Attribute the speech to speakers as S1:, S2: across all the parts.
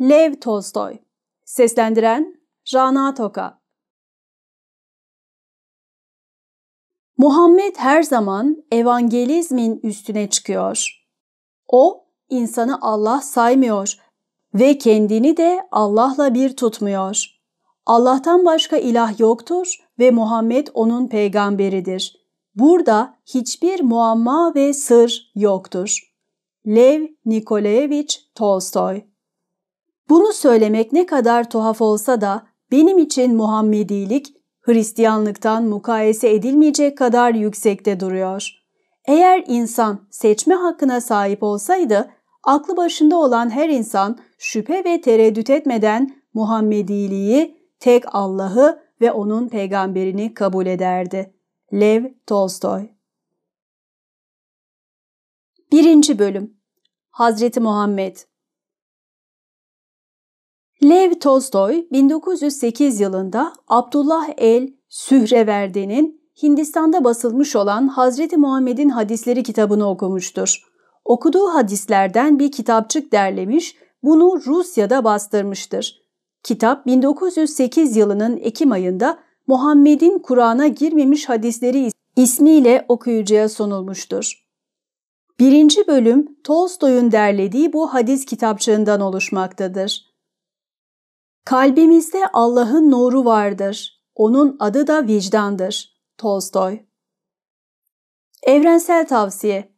S1: Lev Tolstoy Seslendiren Rana Toka Muhammed her zaman evangelizmin üstüne çıkıyor. O insanı Allah saymıyor ve kendini de Allah'la bir tutmuyor. Allah'tan başka ilah yoktur ve Muhammed onun peygamberidir. Burada hiçbir muamma ve sır yoktur. Lev Nikolayevich Tolstoy bunu söylemek ne kadar tuhaf olsa da benim için Muhammedilik Hristiyanlıktan mukayese edilmeyecek kadar yüksekte duruyor. Eğer insan seçme hakkına sahip olsaydı aklı başında olan her insan şüphe ve tereddüt etmeden Muhammediliği, tek Allah'ı ve onun peygamberini kabul ederdi. Lev Tolstoy Birinci Bölüm Hazreti Muhammed Lev Tolstoy 1908 yılında Abdullah el Sühreverdi'nin Hindistan'da basılmış olan Hazreti Muhammed'in hadisleri kitabını okumuştur. Okuduğu hadislerden bir kitapçık derlemiş, bunu Rusya'da bastırmıştır. Kitap 1908 yılının Ekim ayında Muhammed'in Kur'an'a girmemiş hadisleri ismiyle okuyucuya sunulmuştur. Birinci bölüm Tolstoy'un derlediği bu hadis kitapçığından oluşmaktadır. Kalbimizde Allah'ın nuru vardır. Onun adı da vicdandır. Tolstoy Evrensel Tavsiye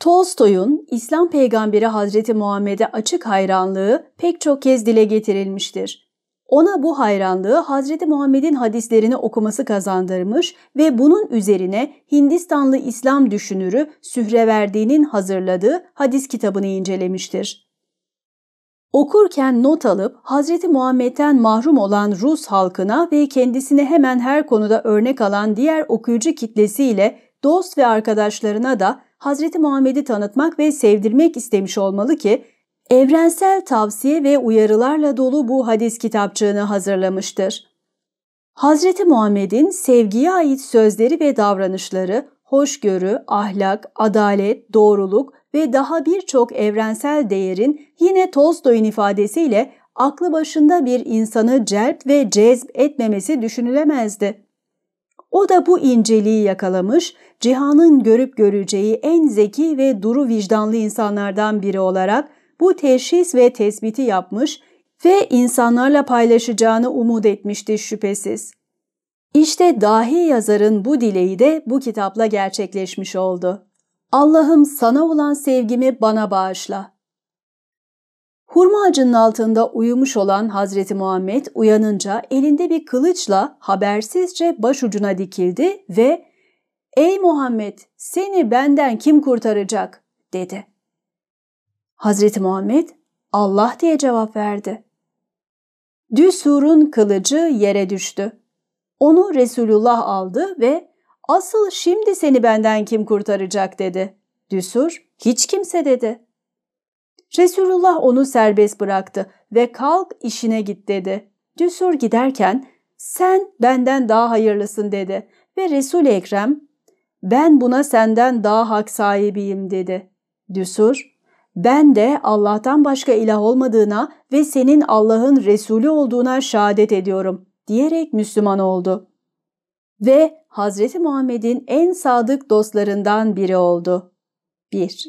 S1: Tolstoy'un İslam peygamberi Hazreti Muhammed'e açık hayranlığı pek çok kez dile getirilmiştir. Ona bu hayranlığı Hazreti Muhammed'in hadislerini okuması kazandırmış ve bunun üzerine Hindistanlı İslam düşünürü Sühreverdi'nin hazırladığı hadis kitabını incelemiştir. Okurken not alıp Hazreti Muhammed'den mahrum olan Rus halkına ve kendisine hemen her konuda örnek alan diğer okuyucu kitlesiyle dost ve arkadaşlarına da Hazreti Muhammed'i tanıtmak ve sevdirmek istemiş olmalı ki evrensel tavsiye ve uyarılarla dolu bu hadis kitapçığını hazırlamıştır. Hazreti Muhammed'in sevgiye ait sözleri ve davranışları hoşgörü, ahlak, adalet, doğruluk ve daha birçok evrensel değerin yine Tolstoy'un ifadesiyle aklı başında bir insanı celp ve cezb etmemesi düşünülemezdi. O da bu inceliği yakalamış, cihanın görüp göreceği en zeki ve duru vicdanlı insanlardan biri olarak bu teşhis ve tespiti yapmış ve insanlarla paylaşacağını umut etmişti şüphesiz. İşte dahi yazarın bu dileği de bu kitapla gerçekleşmiş oldu. Allah'ım sana olan sevgimi bana bağışla. Hurma ağacının altında uyumuş olan Hazreti Muhammed uyanınca elinde bir kılıçla habersizce başucuna dikildi ve ''Ey Muhammed seni benden kim kurtaracak?'' dedi. Hazreti Muhammed Allah diye cevap verdi. Düsur'un kılıcı yere düştü. Onu Resulullah aldı ve Asıl şimdi seni benden kim kurtaracak dedi. Düsur, hiç kimse dedi. Resulullah onu serbest bıraktı ve kalk işine git dedi. Düsur giderken sen benden daha hayırlısın dedi ve Resul Ekrem ben buna senden daha hak sahibiyim dedi. Düsur ben de Allah'tan başka ilah olmadığına ve senin Allah'ın Resulü olduğuna şehadet ediyorum diyerek Müslüman oldu. Ve Hazreti Muhammed'in en sadık dostlarından biri oldu. 1.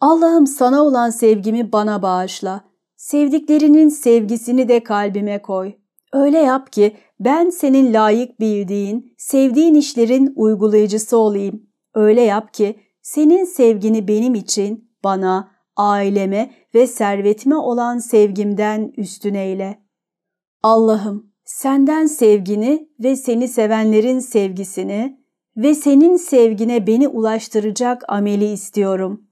S1: Allah'ım sana olan sevgimi bana bağışla. Sevdiklerinin sevgisini de kalbime koy. Öyle yap ki ben senin layık bildiğin, sevdiğin işlerin uygulayıcısı olayım. Öyle yap ki senin sevgini benim için, bana, aileme ve servetime olan sevgimden üstün eyle. Allah'ım senden sevgini ve seni sevenlerin sevgisini ve senin sevgine beni ulaştıracak ameli istiyorum.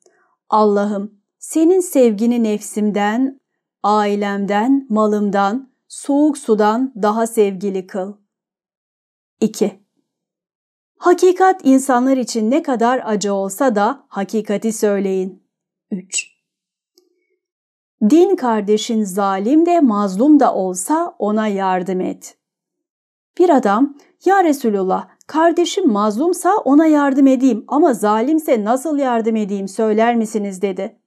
S1: Allah'ım, senin sevgini nefsimden, ailemden, malımdan, soğuk sudan daha sevgili kıl. 2. Hakikat insanlar için ne kadar acı olsa da hakikati söyleyin. 3. Din kardeşin zalim de mazlum da olsa ona yardım et. Bir adam, ya Resulullah kardeşim mazlumsa ona yardım edeyim ama zalimse nasıl yardım edeyim söyler misiniz dedi.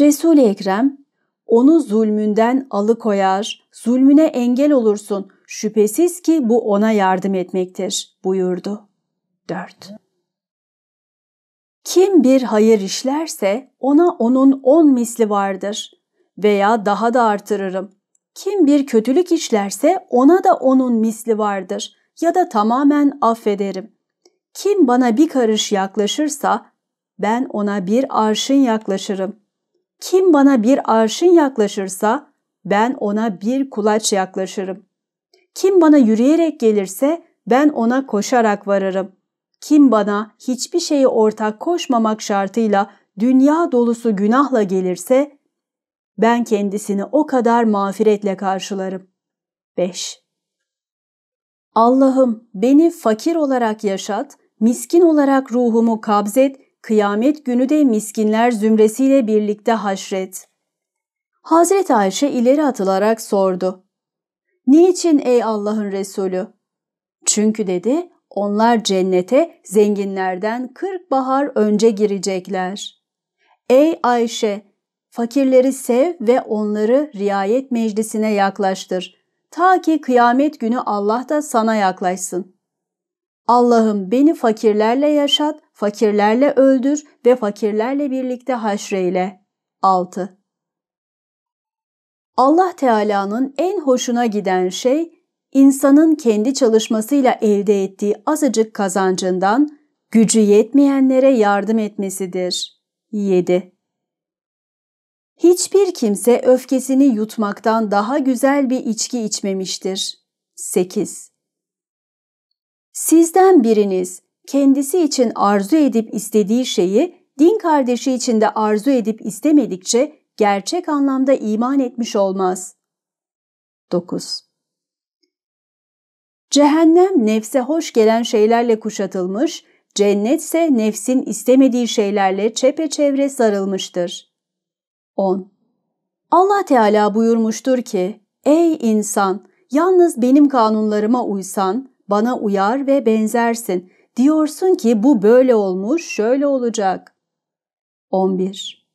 S1: Resul-i Ekrem, onu zulmünden alıkoyar, zulmüne engel olursun, şüphesiz ki bu ona yardım etmektir buyurdu. 4. Kim bir hayır işlerse ona onun on misli vardır veya daha da artırırım. Kim bir kötülük işlerse ona da onun misli vardır ya da tamamen affederim. Kim bana bir karış yaklaşırsa ben ona bir arşın yaklaşırım. Kim bana bir arşın yaklaşırsa ben ona bir kulaç yaklaşırım. Kim bana yürüyerek gelirse ben ona koşarak varırım. Kim bana hiçbir şeyi ortak koşmamak şartıyla dünya dolusu günahla gelirse ben kendisini o kadar mağfiretle karşılarım. 5. Allah'ım beni fakir olarak yaşat, miskin olarak ruhumu kabzet, kıyamet günü de miskinler zümresiyle birlikte haşret. Hazreti Ayşe ileri atılarak sordu. Niçin ey Allah'ın Resulü? Çünkü dedi, onlar cennete zenginlerden kırk bahar önce girecekler. Ey Ayşe, Fakirleri sev ve onları riayet meclisine yaklaştır. Ta ki kıyamet günü Allah da sana yaklaşsın. Allah'ım beni fakirlerle yaşat, fakirlerle öldür ve fakirlerle birlikte haşreyle. 6. Allah Teala'nın en hoşuna giden şey, insanın kendi çalışmasıyla elde ettiği azıcık kazancından gücü yetmeyenlere yardım etmesidir. 7. Hiçbir kimse öfkesini yutmaktan daha güzel bir içki içmemiştir. 8. Sizden biriniz kendisi için arzu edip istediği şeyi din kardeşi için de arzu edip istemedikçe gerçek anlamda iman etmiş olmaz. 9. Cehennem nefse hoş gelen şeylerle kuşatılmış, cennetse nefsin istemediği şeylerle çepeçevre sarılmıştır. 10. Allah Teala buyurmuştur ki, Ey insan! Yalnız benim kanunlarıma uysan, bana uyar ve benzersin. Diyorsun ki bu böyle olmuş, şöyle olacak. 11.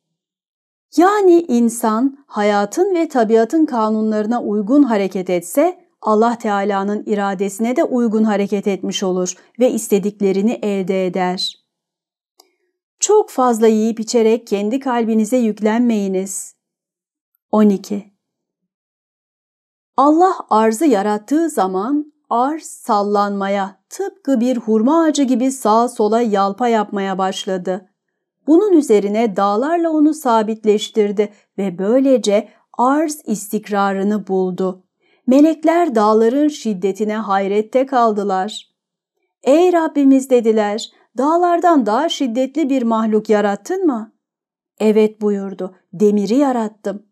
S1: Yani insan hayatın ve tabiatın kanunlarına uygun hareket etse, Allah Teala'nın iradesine de uygun hareket etmiş olur ve istediklerini elde eder. Çok fazla yiyip içerek kendi kalbinize yüklenmeyiniz. 12. Allah arzı yarattığı zaman arz sallanmaya, tıpkı bir hurma ağacı gibi sağa sola yalpa yapmaya başladı. Bunun üzerine dağlarla onu sabitleştirdi ve böylece arz istikrarını buldu. Melekler dağların şiddetine hayrette kaldılar. Ey Rabbimiz dediler, dağlardan daha şiddetli bir mahluk yarattın mı? Evet buyurdu, demiri yarattım.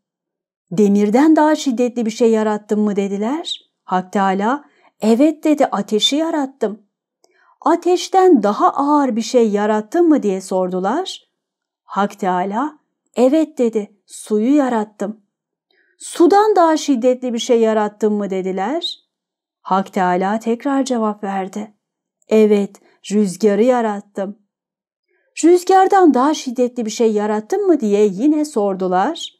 S1: Demirden daha şiddetli bir şey yarattın mı dediler. Hak Teala, evet dedi ateşi yarattım. Ateşten daha ağır bir şey yarattın mı diye sordular. Hak Teala, evet dedi suyu yarattım. Sudan daha şiddetli bir şey yarattın mı dediler. Hak Teala tekrar cevap verdi. Evet, Rüzgarı yarattım. Rüzgardan daha şiddetli bir şey yarattın mı diye yine sordular.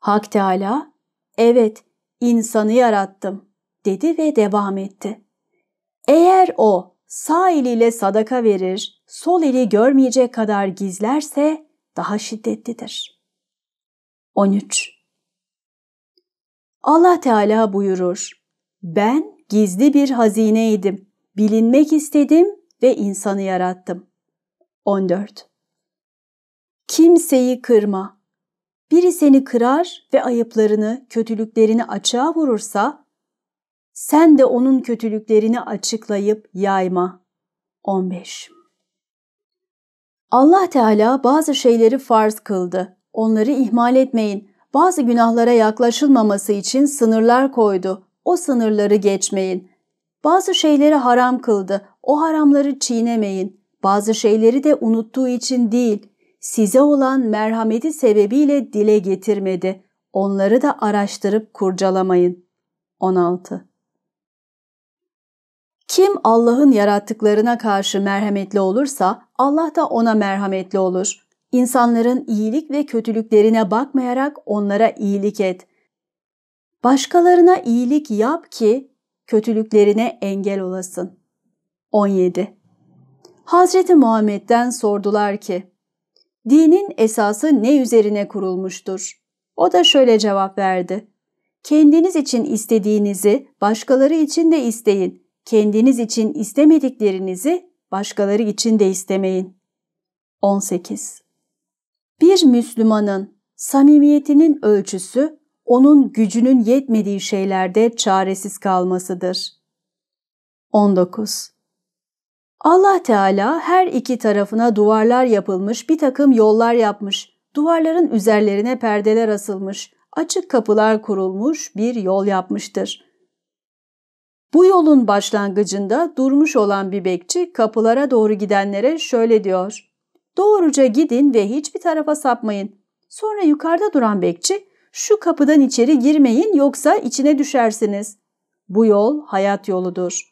S1: Hak Teala, evet insanı yarattım dedi ve devam etti. Eğer o sağ eliyle sadaka verir, sol eli görmeyecek kadar gizlerse daha şiddetlidir. 13. Allah Teala buyurur, ben gizli bir hazineydim, bilinmek istedim ve insanı yarattım. 14. Kimseyi kırma. Biri seni kırar ve ayıplarını, kötülüklerini açığa vurursa, sen de onun kötülüklerini açıklayıp yayma. 15. Allah Teala bazı şeyleri farz kıldı. Onları ihmal etmeyin. Bazı günahlara yaklaşılmaması için sınırlar koydu. O sınırları geçmeyin. Bazı şeyleri haram kıldı. O haramları çiğnemeyin. Bazı şeyleri de unuttuğu için değil, size olan merhameti sebebiyle dile getirmedi. Onları da araştırıp kurcalamayın. 16. Kim Allah'ın yarattıklarına karşı merhametli olursa Allah da ona merhametli olur. İnsanların iyilik ve kötülüklerine bakmayarak onlara iyilik et. Başkalarına iyilik yap ki kötülüklerine engel olasın. 17. Hazreti Muhammed'den sordular ki, dinin esası ne üzerine kurulmuştur? O da şöyle cevap verdi. Kendiniz için istediğinizi başkaları için de isteyin. Kendiniz için istemediklerinizi başkaları için de istemeyin. 18. Bir Müslümanın samimiyetinin ölçüsü onun gücünün yetmediği şeylerde çaresiz kalmasıdır. 19. Allah Teala her iki tarafına duvarlar yapılmış, bir takım yollar yapmış, duvarların üzerlerine perdeler asılmış, açık kapılar kurulmuş bir yol yapmıştır. Bu yolun başlangıcında durmuş olan bir bekçi kapılara doğru gidenlere şöyle diyor. Doğruca gidin ve hiçbir tarafa sapmayın. Sonra yukarıda duran bekçi şu kapıdan içeri girmeyin yoksa içine düşersiniz. Bu yol hayat yoludur.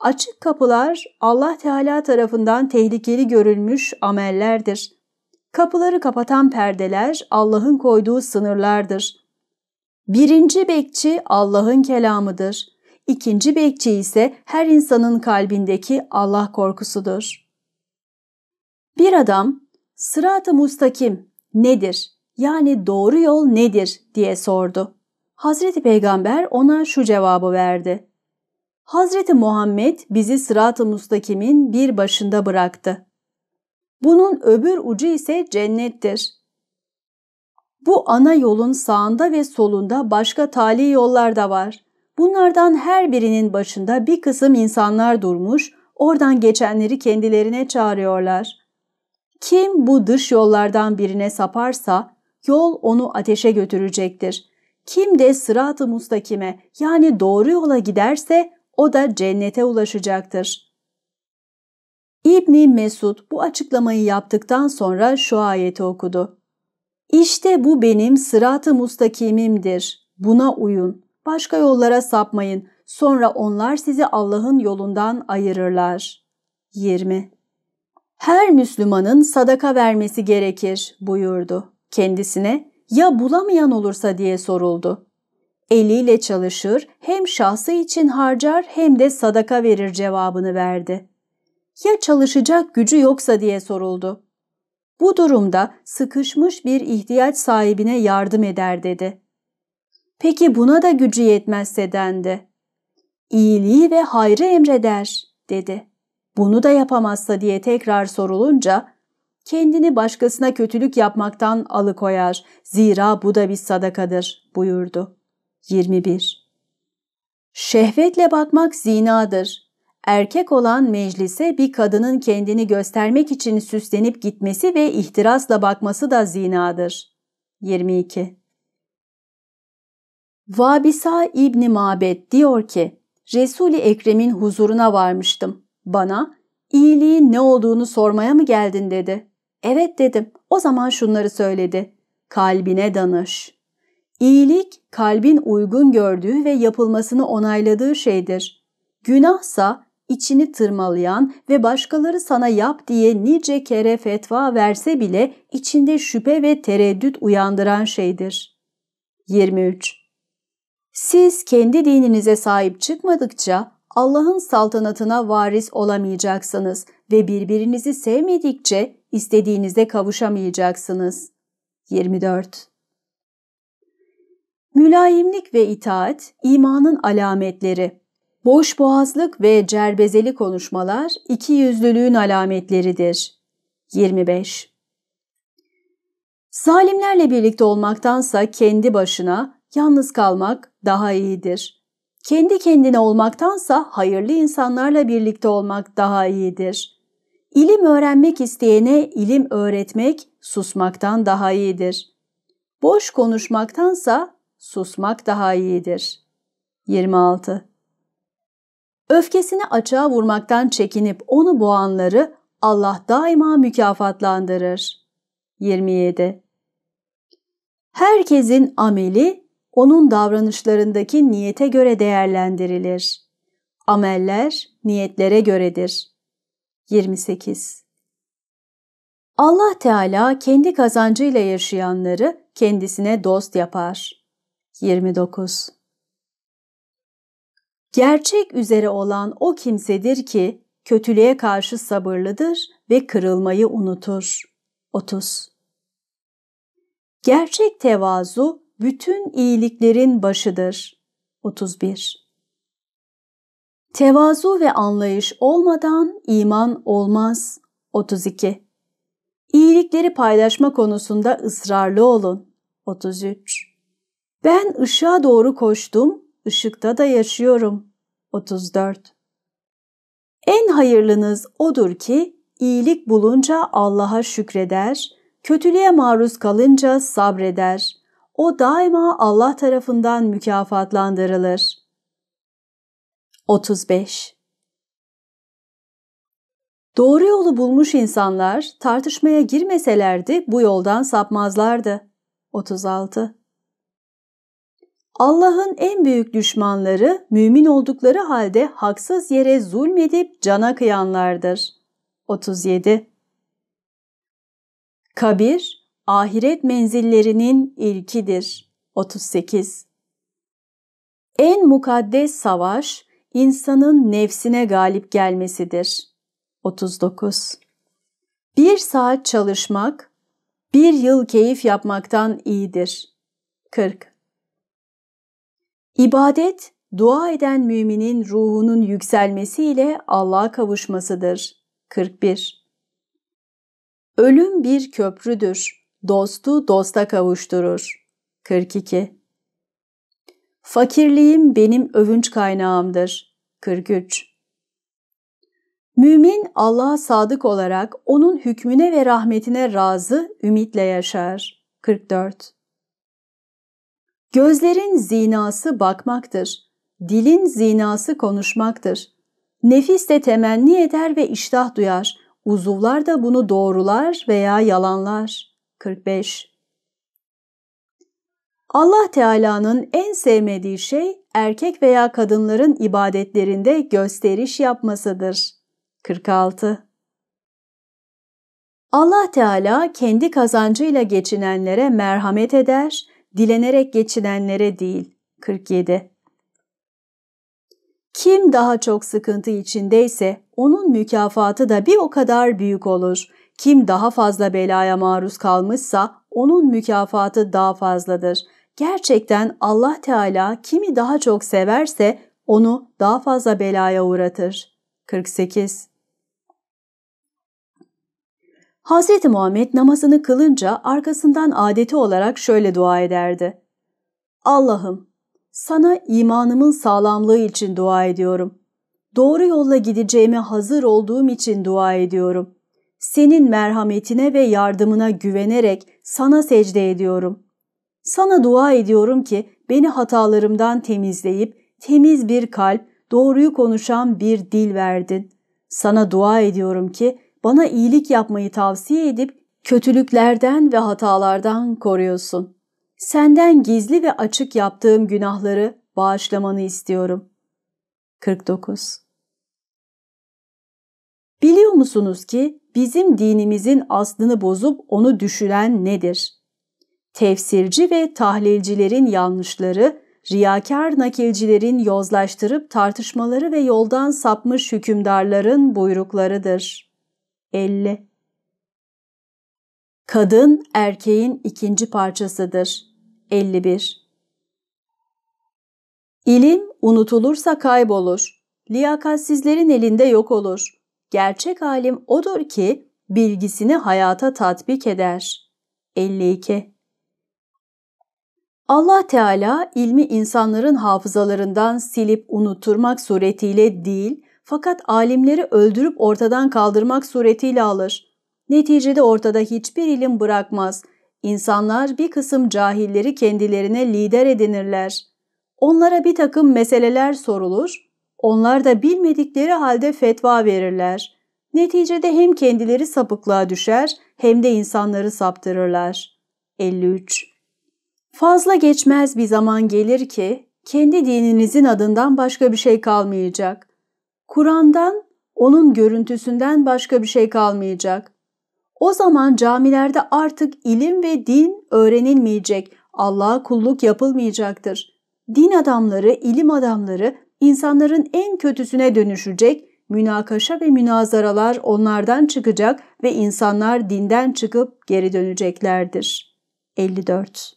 S1: Açık kapılar Allah Teala tarafından tehlikeli görülmüş amellerdir. Kapıları kapatan perdeler Allah'ın koyduğu sınırlardır. Birinci bekçi Allah'ın kelamıdır. İkinci bekçi ise her insanın kalbindeki Allah korkusudur. Bir adam sırat-ı mustakim nedir yani doğru yol nedir diye sordu. Hazreti Peygamber ona şu cevabı verdi. Hazreti Muhammed bizi sırat-ı mustakimin bir başında bıraktı. Bunun öbür ucu ise cennettir. Bu ana yolun sağında ve solunda başka tali yollar da var. Bunlardan her birinin başında bir kısım insanlar durmuş, oradan geçenleri kendilerine çağırıyorlar. Kim bu dış yollardan birine saparsa Yol onu ateşe götürecektir. Kim de sırat-ı mustakime yani doğru yola giderse o da cennete ulaşacaktır. İbni Mesud bu açıklamayı yaptıktan sonra şu ayeti okudu. İşte bu benim sırat-ı mustakimimdir. Buna uyun. Başka yollara sapmayın. Sonra onlar sizi Allah'ın yolundan ayırırlar. 20. Her Müslümanın sadaka vermesi gerekir buyurdu. Kendisine ya bulamayan olursa diye soruldu. Eliyle çalışır, hem şahsı için harcar hem de sadaka verir cevabını verdi. Ya çalışacak gücü yoksa diye soruldu. Bu durumda sıkışmış bir ihtiyaç sahibine yardım eder dedi. Peki buna da gücü yetmezse dendi. İyiliği ve hayrı emreder dedi. Bunu da yapamazsa diye tekrar sorulunca kendini başkasına kötülük yapmaktan alıkoyar. Zira bu da bir sadakadır buyurdu. 21. Şehvetle bakmak zinadır. Erkek olan meclise bir kadının kendini göstermek için süslenip gitmesi ve ihtirasla bakması da zinadır. 22. Vabisa İbni Mabet diyor ki, Resul-i Ekrem'in huzuruna varmıştım. Bana, iyiliğin ne olduğunu sormaya mı geldin dedi. Evet dedim. O zaman şunları söyledi. Kalbine danış. İyilik kalbin uygun gördüğü ve yapılmasını onayladığı şeydir. Günahsa içini tırmalayan ve başkaları sana yap diye nice kere fetva verse bile içinde şüphe ve tereddüt uyandıran şeydir. 23. Siz kendi dininize sahip çıkmadıkça Allah'ın saltanatına varis olamayacaksınız ve birbirinizi sevmedikçe istediğinize kavuşamayacaksınız. 24. Mülayimlik ve itaat imanın alametleri. Boş boğazlık ve cerbezeli konuşmalar iki yüzlülüğün alametleridir. 25. Zalimlerle birlikte olmaktansa kendi başına yalnız kalmak daha iyidir. Kendi kendine olmaktansa hayırlı insanlarla birlikte olmak daha iyidir. İlim öğrenmek isteyene ilim öğretmek susmaktan daha iyidir. Boş konuşmaktansa susmak daha iyidir. 26. Öfkesini açığa vurmaktan çekinip onu boğanları Allah daima mükafatlandırır. 27. Herkesin ameli onun davranışlarındaki niyete göre değerlendirilir. Ameller niyetlere göredir. 28 Allah Teala kendi kazancıyla yaşayanları kendisine dost yapar. 29 Gerçek üzere olan o kimsedir ki kötülüğe karşı sabırlıdır ve kırılmayı unutur. 30 Gerçek tevazu bütün iyiliklerin başıdır. 31 Tevazu ve anlayış olmadan iman olmaz. 32. İyilikleri paylaşma konusunda ısrarlı olun. 33. Ben ışığa doğru koştum, ışıkta da yaşıyorum. 34. En hayırlınız odur ki iyilik bulunca Allah'a şükreder, kötülüğe maruz kalınca sabreder. O daima Allah tarafından mükafatlandırılır. 35 Doğru yolu bulmuş insanlar tartışmaya girmeselerdi bu yoldan sapmazlardı. 36 Allah'ın en büyük düşmanları mümin oldukları halde haksız yere zulmedip cana kıyanlardır. 37 Kabir, ahiret menzillerinin ilkidir. 38 En mukaddes savaş, insanın nefsine galip gelmesidir. 39. Bir saat çalışmak, bir yıl keyif yapmaktan iyidir. 40. İbadet, dua eden müminin ruhunun yükselmesiyle Allah'a kavuşmasıdır. 41. Ölüm bir köprüdür. Dostu dosta kavuşturur. 42. Fakirliğim benim övünç kaynağımdır. 43 Mümin Allah'a sadık olarak onun hükmüne ve rahmetine razı ümitle yaşar. 44 Gözlerin zinası bakmaktır. Dilin zinası konuşmaktır. Nefis de temenni eder ve iştah duyar. Uzuvlar da bunu doğrular veya yalanlar. 45 Allah Teala'nın en sevmediği şey erkek veya kadınların ibadetlerinde gösteriş yapmasıdır. 46. Allah Teala kendi kazancıyla geçinenlere merhamet eder, dilenerek geçinenlere değil. 47. Kim daha çok sıkıntı içindeyse onun mükafatı da bir o kadar büyük olur. Kim daha fazla belaya maruz kalmışsa onun mükafatı daha fazladır. Gerçekten Allah Teala kimi daha çok severse onu daha fazla belaya uğratır. 48 Hz. Muhammed namazını kılınca arkasından adeti olarak şöyle dua ederdi. Allah'ım sana imanımın sağlamlığı için dua ediyorum. Doğru yolla gideceğime hazır olduğum için dua ediyorum. Senin merhametine ve yardımına güvenerek sana secde ediyorum. Sana dua ediyorum ki beni hatalarımdan temizleyip temiz bir kalp, doğruyu konuşan bir dil verdin. Sana dua ediyorum ki bana iyilik yapmayı tavsiye edip kötülüklerden ve hatalardan koruyorsun. Senden gizli ve açık yaptığım günahları bağışlamanı istiyorum. 49. Biliyor musunuz ki bizim dinimizin aslını bozup onu düşüren nedir? tefsirci ve tahlilcilerin yanlışları, riyakar nakilcilerin yozlaştırıp tartışmaları ve yoldan sapmış hükümdarların buyruklarıdır. 50. Kadın erkeğin ikinci parçasıdır. 51. İlim unutulursa kaybolur. Liyakatsizlerin elinde yok olur. Gerçek alim odur ki bilgisini hayata tatbik eder. 52. Allah Teala ilmi insanların hafızalarından silip unutturmak suretiyle değil, fakat alimleri öldürüp ortadan kaldırmak suretiyle alır. Neticede ortada hiçbir ilim bırakmaz. İnsanlar bir kısım cahilleri kendilerine lider edinirler. Onlara bir takım meseleler sorulur, onlar da bilmedikleri halde fetva verirler. Neticede hem kendileri sapıklığa düşer hem de insanları saptırırlar. 53 Fazla geçmez bir zaman gelir ki kendi dininizin adından başka bir şey kalmayacak. Kur'an'dan, onun görüntüsünden başka bir şey kalmayacak. O zaman camilerde artık ilim ve din öğrenilmeyecek, Allah'a kulluk yapılmayacaktır. Din adamları, ilim adamları insanların en kötüsüne dönüşecek, münakaşa ve münazaralar onlardan çıkacak ve insanlar dinden çıkıp geri döneceklerdir. 54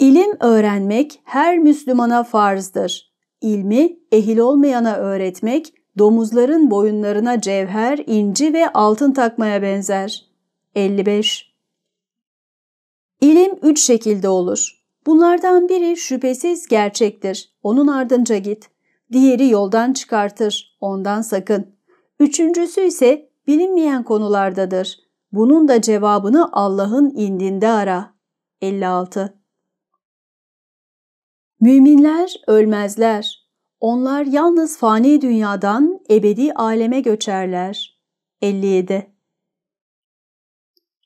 S1: İlim öğrenmek her Müslümana farzdır. İlmi ehil olmayana öğretmek domuzların boyunlarına cevher, inci ve altın takmaya benzer. 55. İlim üç şekilde olur. Bunlardan biri şüphesiz gerçektir. Onun ardınca git. Diğeri yoldan çıkartır. Ondan sakın. Üçüncüsü ise bilinmeyen konulardadır. Bunun da cevabını Allah'ın indinde ara. 56. Müminler ölmezler. Onlar yalnız fani dünyadan ebedi aleme göçerler. 57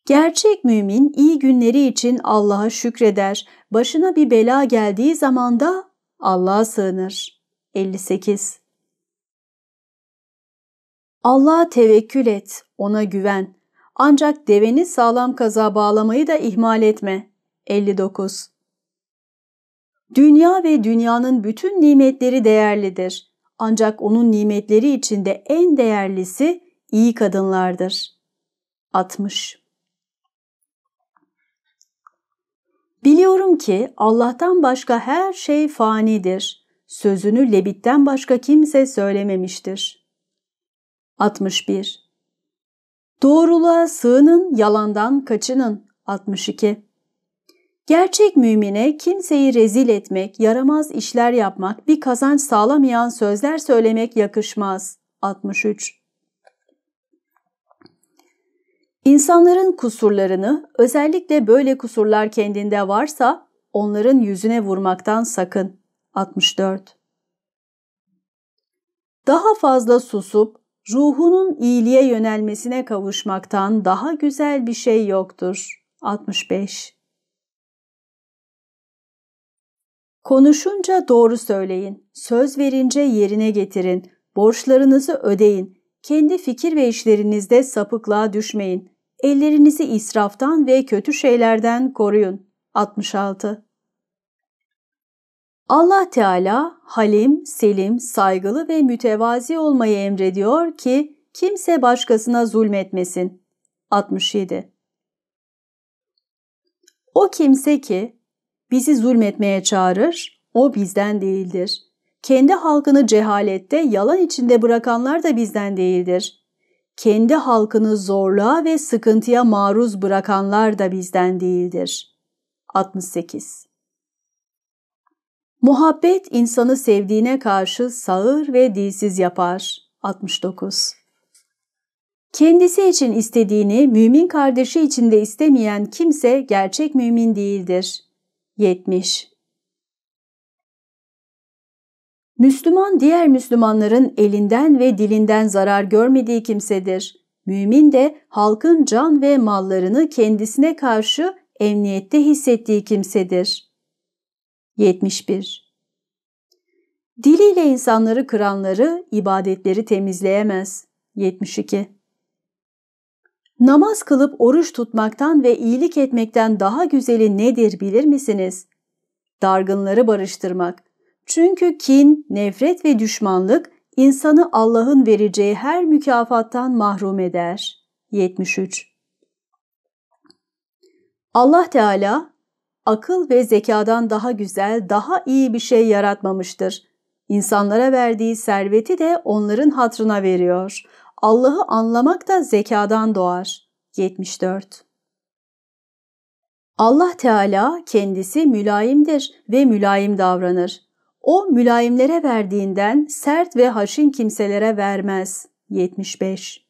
S1: Gerçek mümin iyi günleri için Allah'a şükreder. Başına bir bela geldiği zaman da Allah'a sığınır. 58 Allah'a tevekkül et, ona güven. Ancak deveni sağlam kaza bağlamayı da ihmal etme. 59 Dünya ve dünyanın bütün nimetleri değerlidir. Ancak onun nimetleri içinde en değerlisi iyi kadınlardır. 60 Biliyorum ki Allah'tan başka her şey fanidir. Sözünü Lebit'ten başka kimse söylememiştir. 61. Doğruluğa sığının, yalandan kaçının. 62. Gerçek mümine kimseyi rezil etmek, yaramaz işler yapmak, bir kazanç sağlamayan sözler söylemek yakışmaz. 63 İnsanların kusurlarını, özellikle böyle kusurlar kendinde varsa onların yüzüne vurmaktan sakın. 64 Daha fazla susup ruhunun iyiliğe yönelmesine kavuşmaktan daha güzel bir şey yoktur. 65 Konuşunca doğru söyleyin, söz verince yerine getirin, borçlarınızı ödeyin, kendi fikir ve işlerinizde sapıklığa düşmeyin, ellerinizi israftan ve kötü şeylerden koruyun. 66 Allah Teala halim, selim, saygılı ve mütevazi olmayı emrediyor ki kimse başkasına zulmetmesin. 67 O kimse ki bizi zulmetmeye çağırır, o bizden değildir. Kendi halkını cehalette, yalan içinde bırakanlar da bizden değildir. Kendi halkını zorluğa ve sıkıntıya maruz bırakanlar da bizden değildir. 68 Muhabbet insanı sevdiğine karşı sağır ve dilsiz yapar. 69 Kendisi için istediğini mümin kardeşi için de istemeyen kimse gerçek mümin değildir. 70 Müslüman diğer Müslümanların elinden ve dilinden zarar görmediği kimsedir. Mümin de halkın can ve mallarını kendisine karşı emniyette hissettiği kimsedir. 71. Diliyle insanları kıranları ibadetleri temizleyemez. 72. Namaz kılıp oruç tutmaktan ve iyilik etmekten daha güzeli nedir bilir misiniz? Dargınları barıştırmak. Çünkü kin, nefret ve düşmanlık insanı Allah'ın vereceği her mükafattan mahrum eder. 73 Allah Teala akıl ve zekadan daha güzel, daha iyi bir şey yaratmamıştır. İnsanlara verdiği serveti de onların hatrına veriyor. Allah'ı anlamak da zekadan doğar. 74 Allah Teala kendisi mülayimdir ve mülayim davranır. O mülayimlere verdiğinden sert ve haşin kimselere vermez. 75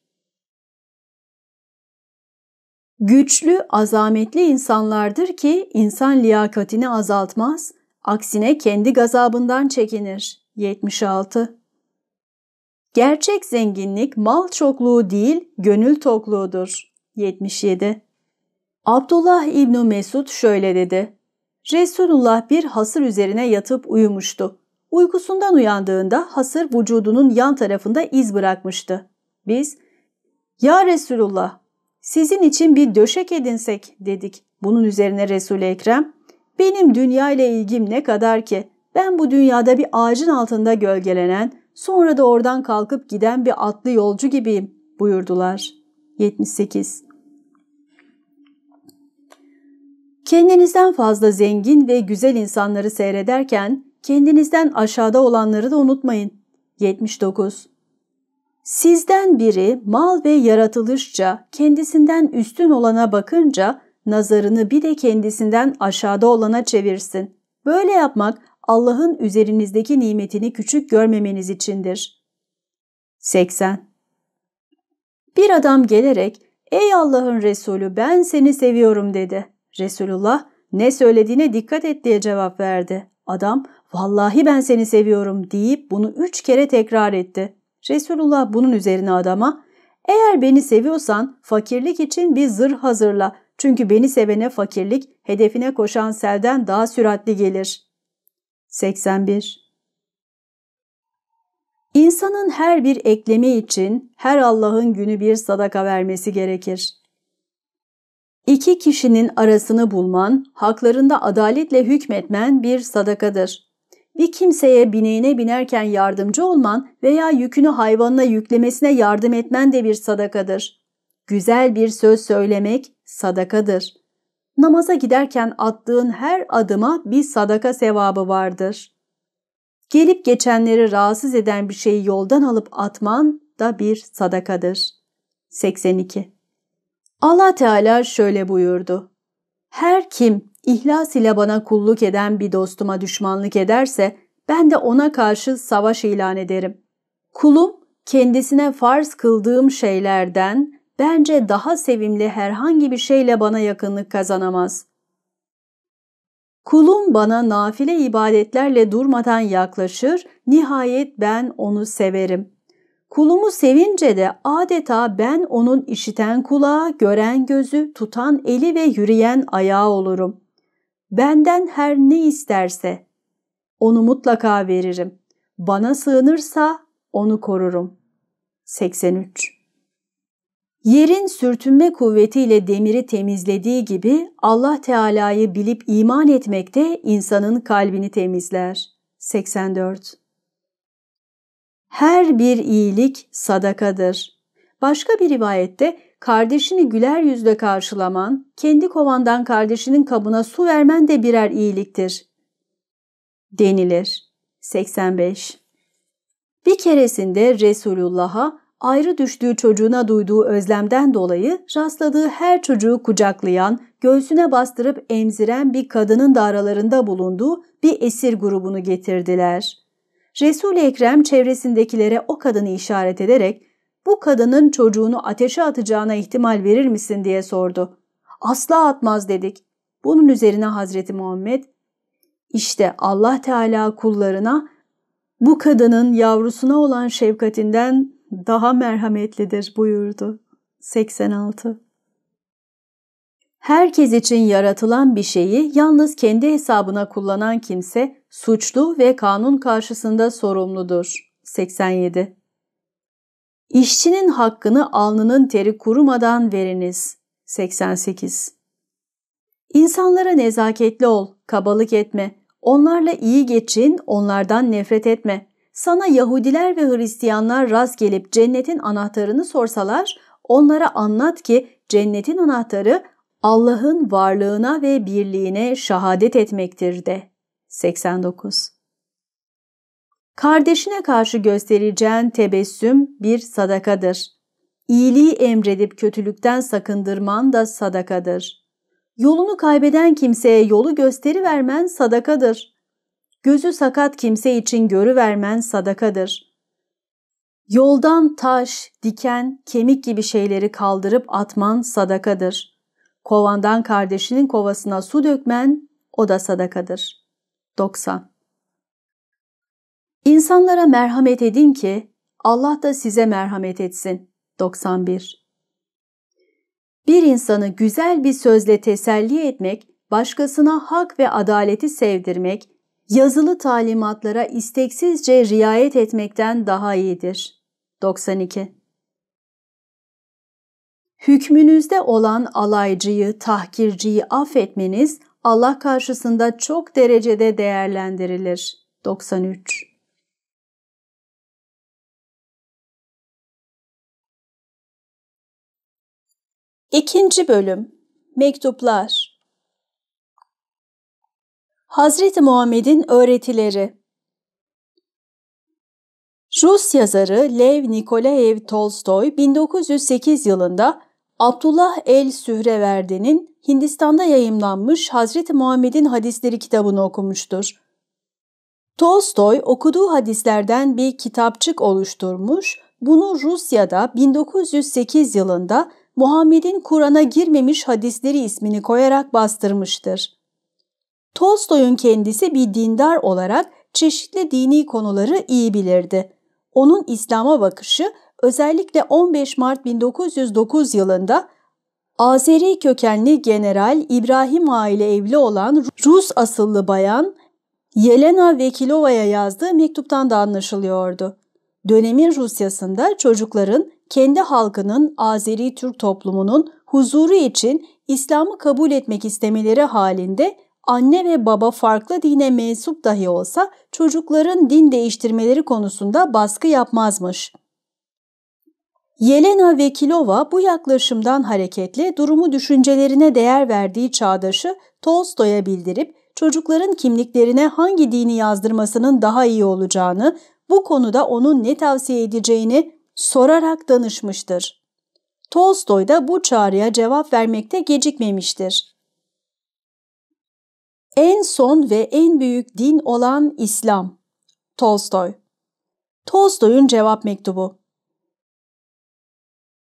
S1: Güçlü, azametli insanlardır ki insan liyakatini azaltmaz, aksine kendi gazabından çekinir. 76 Gerçek zenginlik mal çokluğu değil, gönül tokluğudur. 77. Abdullah İbni Mesud şöyle dedi. Resulullah bir hasır üzerine yatıp uyumuştu. Uykusundan uyandığında hasır vücudunun yan tarafında iz bırakmıştı. Biz, ''Ya Resulullah, sizin için bir döşek edinsek.'' dedik. Bunun üzerine resul Ekrem, ''Benim dünya ile ilgim ne kadar ki, ben bu dünyada bir ağacın altında gölgelenen, Sonra da oradan kalkıp giden bir atlı yolcu gibiyim buyurdular. 78 Kendinizden fazla zengin ve güzel insanları seyrederken kendinizden aşağıda olanları da unutmayın. 79 Sizden biri mal ve yaratılışça kendisinden üstün olana bakınca nazarını bir de kendisinden aşağıda olana çevirsin. Böyle yapmak Allah'ın üzerinizdeki nimetini küçük görmemeniz içindir. 80. Bir adam gelerek, ''Ey Allah'ın Resulü ben seni seviyorum.'' dedi. Resulullah, ''Ne söylediğine dikkat et.'' diye cevap verdi. Adam, ''Vallahi ben seni seviyorum.'' deyip bunu üç kere tekrar etti. Resulullah bunun üzerine adama, ''Eğer beni seviyorsan fakirlik için bir zırh hazırla. Çünkü beni sevene fakirlik hedefine koşan selden daha süratli gelir.'' 81 İnsanın her bir eklemi için her Allah'ın günü bir sadaka vermesi gerekir. İki kişinin arasını bulman, haklarında adaletle hükmetmen bir sadakadır. Bir kimseye bineğine binerken yardımcı olman veya yükünü hayvanına yüklemesine yardım etmen de bir sadakadır. Güzel bir söz söylemek sadakadır. Namaza giderken attığın her adıma bir sadaka sevabı vardır. Gelip geçenleri rahatsız eden bir şeyi yoldan alıp atman da bir sadakadır. 82. Allah Teala şöyle buyurdu. Her kim ihlas ile bana kulluk eden bir dostuma düşmanlık ederse ben de ona karşı savaş ilan ederim. Kulum kendisine farz kıldığım şeylerden bence daha sevimli herhangi bir şeyle bana yakınlık kazanamaz. Kulum bana nafile ibadetlerle durmadan yaklaşır, nihayet ben onu severim. Kulumu sevince de adeta ben onun işiten kulağı, gören gözü, tutan eli ve yürüyen ayağı olurum. Benden her ne isterse onu mutlaka veririm. Bana sığınırsa onu korurum. 83 Yerin sürtünme kuvvetiyle demiri temizlediği gibi Allah Teala'yı bilip iman etmek de insanın kalbini temizler. 84 Her bir iyilik sadakadır. Başka bir rivayette kardeşini güler yüzle karşılaman, kendi kovandan kardeşinin kabına su vermen de birer iyiliktir denilir. 85 Bir keresinde Resulullah'a ayrı düştüğü çocuğuna duyduğu özlemden dolayı rastladığı her çocuğu kucaklayan, göğsüne bastırıp emziren bir kadının da aralarında bulunduğu bir esir grubunu getirdiler. Resul-i Ekrem çevresindekilere o kadını işaret ederek bu kadının çocuğunu ateşe atacağına ihtimal verir misin diye sordu. Asla atmaz dedik. Bunun üzerine Hazreti Muhammed işte Allah Teala kullarına bu kadının yavrusuna olan şefkatinden daha merhametlidir buyurdu. 86 Herkes için yaratılan bir şeyi yalnız kendi hesabına kullanan kimse suçlu ve kanun karşısında sorumludur. 87 İşçinin hakkını alnının teri kurumadan veriniz. 88 İnsanlara nezaketli ol, kabalık etme, onlarla iyi geçin, onlardan nefret etme. Sana Yahudiler ve Hristiyanlar rast gelip cennetin anahtarını sorsalar, onlara anlat ki cennetin anahtarı Allah'ın varlığına ve birliğine şahadet etmektir de. 89. Kardeşine karşı göstereceğin tebessüm bir sadakadır. İyiliği emredip kötülükten sakındırman da sadakadır. Yolunu kaybeden kimseye yolu gösterivermen sadakadır. Gözü sakat kimse için görüvermen sadakadır. Yoldan taş, diken, kemik gibi şeyleri kaldırıp atman sadakadır. Kovandan kardeşinin kovasına su dökmen o da sadakadır. 90. İnsanlara merhamet edin ki Allah da size merhamet etsin. 91. Bir insanı güzel bir sözle teselli etmek, başkasına hak ve adaleti sevdirmek, yazılı talimatlara isteksizce riayet etmekten daha iyidir. 92 Hükmünüzde olan alaycıyı, tahkirciyi affetmeniz Allah karşısında çok derecede değerlendirilir. 93 İkinci bölüm Mektuplar Hazreti Muhammed'in öğretileri Rus yazarı Lev Nikolaev Tolstoy 1908 yılında Abdullah El Sühreverdi'nin Hindistan'da yayımlanmış Hazreti Muhammed'in hadisleri kitabını okumuştur. Tolstoy okuduğu hadislerden bir kitapçık oluşturmuş, bunu Rusya'da 1908 yılında Muhammed'in Kur'an'a girmemiş hadisleri ismini koyarak bastırmıştır. Tolstoy'un kendisi bir dindar olarak çeşitli dini konuları iyi bilirdi. Onun İslam'a bakışı özellikle 15 Mart 1909 yılında Azeri kökenli general İbrahim aile evli olan Rus asıllı bayan Yelena Vekilova'ya yazdığı mektuptan da anlaşılıyordu. Dönemin Rusyasında çocukların kendi halkının Azeri Türk toplumunun huzuru için İslam'ı kabul etmek istemeleri halinde anne ve baba farklı dine mensup dahi olsa çocukların din değiştirmeleri konusunda baskı yapmazmış. Yelena Vekilova bu yaklaşımdan hareketle durumu düşüncelerine değer verdiği çağdaşı Tolstoy'a bildirip çocukların kimliklerine hangi dini yazdırmasının daha iyi olacağını, bu konuda onun ne tavsiye edeceğini sorarak danışmıştır. Tolstoy da bu çağrıya cevap vermekte gecikmemiştir en son ve en büyük din olan İslam. Tolstoy Tolstoy'un cevap mektubu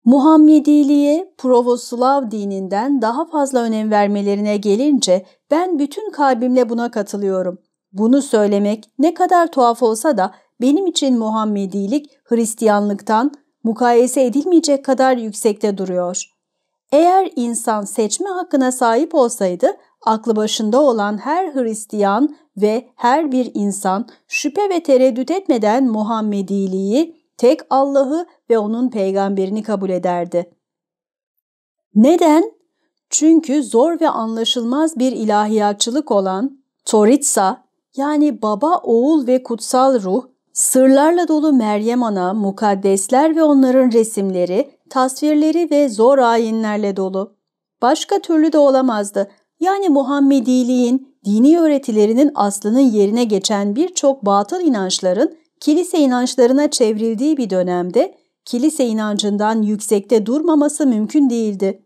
S1: Muhammediliğe, Provoslav dininden daha fazla önem vermelerine gelince ben bütün kalbimle buna katılıyorum. Bunu söylemek ne kadar tuhaf olsa da benim için Muhammedilik Hristiyanlıktan mukayese edilmeyecek kadar yüksekte duruyor. Eğer insan seçme hakkına sahip olsaydı aklı başında olan her Hristiyan ve her bir insan şüphe ve tereddüt etmeden Muhammediliği, tek Allah'ı ve onun peygamberini kabul ederdi. Neden? Çünkü zor ve anlaşılmaz bir ilahiyatçılık olan Toritsa yani baba, oğul ve kutsal ruh, sırlarla dolu Meryem Ana, mukaddesler ve onların resimleri, tasvirleri ve zor ayinlerle dolu. Başka türlü de olamazdı yani Muhammediliğin, dini öğretilerinin aslının yerine geçen birçok batıl inançların kilise inançlarına çevrildiği bir dönemde kilise inancından yüksekte durmaması mümkün değildi.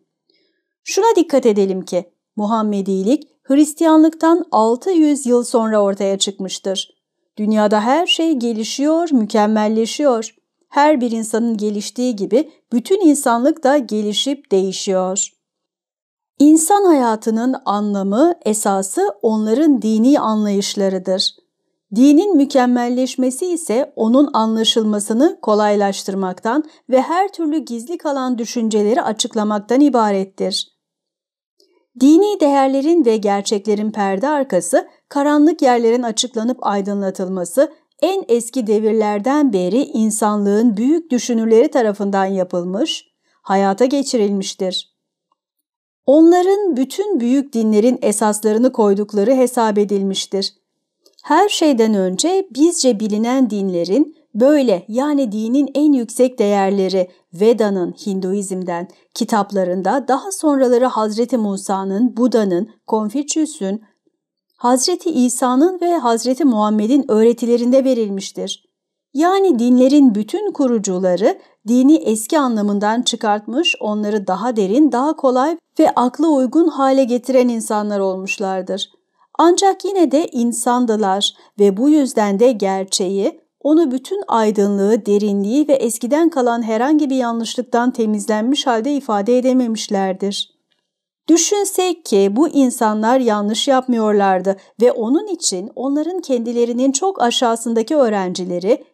S1: Şuna dikkat edelim ki Muhammedilik Hristiyanlıktan 600 yıl sonra ortaya çıkmıştır. Dünyada her şey gelişiyor, mükemmelleşiyor. Her bir insanın geliştiği gibi bütün insanlık da gelişip değişiyor. İnsan hayatının anlamı, esası onların dini anlayışlarıdır. Dinin mükemmelleşmesi ise onun anlaşılmasını kolaylaştırmaktan ve her türlü gizli kalan düşünceleri açıklamaktan ibarettir. Dini değerlerin ve gerçeklerin perde arkası, karanlık yerlerin açıklanıp aydınlatılması en eski devirlerden beri insanlığın büyük düşünürleri tarafından yapılmış, hayata geçirilmiştir. Onların bütün büyük dinlerin esaslarını koydukları hesap edilmiştir. Her şeyden önce bizce bilinen dinlerin böyle yani dinin en yüksek değerleri Veda'nın Hinduizm'den, kitaplarında daha sonraları Hazreti Musa'nın, Buda'nın, Konfüçyüs'ün, Hazreti İsa'nın ve Hazreti Muhammed'in öğretilerinde verilmiştir. Yani dinlerin bütün kurucuları dini eski anlamından çıkartmış, onları daha derin, daha kolay ve akla uygun hale getiren insanlar olmuşlardır. Ancak yine de insandılar ve bu yüzden de gerçeği, onu bütün aydınlığı, derinliği ve eskiden kalan herhangi bir yanlışlıktan temizlenmiş halde ifade edememişlerdir. Düşünsek ki bu insanlar yanlış yapmıyorlardı ve onun için onların kendilerinin çok aşağısındaki öğrencileri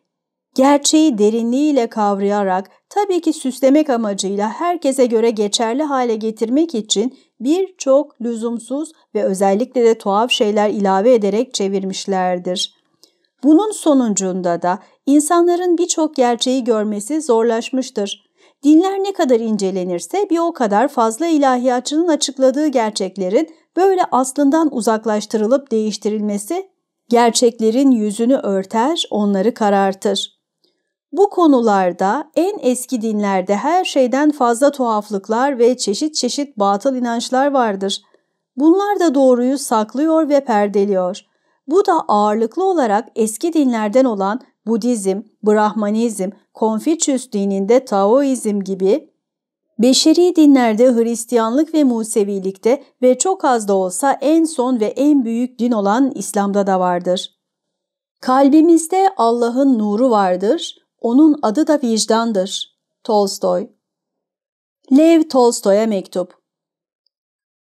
S1: gerçeği derinliğiyle kavrayarak tabii ki süslemek amacıyla herkese göre geçerli hale getirmek için birçok lüzumsuz ve özellikle de tuhaf şeyler ilave ederek çevirmişlerdir. Bunun sonucunda da insanların birçok gerçeği görmesi zorlaşmıştır. Dinler ne kadar incelenirse bir o kadar fazla ilahiyatçının açıkladığı gerçeklerin böyle aslından uzaklaştırılıp değiştirilmesi gerçeklerin yüzünü örter, onları karartır. Bu konularda en eski dinlerde her şeyden fazla tuhaflıklar ve çeşit çeşit batıl inançlar vardır. Bunlar da doğruyu saklıyor ve perdeliyor. Bu da ağırlıklı olarak eski dinlerden olan Budizm, Brahmanizm, Konfüçyüs dininde Taoizm gibi Beşeri dinlerde Hristiyanlık ve Musevilikte ve çok az da olsa en son ve en büyük din olan İslam'da da vardır. Kalbimizde Allah'ın nuru vardır onun adı da vicdandır. Tolstoy Lev Tolstoy'a mektup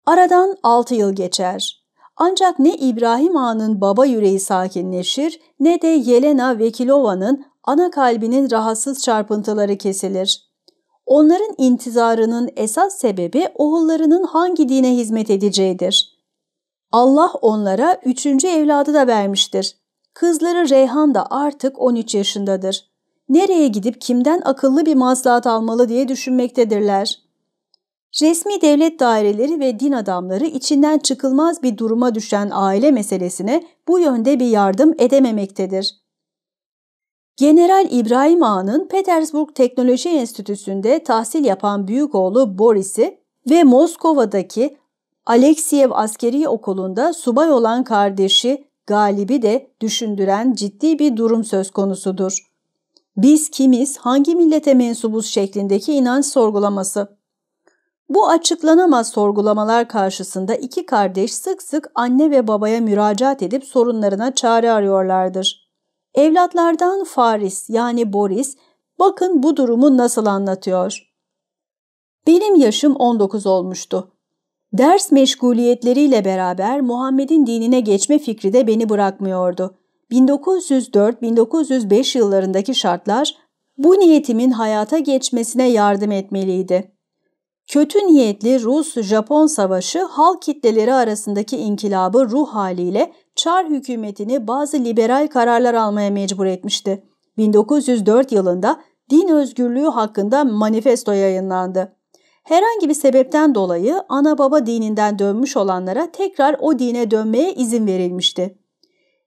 S1: Aradan altı yıl geçer. Ancak ne İbrahim Ağa'nın baba yüreği sakinleşir ne de Yelena Vekilova'nın ana kalbinin rahatsız çarpıntıları kesilir. Onların intizarının esas sebebi oğullarının hangi dine hizmet edeceğidir. Allah onlara üçüncü evladı da vermiştir. Kızları Reyhan da artık 13 yaşındadır nereye gidip kimden akıllı bir maslahat almalı diye düşünmektedirler. Resmi devlet daireleri ve din adamları içinden çıkılmaz bir duruma düşen aile meselesine bu yönde bir yardım edememektedir. General İbrahim Ağa'nın Petersburg Teknoloji Enstitüsü'nde tahsil yapan büyük oğlu Boris'i ve Moskova'daki Alexiev Askeri Okulu'nda subay olan kardeşi Galibi de düşündüren ciddi bir durum söz konusudur biz kimiz, hangi millete mensubuz şeklindeki inanç sorgulaması. Bu açıklanamaz sorgulamalar karşısında iki kardeş sık sık anne ve babaya müracaat edip sorunlarına çare arıyorlardır. Evlatlardan Faris yani Boris bakın bu durumu nasıl anlatıyor. Benim yaşım 19 olmuştu. Ders meşguliyetleriyle beraber Muhammed'in dinine geçme fikri de beni bırakmıyordu. 1904-1905 yıllarındaki şartlar bu niyetimin hayata geçmesine yardım etmeliydi. Kötü niyetli Rus-Japon savaşı halk kitleleri arasındaki inkilabı ruh haliyle Çar hükümetini bazı liberal kararlar almaya mecbur etmişti. 1904 yılında din özgürlüğü hakkında manifesto yayınlandı. Herhangi bir sebepten dolayı ana baba dininden dönmüş olanlara tekrar o dine dönmeye izin verilmişti.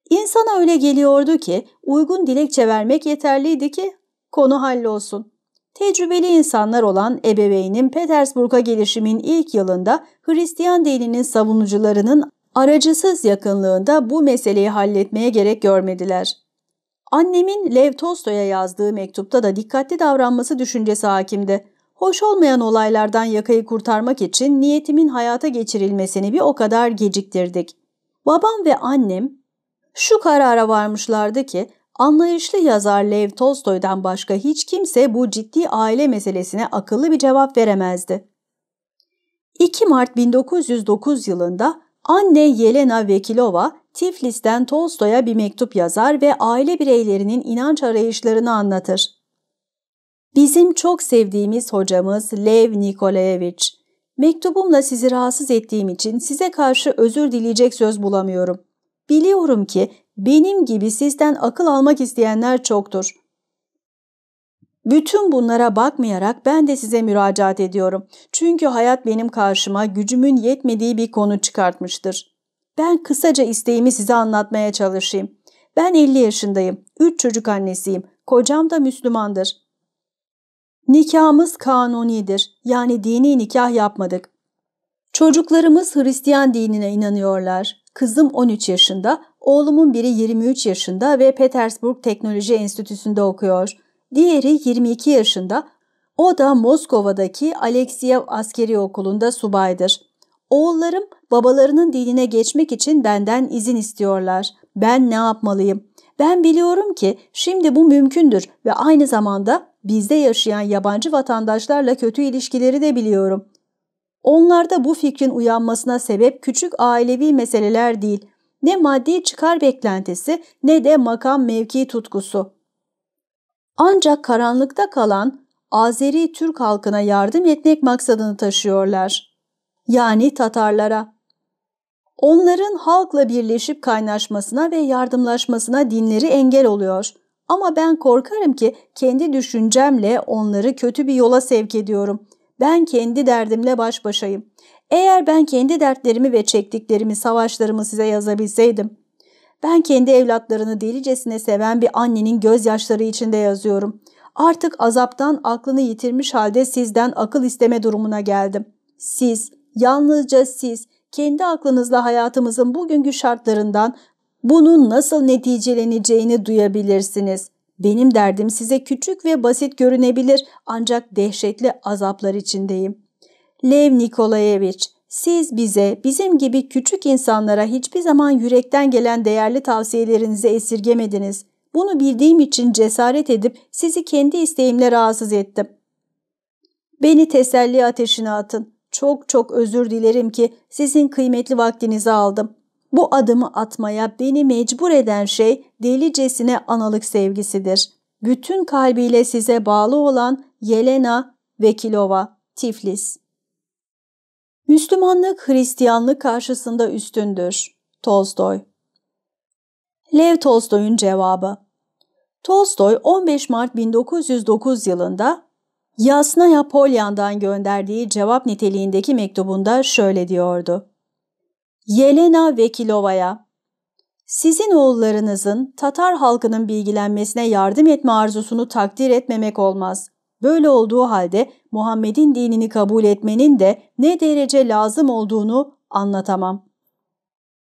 S1: İnsana öyle geliyordu ki uygun dilekçe vermek yeterliydi ki konu hallolsun. Tecrübeli insanlar olan ebeveynin Petersburg'a gelişimin ilk yılında Hristiyan dininin savunucularının aracısız yakınlığında bu meseleyi halletmeye gerek görmediler. Annemin Lev Tolstoy'a yazdığı mektupta da dikkatli davranması düşüncesi hakimdi. Hoş olmayan olaylardan yakayı kurtarmak için niyetimin hayata geçirilmesini bir o kadar geciktirdik. Babam ve annem şu karara varmışlardı ki anlayışlı yazar Lev Tolstoy'dan başka hiç kimse bu ciddi aile meselesine akıllı bir cevap veremezdi. 2 Mart 1909 yılında anne Yelena Vekilova Tiflis'ten Tolstoy'a bir mektup yazar ve aile bireylerinin inanç arayışlarını anlatır. Bizim çok sevdiğimiz hocamız Lev Nikolaevich, mektubumla sizi rahatsız ettiğim için size karşı özür dileyecek söz bulamıyorum. Biliyorum ki benim gibi sizden akıl almak isteyenler çoktur. Bütün bunlara bakmayarak ben de size müracaat ediyorum. Çünkü hayat benim karşıma gücümün yetmediği bir konu çıkartmıştır. Ben kısaca isteğimi size anlatmaya çalışayım. Ben 50 yaşındayım. 3 çocuk annesiyim. Kocam da Müslümandır. Nikahımız kanunidir. Yani dini nikah yapmadık. Çocuklarımız Hristiyan dinine inanıyorlar. Kızım 13 yaşında, oğlumun biri 23 yaşında ve Petersburg Teknoloji Enstitüsü'nde okuyor. Diğeri 22 yaşında, o da Moskova'daki Alexiev Askeri Okulu'nda subaydır. Oğullarım babalarının dinine geçmek için benden izin istiyorlar. Ben ne yapmalıyım? Ben biliyorum ki şimdi bu mümkündür ve aynı zamanda bizde yaşayan yabancı vatandaşlarla kötü ilişkileri de biliyorum. Onlarda bu fikrin uyanmasına sebep küçük ailevi meseleler değil, ne maddi çıkar beklentisi ne de makam mevki tutkusu. Ancak karanlıkta kalan Azeri Türk halkına yardım etmek maksadını taşıyorlar. Yani Tatarlara. Onların halkla birleşip kaynaşmasına ve yardımlaşmasına dinleri engel oluyor. Ama ben korkarım ki kendi düşüncemle onları kötü bir yola sevk ediyorum. Ben kendi derdimle baş başayım. Eğer ben kendi dertlerimi ve çektiklerimi, savaşlarımı size yazabilseydim. Ben kendi evlatlarını delicesine seven bir annenin gözyaşları içinde yazıyorum. Artık azaptan aklını yitirmiş halde sizden akıl isteme durumuna geldim. Siz, yalnızca siz, kendi aklınızla hayatımızın bugünkü şartlarından bunun nasıl neticeleneceğini duyabilirsiniz.'' Benim derdim size küçük ve basit görünebilir ancak dehşetli azaplar içindeyim. Lev Nikolayevich, siz bize, bizim gibi küçük insanlara hiçbir zaman yürekten gelen değerli tavsiyelerinizi esirgemediniz. Bunu bildiğim için cesaret edip sizi kendi isteğimle rahatsız ettim. Beni teselli ateşine atın. Çok çok özür dilerim ki sizin kıymetli vaktinizi aldım. Bu adımı atmaya beni mecbur eden şey delicesine analık sevgisidir. Bütün kalbiyle size bağlı olan Yelena Vekilova, Tiflis. Müslümanlık Hristiyanlık karşısında üstündür. Tolstoy Lev Tolstoy'un cevabı Tolstoy 15 Mart 1909 yılında Yasnaya Polyan'dan gönderdiği cevap niteliğindeki mektubunda şöyle diyordu. Yelena Vekilova'ya sizin oğullarınızın Tatar halkının bilgilenmesine yardım etme arzusunu takdir etmemek olmaz. Böyle olduğu halde Muhammed'in dinini kabul etmenin de ne derece lazım olduğunu anlatamam.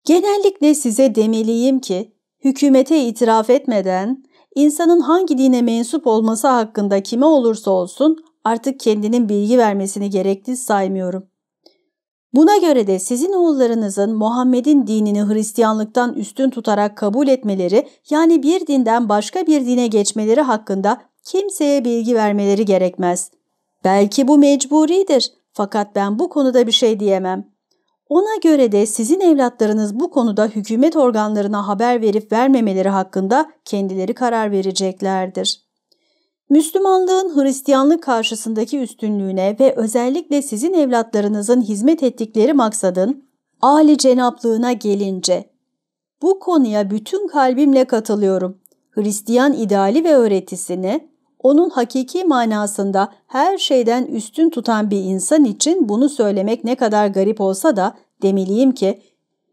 S1: Genellikle size demeliyim ki hükümete itiraf etmeden insanın hangi dine mensup olması hakkında kime olursa olsun artık kendinin bilgi vermesini gerekli saymıyorum. Buna göre de sizin oğullarınızın Muhammed'in dinini Hristiyanlıktan üstün tutarak kabul etmeleri yani bir dinden başka bir dine geçmeleri hakkında kimseye bilgi vermeleri gerekmez. Belki bu mecburidir fakat ben bu konuda bir şey diyemem. Ona göre de sizin evlatlarınız bu konuda hükümet organlarına haber verip vermemeleri hakkında kendileri karar vereceklerdir. Müslümanlığın Hristiyanlık karşısındaki üstünlüğüne ve özellikle sizin evlatlarınızın hizmet ettikleri maksadın âli cenaplığına gelince, bu konuya bütün kalbimle katılıyorum. Hristiyan ideali ve öğretisini, onun hakiki manasında her şeyden üstün tutan bir insan için bunu söylemek ne kadar garip olsa da demeliyim ki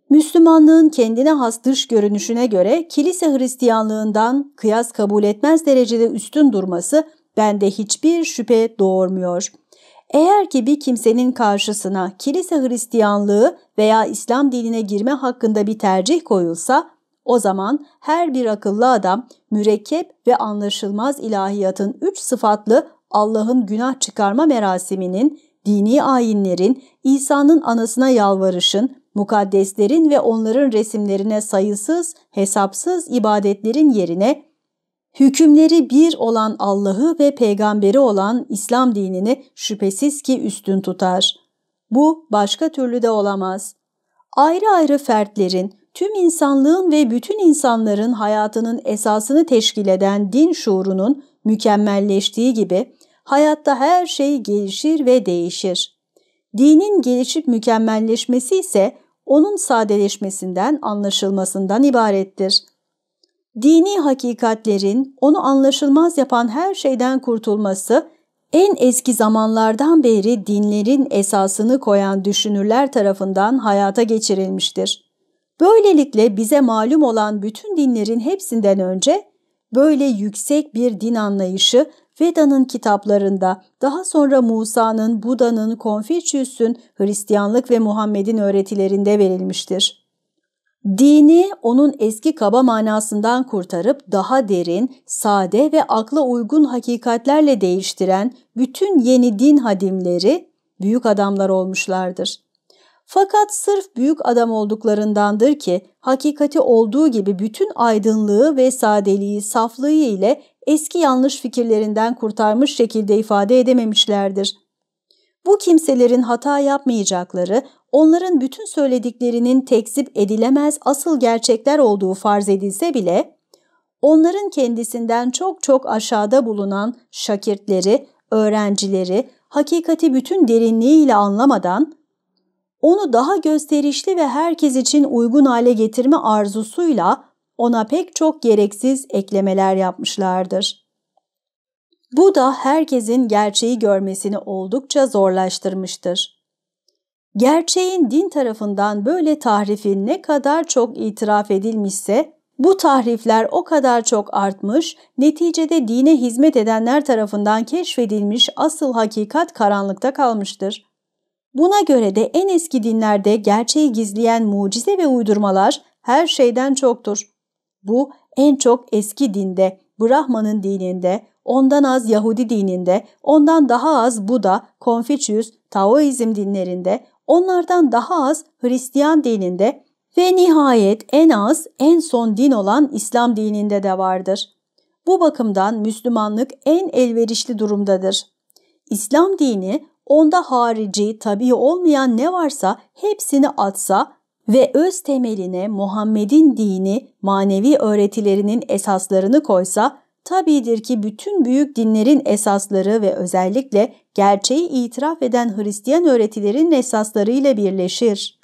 S1: Müslümanlığın kendine has dış görünüşüne göre kilise Hristiyanlığından kıyas kabul etmez derecede üstün durması bende hiçbir şüphe doğurmuyor. Eğer ki bir kimsenin karşısına kilise Hristiyanlığı veya İslam dinine girme hakkında bir tercih koyulsa o zaman her bir akıllı adam mürekkep ve anlaşılmaz ilahiyatın üç sıfatlı Allah'ın günah çıkarma merasiminin, dini ayinlerin, İsa'nın anasına yalvarışın, mukaddeslerin ve onların resimlerine sayısız, hesapsız ibadetlerin yerine hükümleri bir olan Allah'ı ve peygamberi olan İslam dinini şüphesiz ki üstün tutar. Bu başka türlü de olamaz. Ayrı ayrı fertlerin, tüm insanlığın ve bütün insanların hayatının esasını teşkil eden din şuurunun mükemmelleştiği gibi hayatta her şey gelişir ve değişir. Dinin gelişip mükemmelleşmesi ise onun sadeleşmesinden, anlaşılmasından ibarettir. Dini hakikatlerin onu anlaşılmaz yapan her şeyden kurtulması, en eski zamanlardan beri dinlerin esasını koyan düşünürler tarafından hayata geçirilmiştir. Böylelikle bize malum olan bütün dinlerin hepsinden önce böyle yüksek bir din anlayışı Veda'nın kitaplarında, daha sonra Musa'nın, Buda'nın, Konfüçyüs'ün, Hristiyanlık ve Muhammed'in öğretilerinde verilmiştir. Dini onun eski kaba manasından kurtarıp daha derin, sade ve akla uygun hakikatlerle değiştiren bütün yeni din hadimleri büyük adamlar olmuşlardır. Fakat sırf büyük adam olduklarındandır ki hakikati olduğu gibi bütün aydınlığı ve sadeliği, saflığı ile eski yanlış fikirlerinden kurtarmış şekilde ifade edememişlerdir. Bu kimselerin hata yapmayacakları, onların bütün söylediklerinin tekzip edilemez asıl gerçekler olduğu farz edilse bile, onların kendisinden çok çok aşağıda bulunan şakirtleri, öğrencileri, hakikati bütün derinliğiyle anlamadan, onu daha gösterişli ve herkes için uygun hale getirme arzusuyla ona pek çok gereksiz eklemeler yapmışlardır. Bu da herkesin gerçeği görmesini oldukça zorlaştırmıştır. Gerçeğin din tarafından böyle tahrifi ne kadar çok itiraf edilmişse bu tahrifler o kadar çok artmış, neticede dine hizmet edenler tarafından keşfedilmiş asıl hakikat karanlıkta kalmıştır. Buna göre de en eski dinlerde gerçeği gizleyen mucize ve uydurmalar her şeyden çoktur. Bu en çok eski dinde, Brahman'ın dininde, ondan az Yahudi dininde, ondan daha az Buda, Konfüçyüs, Taoizm dinlerinde, onlardan daha az Hristiyan dininde ve nihayet en az en son din olan İslam dininde de vardır. Bu bakımdan Müslümanlık en elverişli durumdadır. İslam dini onda harici, tabi olmayan ne varsa hepsini atsa ve öz temeline Muhammed'in dini, manevi öğretilerinin esaslarını koysa, tabidir ki bütün büyük dinlerin esasları ve özellikle gerçeği itiraf eden Hristiyan öğretilerin esaslarıyla birleşir.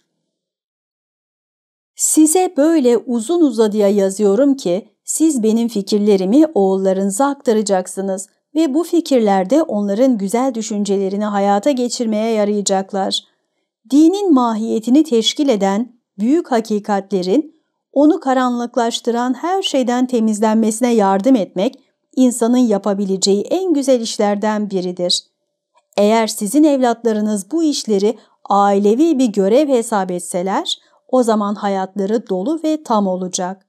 S1: Size böyle uzun uzadıya yazıyorum ki siz benim fikirlerimi oğullarınıza aktaracaksınız ve bu fikirler de onların güzel düşüncelerini hayata geçirmeye yarayacaklar.'' dinin mahiyetini teşkil eden büyük hakikatlerin onu karanlıklaştıran her şeyden temizlenmesine yardım etmek insanın yapabileceği en güzel işlerden biridir. Eğer sizin evlatlarınız bu işleri ailevi bir görev hesap etseler, o zaman hayatları dolu ve tam olacak.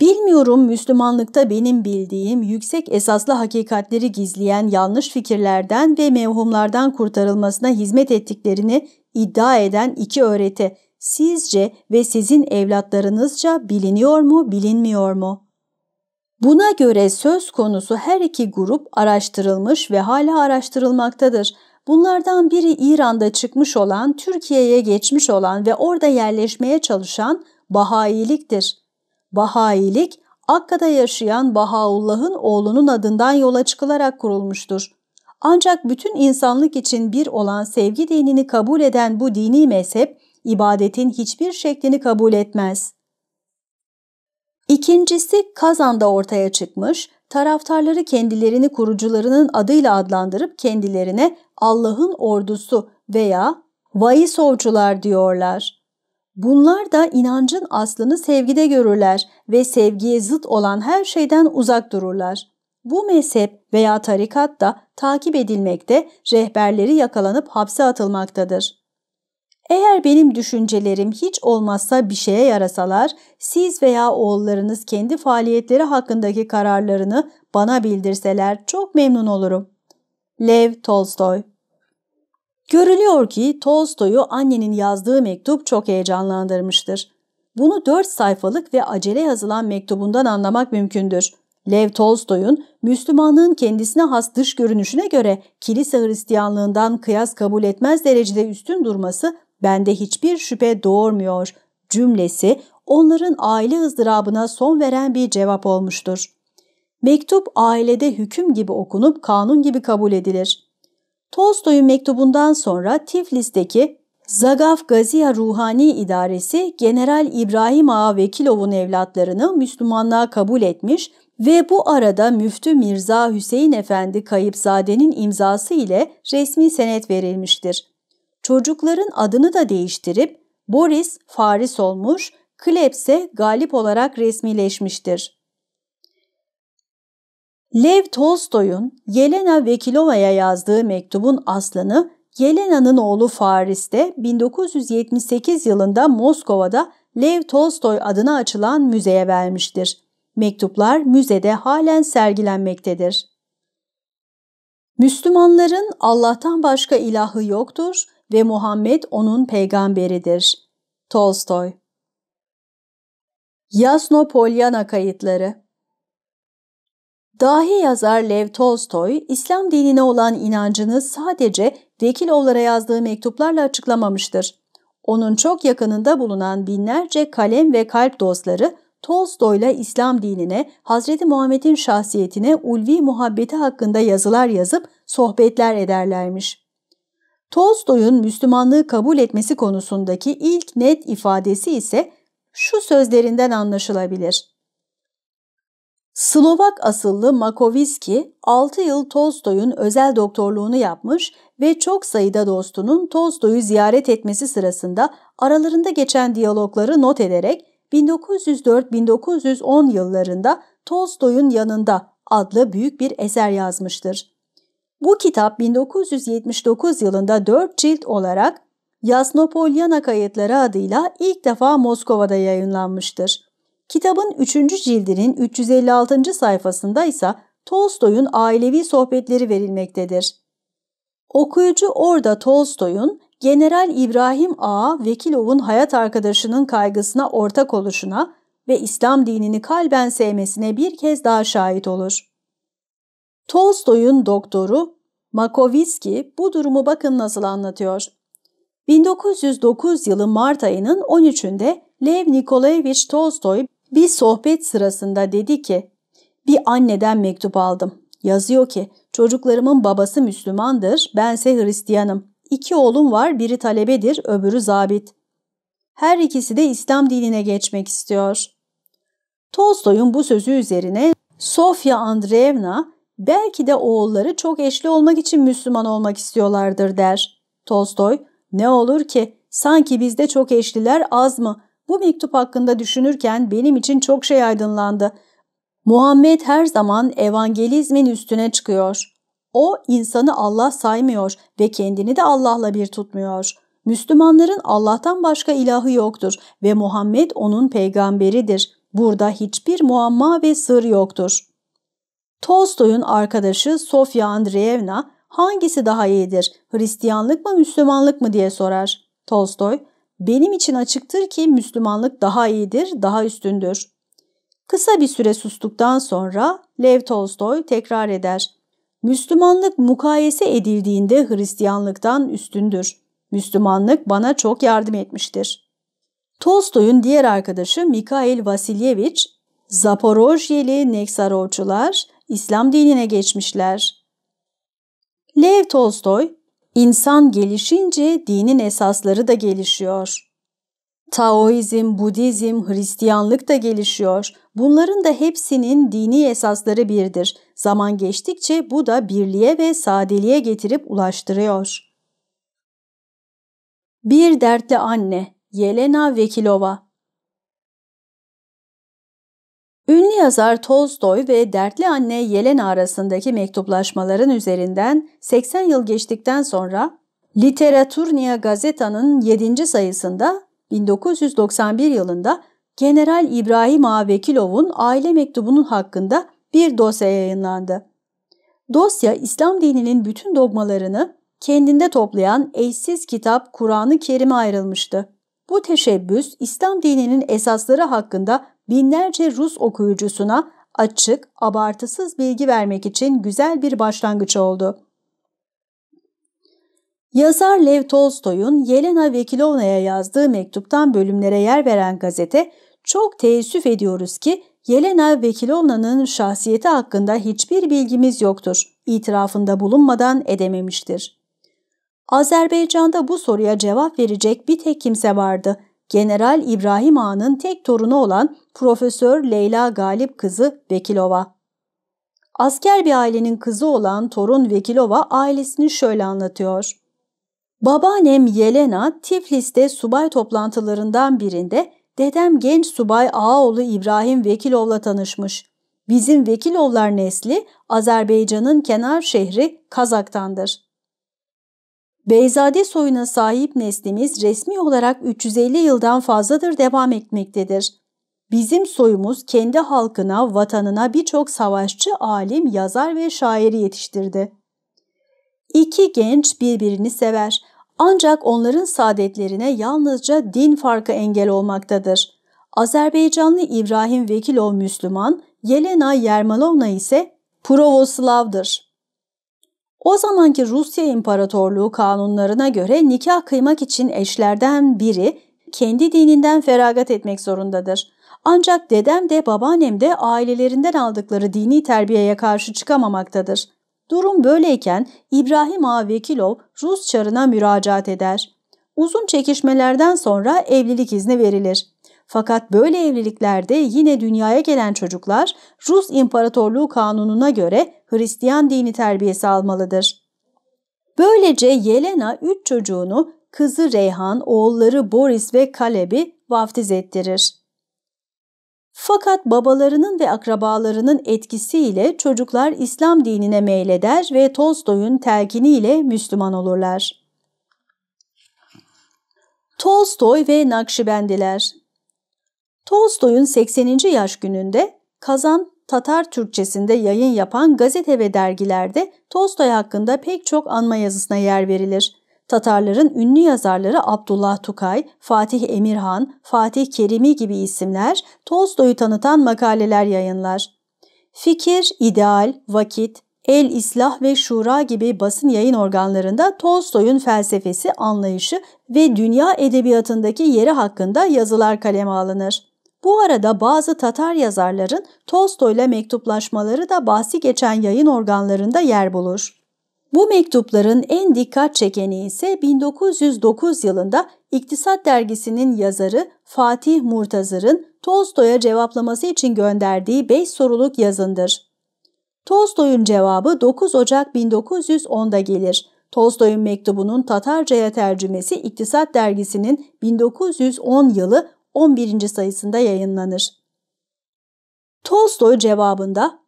S1: Bilmiyorum Müslümanlıkta benim bildiğim yüksek esaslı hakikatleri gizleyen yanlış fikirlerden ve mevhumlardan kurtarılmasına hizmet ettiklerini iddia eden iki öğreti sizce ve sizin evlatlarınızca biliniyor mu bilinmiyor mu? Buna göre söz konusu her iki grup araştırılmış ve hala araştırılmaktadır. Bunlardan biri İran'da çıkmış olan, Türkiye'ye geçmiş olan ve orada yerleşmeye çalışan Bahayiliktir. Bahailik, Akka'da yaşayan Bahaullah'ın oğlunun adından yola çıkılarak kurulmuştur. Ancak bütün insanlık için bir olan sevgi dinini kabul eden bu dini mezhep, ibadetin hiçbir şeklini kabul etmez. İkincisi Kazan'da ortaya çıkmış, taraftarları kendilerini kurucularının adıyla adlandırıp kendilerine Allah'ın ordusu veya Vaisovcular diyorlar. Bunlar da inancın aslını sevgide görürler ve sevgiye zıt olan her şeyden uzak dururlar. Bu mezhep veya tarikat da takip edilmekte, rehberleri yakalanıp hapse atılmaktadır. Eğer benim düşüncelerim hiç olmazsa bir şeye yarasalar, siz veya oğullarınız kendi faaliyetleri hakkındaki kararlarını bana bildirseler çok memnun olurum. Lev Tolstoy Görülüyor ki Tolstoy'u annenin yazdığı mektup çok heyecanlandırmıştır. Bunu dört sayfalık ve acele yazılan mektubundan anlamak mümkündür. Lev Tolstoy'un Müslümanlığın kendisine has dış görünüşüne göre kilise Hristiyanlığından kıyas kabul etmez derecede üstün durması bende hiçbir şüphe doğurmuyor cümlesi onların aile ızdırabına son veren bir cevap olmuştur. Mektup ailede hüküm gibi okunup kanun gibi kabul edilir. Tolstoy'un mektubundan sonra Tiflis'teki Zagaf Gazia Ruhani İdaresi General İbrahim Ağa Vekilov'un evlatlarını Müslümanlığa kabul etmiş ve bu arada Müftü Mirza Hüseyin Efendi Kayıpzade'nin imzası ile resmi senet verilmiştir. Çocukların adını da değiştirip Boris Faris olmuş, Kleps'e galip olarak resmileşmiştir. Lev Tolstoy'un Yelena Vekilova'ya yazdığı mektubun aslını Yelena'nın oğlu Faris'te 1978 yılında Moskova'da Lev Tolstoy adına açılan müzeye vermiştir. Mektuplar müzede halen sergilenmektedir. Müslümanların Allah'tan başka ilahı yoktur ve Muhammed onun peygamberidir. Tolstoy Yasno Polyana kayıtları Dahi yazar Lev Tolstoy, İslam dinine olan inancını sadece Vekilovlara yazdığı mektuplarla açıklamamıştır. Onun çok yakınında bulunan binlerce kalem ve kalp dostları Tolstoy'la İslam dinine, Hz. Muhammed'in şahsiyetine ulvi muhabbeti hakkında yazılar yazıp sohbetler ederlermiş. Tolstoy'un Müslümanlığı kabul etmesi konusundaki ilk net ifadesi ise şu sözlerinden anlaşılabilir. Slovak asıllı Makoviski 6 yıl Tolstoy'un özel doktorluğunu yapmış ve çok sayıda dostunun Tolstoy'u ziyaret etmesi sırasında aralarında geçen diyalogları not ederek 1904-1910 yıllarında Tolstoy'un yanında adlı büyük bir eser yazmıştır. Bu kitap 1979 yılında 4 cilt olarak Yasnopolyana kayıtları adıyla ilk defa Moskova'da yayınlanmıştır. Kitabın 3. cildinin 356. sayfasında ise Tolstoy'un ailevi sohbetleri verilmektedir. Okuyucu orada Tolstoy'un General İbrahim A. Vekilov'un hayat arkadaşının kaygısına ortak oluşuna ve İslam dinini kalben sevmesine bir kez daha şahit olur. Tolstoy'un doktoru Makovitski bu durumu bakın nasıl anlatıyor. 1909 yılı Mart ayının 13'ünde Lev Nikolayevich Tolstoy bir sohbet sırasında dedi ki, bir anneden mektup aldım. Yazıyor ki, çocuklarımın babası Müslümandır, bense Hristiyanım. İki oğlum var, biri talebedir, öbürü zabit. Her ikisi de İslam dinine geçmek istiyor. Tolstoy'un bu sözü üzerine Sofya Andreevna belki de oğulları çok eşli olmak için Müslüman olmak istiyorlardır der. Tolstoy ne olur ki sanki bizde çok eşliler az mı bu mektup hakkında düşünürken benim için çok şey aydınlandı. Muhammed her zaman evangelizmin üstüne çıkıyor. O insanı Allah saymıyor ve kendini de Allah'la bir tutmuyor. Müslümanların Allah'tan başka ilahı yoktur ve Muhammed onun peygamberidir. Burada hiçbir muamma ve sır yoktur. Tolstoy'un arkadaşı Sofya Andreevna hangisi daha iyidir, Hristiyanlık mı Müslümanlık mı diye sorar. Tolstoy, benim için açıktır ki Müslümanlık daha iyidir, daha üstündür. Kısa bir süre sustuktan sonra Lev Tolstoy tekrar eder. Müslümanlık mukayese edildiğinde Hristiyanlıktan üstündür. Müslümanlık bana çok yardım etmiştir. Tolstoy'un diğer arkadaşı Mikhail Vasilyevich, Zaporojyeli Neksarovçular İslam dinine geçmişler. Lev Tolstoy İnsan gelişince dinin esasları da gelişiyor. Taoizm, Budizm, Hristiyanlık da gelişiyor. Bunların da hepsinin dini esasları birdir. Zaman geçtikçe bu da birliğe ve sadeliğe getirip ulaştırıyor. Bir Dertli Anne Yelena Vekilova Ünlü yazar Tolstoy ve dertli anne Yelena arasındaki mektuplaşmaların üzerinden 80 yıl geçtikten sonra Literaturnia Gazeta'nın 7. sayısında 1991 yılında General İbrahim A. Vekilov'un aile mektubunun hakkında bir dosya yayınlandı. Dosya İslam dininin bütün dogmalarını kendinde toplayan eşsiz kitap Kur'an-ı Kerim'e ayrılmıştı. Bu teşebbüs İslam dininin esasları hakkında binlerce Rus okuyucusuna açık, abartısız bilgi vermek için güzel bir başlangıç oldu. Yazar Lev Tolstoy'un Yelena Vekilovna'ya yazdığı mektuptan bölümlere yer veren gazete, çok teessüf ediyoruz ki Yelena Vekilovna'nın şahsiyeti hakkında hiçbir bilgimiz yoktur, itirafında bulunmadan edememiştir. Azerbaycan'da bu soruya cevap verecek bir tek kimse vardı. General İbrahim Ağa'nın tek torunu olan Profesör Leyla Galip kızı Vekilova. Asker bir ailenin kızı olan torun Vekilova ailesini şöyle anlatıyor. Babaannem Yelena Tiflis'te subay toplantılarından birinde dedem genç subay Ağaoğlu İbrahim Vekilov'la tanışmış. Bizim Vekilovlar nesli Azerbaycan'ın kenar şehri Kazak'tandır. Beyzade soyuna sahip neslimiz resmi olarak 350 yıldan fazladır devam etmektedir. Bizim soyumuz kendi halkına, vatanına birçok savaşçı, alim, yazar ve şairi yetiştirdi. İki genç birbirini sever ancak onların saadetlerine yalnızca din farkı engel olmaktadır. Azerbaycanlı İbrahim Vekilov Müslüman, Yelena Yermalovna ise Provoslav'dır. O zamanki Rusya İmparatorluğu kanunlarına göre nikah kıymak için eşlerden biri kendi dininden feragat etmek zorundadır. Ancak dedem de babaannem de ailelerinden aldıkları dini terbiyeye karşı çıkamamaktadır. Durum böyleyken İbrahim Ağa Vekilov Rus çarına müracaat eder. Uzun çekişmelerden sonra evlilik izni verilir. Fakat böyle evliliklerde yine dünyaya gelen çocuklar Rus İmparatorluğu kanununa göre Hristiyan dini terbiyesi almalıdır. Böylece Yelena üç çocuğunu kızı Reyhan, oğulları Boris ve Kaleb'i vaftiz ettirir. Fakat babalarının ve akrabalarının etkisiyle çocuklar İslam dinine meyleder ve Tolstoy'un telkiniyle Müslüman olurlar. Tolstoy ve Nakşibendiler Tolstoy'un 80. yaş gününde Kazan Tatar Türkçesinde yayın yapan gazete ve dergilerde Tolstoy hakkında pek çok anma yazısına yer verilir. Tatarların ünlü yazarları Abdullah Tukay, Fatih Emirhan, Fatih Kerimi gibi isimler Tolstoy'u tanıtan makaleler yayınlar. Fikir, ideal, vakit, El İslah ve Şura gibi basın yayın organlarında Tolstoy'un felsefesi, anlayışı ve dünya edebiyatındaki yeri hakkında yazılar kaleme alınır. Bu arada bazı Tatar yazarların Tolstoy ile mektuplaşmaları da bahsi geçen yayın organlarında yer bulur. Bu mektupların en dikkat çekeni ise 1909 yılında İktisat Dergisi'nin yazarı Fatih Murtazır'ın Tolstoy'a cevaplaması için gönderdiği 5 soruluk yazındır. Tolstoy'un cevabı 9 Ocak 1910'da gelir. Tolstoy'un mektubunun Tatarca'ya tercümesi İktisat Dergisi'nin 1910 yılı 11. sayısında yayınlanır. Tolstoy cevabında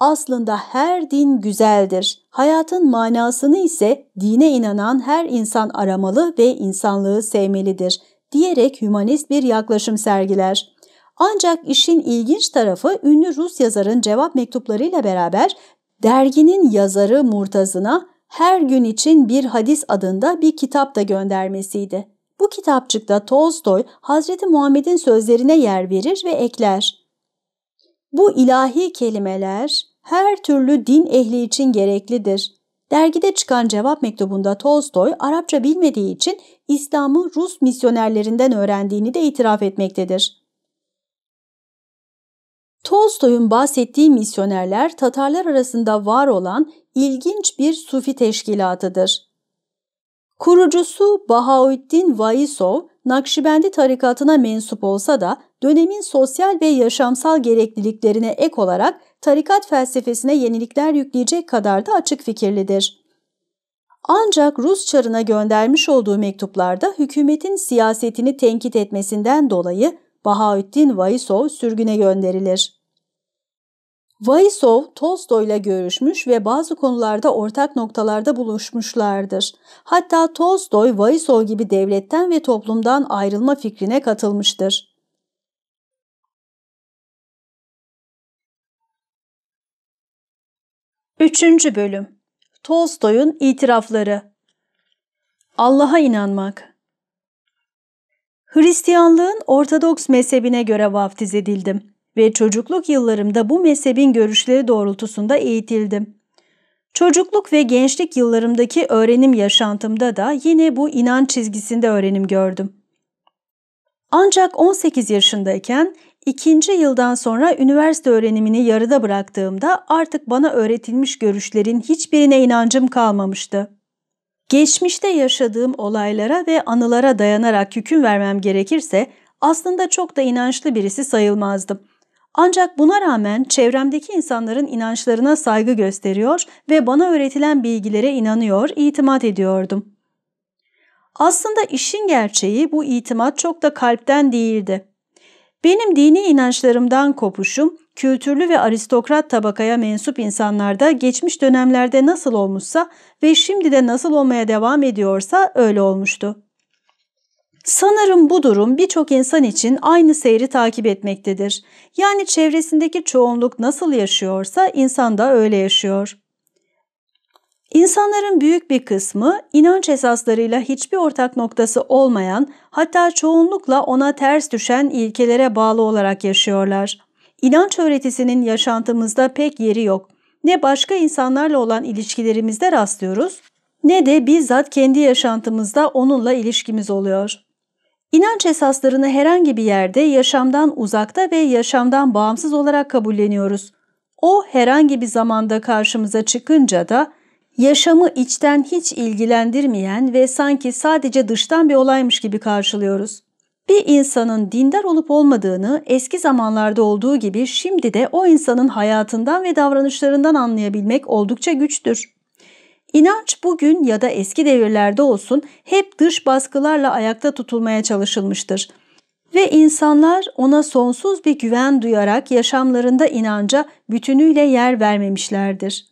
S1: aslında her din güzeldir. Hayatın manasını ise dine inanan her insan aramalı ve insanlığı sevmelidir diyerek hümanist bir yaklaşım sergiler. Ancak işin ilginç tarafı ünlü Rus yazarın cevap mektuplarıyla beraber derginin yazarı Murtaz'ına her gün için bir hadis adında bir kitap da göndermesiydi. Bu kitapçıkta Tolstoy Hazreti Muhammed'in sözlerine yer verir ve ekler. Bu ilahi kelimeler her türlü din ehli için gereklidir. Dergide çıkan cevap mektubunda Tolstoy Arapça bilmediği için İslam'ı Rus misyonerlerinden öğrendiğini de itiraf etmektedir. Tolstoy'un bahsettiği misyonerler Tatarlar arasında var olan ilginç bir sufi teşkilatıdır. Kurucusu Bahaüddin Vaisov, Nakşibendi tarikatına mensup olsa da dönemin sosyal ve yaşamsal gerekliliklerine ek olarak tarikat felsefesine yenilikler yükleyecek kadar da açık fikirlidir. Ancak Rus çarına göndermiş olduğu mektuplarda hükümetin siyasetini tenkit etmesinden dolayı Bahaüddin Vaisov sürgüne gönderilir. Vaisov Tolstoy ile görüşmüş ve bazı konularda ortak noktalarda buluşmuşlardır. Hatta Tolstoy Vaisov gibi devletten ve toplumdan ayrılma fikrine katılmıştır. Üçüncü bölüm Tolstoy'un itirafları Allah'a inanmak Hristiyanlığın Ortodoks mezhebine göre vaftiz edildim ve çocukluk yıllarımda bu mezhebin görüşleri doğrultusunda eğitildim. Çocukluk ve gençlik yıllarımdaki öğrenim yaşantımda da yine bu inanç çizgisinde öğrenim gördüm. Ancak 18 yaşındayken ikinci yıldan sonra üniversite öğrenimini yarıda bıraktığımda artık bana öğretilmiş görüşlerin hiçbirine inancım kalmamıştı. Geçmişte yaşadığım olaylara ve anılara dayanarak hüküm vermem gerekirse aslında çok da inançlı birisi sayılmazdım. Ancak buna rağmen çevremdeki insanların inançlarına saygı gösteriyor ve bana öğretilen bilgilere inanıyor, itimat ediyordum. Aslında işin gerçeği bu itimat çok da kalpten değildi. Benim dini inançlarımdan kopuşum, kültürlü ve aristokrat tabakaya mensup insanlarda geçmiş dönemlerde nasıl olmuşsa ve şimdi de nasıl olmaya devam ediyorsa öyle olmuştu. Sanırım bu durum birçok insan için aynı seyri takip etmektedir. Yani çevresindeki çoğunluk nasıl yaşıyorsa insan da öyle yaşıyor. İnsanların büyük bir kısmı inanç esaslarıyla hiçbir ortak noktası olmayan hatta çoğunlukla ona ters düşen ilkelere bağlı olarak yaşıyorlar. İnanç öğretisinin yaşantımızda pek yeri yok. Ne başka insanlarla olan ilişkilerimizde rastlıyoruz ne de bizzat kendi yaşantımızda onunla ilişkimiz oluyor. İnanç esaslarını herhangi bir yerde yaşamdan uzakta ve yaşamdan bağımsız olarak kabulleniyoruz. O herhangi bir zamanda karşımıza çıkınca da yaşamı içten hiç ilgilendirmeyen ve sanki sadece dıştan bir olaymış gibi karşılıyoruz. Bir insanın dindar olup olmadığını eski zamanlarda olduğu gibi şimdi de o insanın hayatından ve davranışlarından anlayabilmek oldukça güçtür. İnanç bugün ya da eski devirlerde olsun hep dış baskılarla ayakta tutulmaya çalışılmıştır. Ve insanlar ona sonsuz bir güven duyarak yaşamlarında inanca bütünüyle yer vermemişlerdir.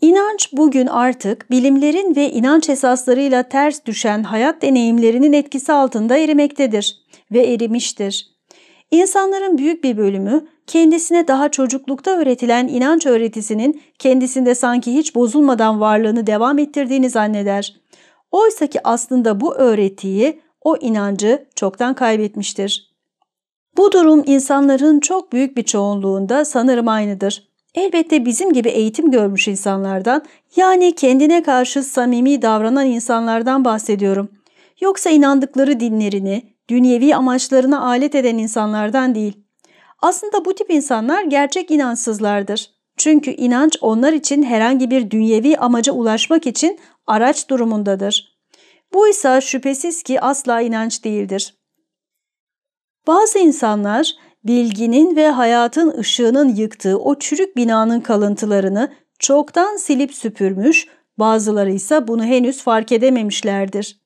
S1: İnanç bugün artık bilimlerin ve inanç esaslarıyla ters düşen hayat deneyimlerinin etkisi altında erimektedir ve erimiştir. İnsanların büyük bir bölümü kendisine daha çocuklukta öğretilen inanç öğretisinin kendisinde sanki hiç bozulmadan varlığını devam ettirdiğini zanneder. Oysa ki aslında bu öğretiyi, o inancı çoktan kaybetmiştir. Bu durum insanların çok büyük bir çoğunluğunda sanırım aynıdır. Elbette bizim gibi eğitim görmüş insanlardan, yani kendine karşı samimi davranan insanlardan bahsediyorum. Yoksa inandıkları dinlerini, dünyevi amaçlarına alet eden insanlardan değil. Aslında bu tip insanlar gerçek inançsızlardır. Çünkü inanç onlar için herhangi bir dünyevi amaca ulaşmak için araç durumundadır. Bu ise şüphesiz ki asla inanç değildir. Bazı insanlar bilginin ve hayatın ışığının yıktığı o çürük binanın kalıntılarını çoktan silip süpürmüş, bazıları ise bunu henüz fark edememişlerdir.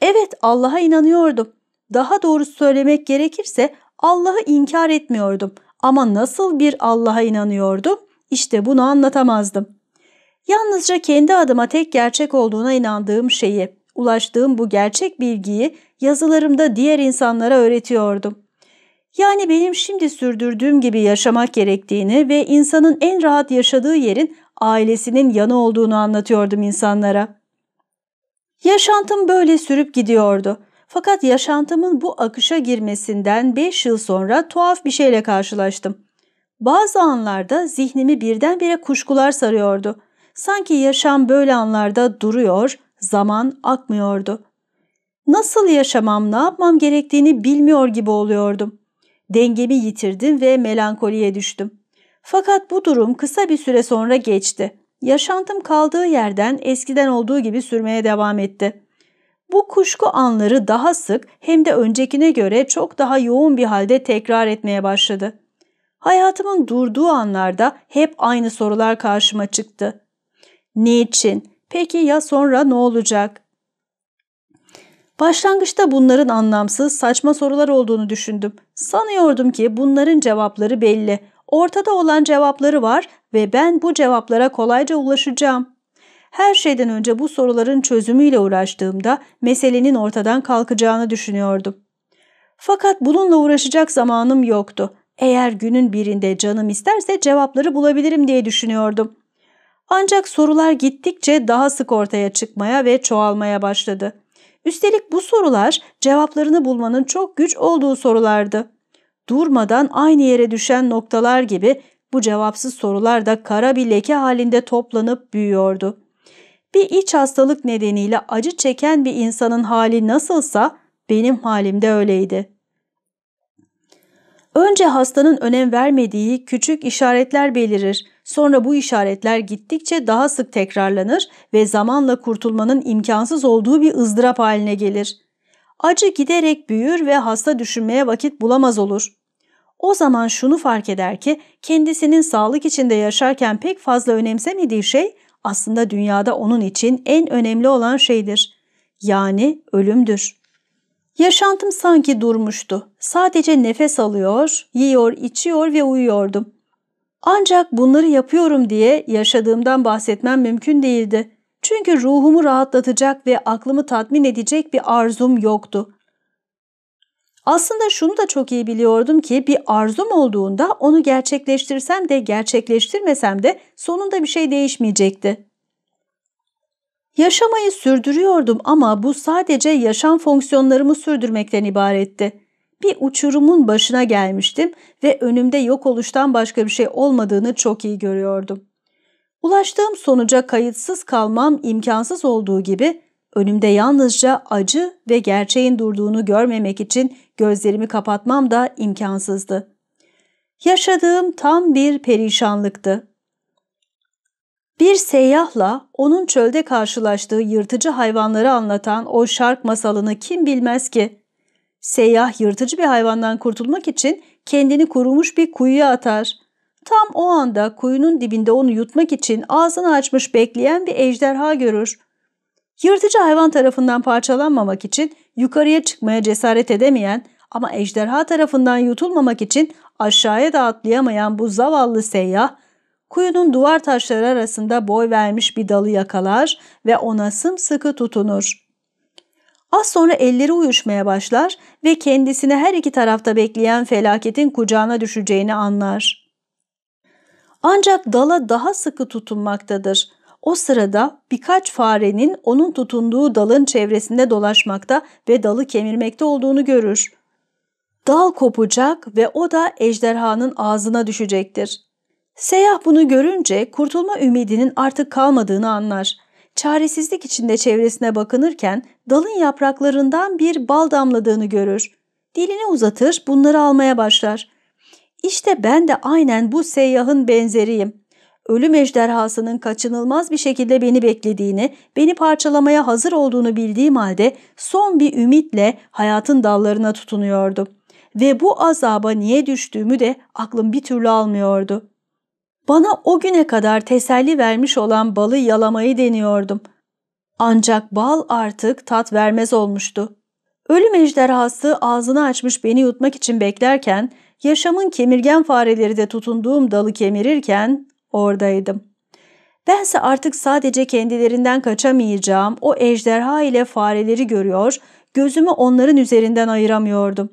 S1: Evet Allah'a inanıyordum. Daha doğrusu söylemek gerekirse Allah'ı inkar etmiyordum ama nasıl bir Allah'a inanıyordum İşte bunu anlatamazdım. Yalnızca kendi adıma tek gerçek olduğuna inandığım şeyi, ulaştığım bu gerçek bilgiyi yazılarımda diğer insanlara öğretiyordum. Yani benim şimdi sürdürdüğüm gibi yaşamak gerektiğini ve insanın en rahat yaşadığı yerin ailesinin yanı olduğunu anlatıyordum insanlara. Yaşantım böyle sürüp gidiyordu. Fakat yaşantımın bu akışa girmesinden 5 yıl sonra tuhaf bir şeyle karşılaştım. Bazı anlarda zihnimi birdenbire kuşkular sarıyordu. Sanki yaşam böyle anlarda duruyor, zaman akmıyordu. Nasıl yaşamam, ne yapmam gerektiğini bilmiyor gibi oluyordum. Dengemi yitirdim ve melankoliye düştüm. Fakat bu durum kısa bir süre sonra geçti. Yaşantım kaldığı yerden eskiden olduğu gibi sürmeye devam etti. Bu kuşku anları daha sık hem de öncekine göre çok daha yoğun bir halde tekrar etmeye başladı. Hayatımın durduğu anlarda hep aynı sorular karşıma çıktı. Niçin? Peki ya sonra ne olacak? Başlangıçta bunların anlamsız, saçma sorular olduğunu düşündüm. Sanıyordum ki bunların cevapları belli. Ortada olan cevapları var ve ben bu cevaplara kolayca ulaşacağım. Her şeyden önce bu soruların çözümüyle uğraştığımda meselenin ortadan kalkacağını düşünüyordum. Fakat bununla uğraşacak zamanım yoktu. Eğer günün birinde canım isterse cevapları bulabilirim diye düşünüyordum. Ancak sorular gittikçe daha sık ortaya çıkmaya ve çoğalmaya başladı. Üstelik bu sorular cevaplarını bulmanın çok güç olduğu sorulardı. Durmadan aynı yere düşen noktalar gibi bu cevapsız sorular da kara bir leke halinde toplanıp büyüyordu. Bir iç hastalık nedeniyle acı çeken bir insanın hali nasılsa benim halim de öyleydi. Önce hastanın önem vermediği küçük işaretler belirir. Sonra bu işaretler gittikçe daha sık tekrarlanır ve zamanla kurtulmanın imkansız olduğu bir ızdırap haline gelir. Acı giderek büyür ve hasta düşünmeye vakit bulamaz olur. O zaman şunu fark eder ki kendisinin sağlık içinde yaşarken pek fazla önemsemediği şey aslında dünyada onun için en önemli olan şeydir. Yani ölümdür. Yaşantım sanki durmuştu. Sadece nefes alıyor, yiyor, içiyor ve uyuyordum. Ancak bunları yapıyorum diye yaşadığımdan bahsetmem mümkün değildi. Çünkü ruhumu rahatlatacak ve aklımı tatmin edecek bir arzum yoktu. Aslında şunu da çok iyi biliyordum ki bir arzum olduğunda onu gerçekleştirsem de gerçekleştirmesem de sonunda bir şey değişmeyecekti. Yaşamayı sürdürüyordum ama bu sadece yaşam fonksiyonlarımı sürdürmekten ibaretti. Bir uçurumun başına gelmiştim ve önümde yok oluştan başka bir şey olmadığını çok iyi görüyordum. Ulaştığım sonuca kayıtsız kalmam imkansız olduğu gibi Önümde yalnızca acı ve gerçeğin durduğunu görmemek için gözlerimi kapatmam da imkansızdı. Yaşadığım tam bir perişanlıktı. Bir seyyahla onun çölde karşılaştığı yırtıcı hayvanları anlatan o şark masalını kim bilmez ki? Seyyah yırtıcı bir hayvandan kurtulmak için kendini kurumuş bir kuyuya atar. Tam o anda kuyunun dibinde onu yutmak için ağzını açmış bekleyen bir ejderha görür. Yırtıcı hayvan tarafından parçalanmamak için yukarıya çıkmaya cesaret edemeyen ama ejderha tarafından yutulmamak için aşağıya da atlayamayan bu zavallı seyyah, kuyunun duvar taşları arasında boy vermiş bir dalı yakalar ve ona sımsıkı tutunur. Az sonra elleri uyuşmaya başlar ve kendisini her iki tarafta bekleyen felaketin kucağına düşeceğini anlar. Ancak dala daha sıkı tutunmaktadır o sırada birkaç farenin onun tutunduğu dalın çevresinde dolaşmakta ve dalı kemirmekte olduğunu görür. Dal kopacak ve o da ejderhanın ağzına düşecektir. Seyah bunu görünce kurtulma ümidinin artık kalmadığını anlar. Çaresizlik içinde çevresine bakınırken dalın yapraklarından bir bal damladığını görür. Dilini uzatır bunları almaya başlar. İşte ben de aynen bu seyyahın benzeriyim ölüm ejderhasının kaçınılmaz bir şekilde beni beklediğini, beni parçalamaya hazır olduğunu bildiğim halde son bir ümitle hayatın dallarına tutunuyordum. Ve bu azaba niye düştüğümü de aklım bir türlü almıyordu. Bana o güne kadar teselli vermiş olan balı yalamayı deniyordum. Ancak bal artık tat vermez olmuştu. Ölüm ejderhası ağzını açmış beni yutmak için beklerken, yaşamın kemirgen fareleri de tutunduğum dalı kemirirken Oradaydım. Bense artık sadece kendilerinden kaçamayacağım o ejderha ile fareleri görüyor, gözümü onların üzerinden ayıramıyordum.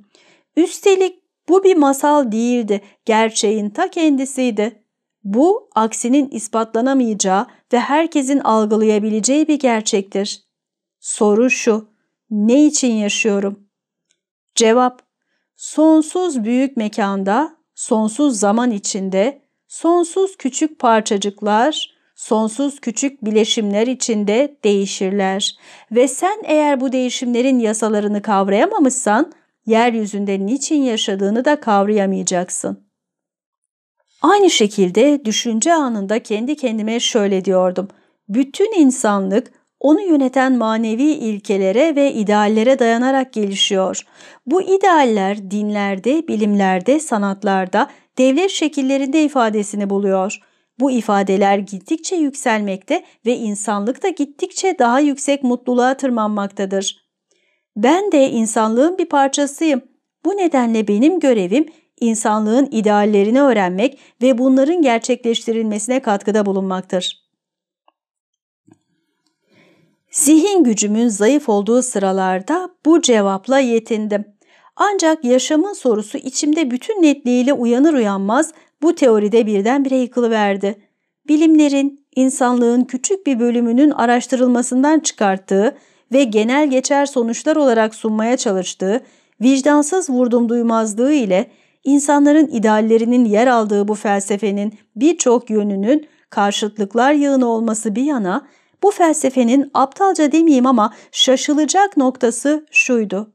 S1: Üstelik bu bir masal değildi, gerçeğin ta kendisiydi. Bu aksinin ispatlanamayacağı ve herkesin algılayabileceği bir gerçektir. Soru şu, ne için yaşıyorum? Cevap, sonsuz büyük mekanda, sonsuz zaman içinde, sonsuz küçük parçacıklar, sonsuz küçük bileşimler içinde değişirler. Ve sen eğer bu değişimlerin yasalarını kavrayamamışsan, yeryüzünde niçin yaşadığını da kavrayamayacaksın. Aynı şekilde düşünce anında kendi kendime şöyle diyordum. Bütün insanlık onu yöneten manevi ilkelere ve ideallere dayanarak gelişiyor. Bu idealler dinlerde, bilimlerde, sanatlarda, devlet şekillerinde ifadesini buluyor. Bu ifadeler gittikçe yükselmekte ve insanlık da gittikçe daha yüksek mutluluğa tırmanmaktadır. Ben de insanlığın bir parçasıyım. Bu nedenle benim görevim insanlığın ideallerini öğrenmek ve bunların gerçekleştirilmesine katkıda bulunmaktır. Zihin gücümün zayıf olduğu sıralarda bu cevapla yetindim. Ancak yaşamın sorusu içimde bütün netliğiyle uyanır uyanmaz bu teoride birdenbire yıkılıverdi. Bilimlerin, insanlığın küçük bir bölümünün araştırılmasından çıkarttığı ve genel geçer sonuçlar olarak sunmaya çalıştığı vicdansız vurdum duymazlığı ile insanların ideallerinin yer aldığı bu felsefenin birçok yönünün karşıtlıklar yığını olması bir yana bu felsefenin aptalca demeyeyim ama şaşılacak noktası şuydu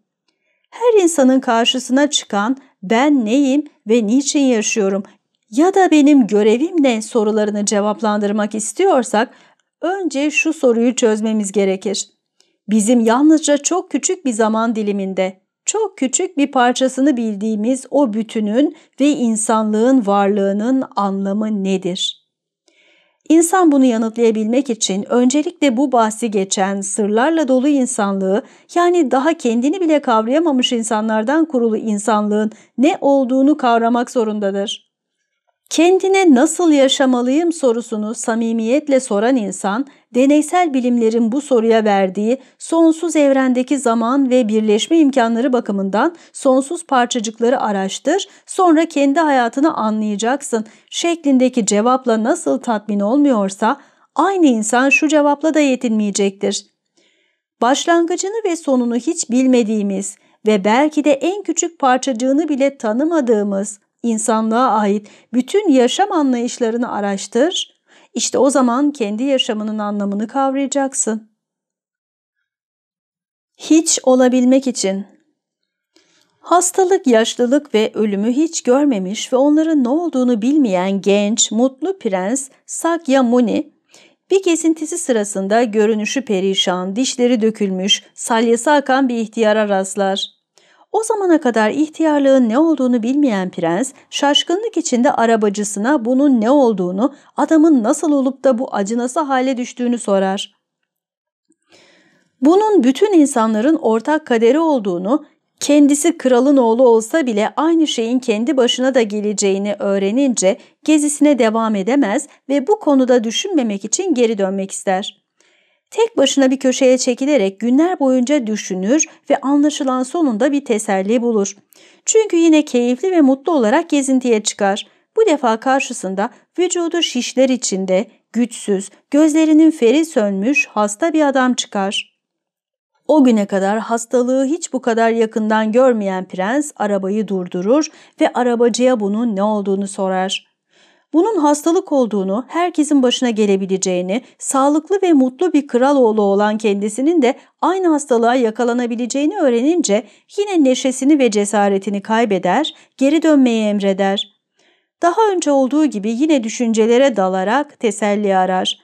S1: her insanın karşısına çıkan ben neyim ve niçin yaşıyorum ya da benim görevim ne sorularını cevaplandırmak istiyorsak önce şu soruyu çözmemiz gerekir. Bizim yalnızca çok küçük bir zaman diliminde, çok küçük bir parçasını bildiğimiz o bütünün ve insanlığın varlığının anlamı nedir?'' İnsan bunu yanıtlayabilmek için öncelikle bu bahsi geçen sırlarla dolu insanlığı yani daha kendini bile kavrayamamış insanlardan kurulu insanlığın ne olduğunu kavramak zorundadır. Kendine nasıl yaşamalıyım sorusunu samimiyetle soran insan, deneysel bilimlerin bu soruya verdiği sonsuz evrendeki zaman ve birleşme imkanları bakımından sonsuz parçacıkları araştır, sonra kendi hayatını anlayacaksın şeklindeki cevapla nasıl tatmin olmuyorsa, aynı insan şu cevapla da yetinmeyecektir. Başlangıcını ve sonunu hiç bilmediğimiz ve belki de en küçük parçacığını bile tanımadığımız İnsanlığa ait bütün yaşam anlayışlarını araştır. İşte o zaman kendi yaşamının anlamını kavrayacaksın. Hiç olabilmek için Hastalık, yaşlılık ve ölümü hiç görmemiş ve onların ne olduğunu bilmeyen genç, mutlu prens Sakyamuni, bir kesintisi sırasında görünüşü perişan, dişleri dökülmüş, salyası akan bir ihtiyara rastlar. O zamana kadar ihtiyarlığın ne olduğunu bilmeyen prens, şaşkınlık içinde arabacısına bunun ne olduğunu, adamın nasıl olup da bu acınası hale düştüğünü sorar. Bunun bütün insanların ortak kaderi olduğunu, kendisi kralın oğlu olsa bile aynı şeyin kendi başına da geleceğini öğrenince gezisine devam edemez ve bu konuda düşünmemek için geri dönmek ister. Tek başına bir köşeye çekilerek günler boyunca düşünür ve anlaşılan sonunda bir teselli bulur. Çünkü yine keyifli ve mutlu olarak gezintiye çıkar. Bu defa karşısında vücudu şişler içinde, güçsüz, gözlerinin feri sönmüş hasta bir adam çıkar. O güne kadar hastalığı hiç bu kadar yakından görmeyen prens arabayı durdurur ve arabacıya bunun ne olduğunu sorar. Bunun hastalık olduğunu, herkesin başına gelebileceğini, sağlıklı ve mutlu bir kral oğlu olan kendisinin de aynı hastalığa yakalanabileceğini öğrenince yine neşesini ve cesaretini kaybeder, geri dönmeyi emreder. Daha önce olduğu gibi yine düşüncelere dalarak teselli arar.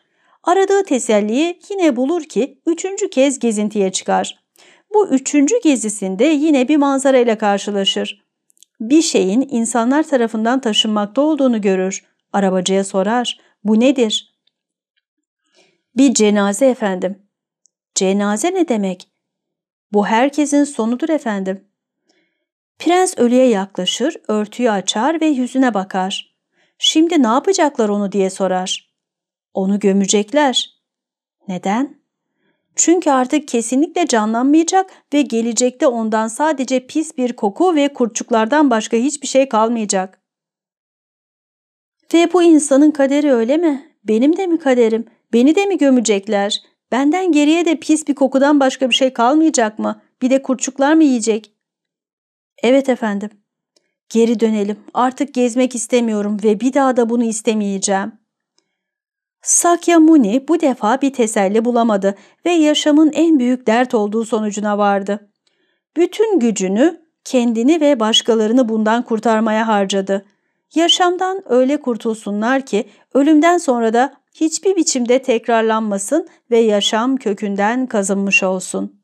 S1: Aradığı teselliyi yine bulur ki üçüncü kez gezintiye çıkar. Bu üçüncü gezisinde yine bir manzara ile karşılaşır. Bir şeyin insanlar tarafından taşınmakta olduğunu görür. Arabacıya sorar. Bu nedir? Bir cenaze efendim. Cenaze ne demek? Bu herkesin sonudur efendim. Prens ölüye yaklaşır, örtüyü açar ve yüzüne bakar. Şimdi ne yapacaklar onu diye sorar. Onu gömecekler. Neden? Çünkü artık kesinlikle canlanmayacak ve gelecekte ondan sadece pis bir koku ve kurtçuklardan başka hiçbir şey kalmayacak. Ve bu insanın kaderi öyle mi? Benim de mi kaderim? Beni de mi gömecekler? Benden geriye de pis bir kokudan başka bir şey kalmayacak mı? Bir de kurçuklar mı yiyecek? Evet efendim. Geri dönelim. Artık gezmek istemiyorum ve bir daha da bunu istemeyeceğim. Sakya Muni bu defa bir teselli bulamadı ve yaşamın en büyük dert olduğu sonucuna vardı. Bütün gücünü kendini ve başkalarını bundan kurtarmaya harcadı. Yaşamdan öyle kurtulsunlar ki ölümden sonra da hiçbir biçimde tekrarlanmasın ve yaşam kökünden kazınmış olsun.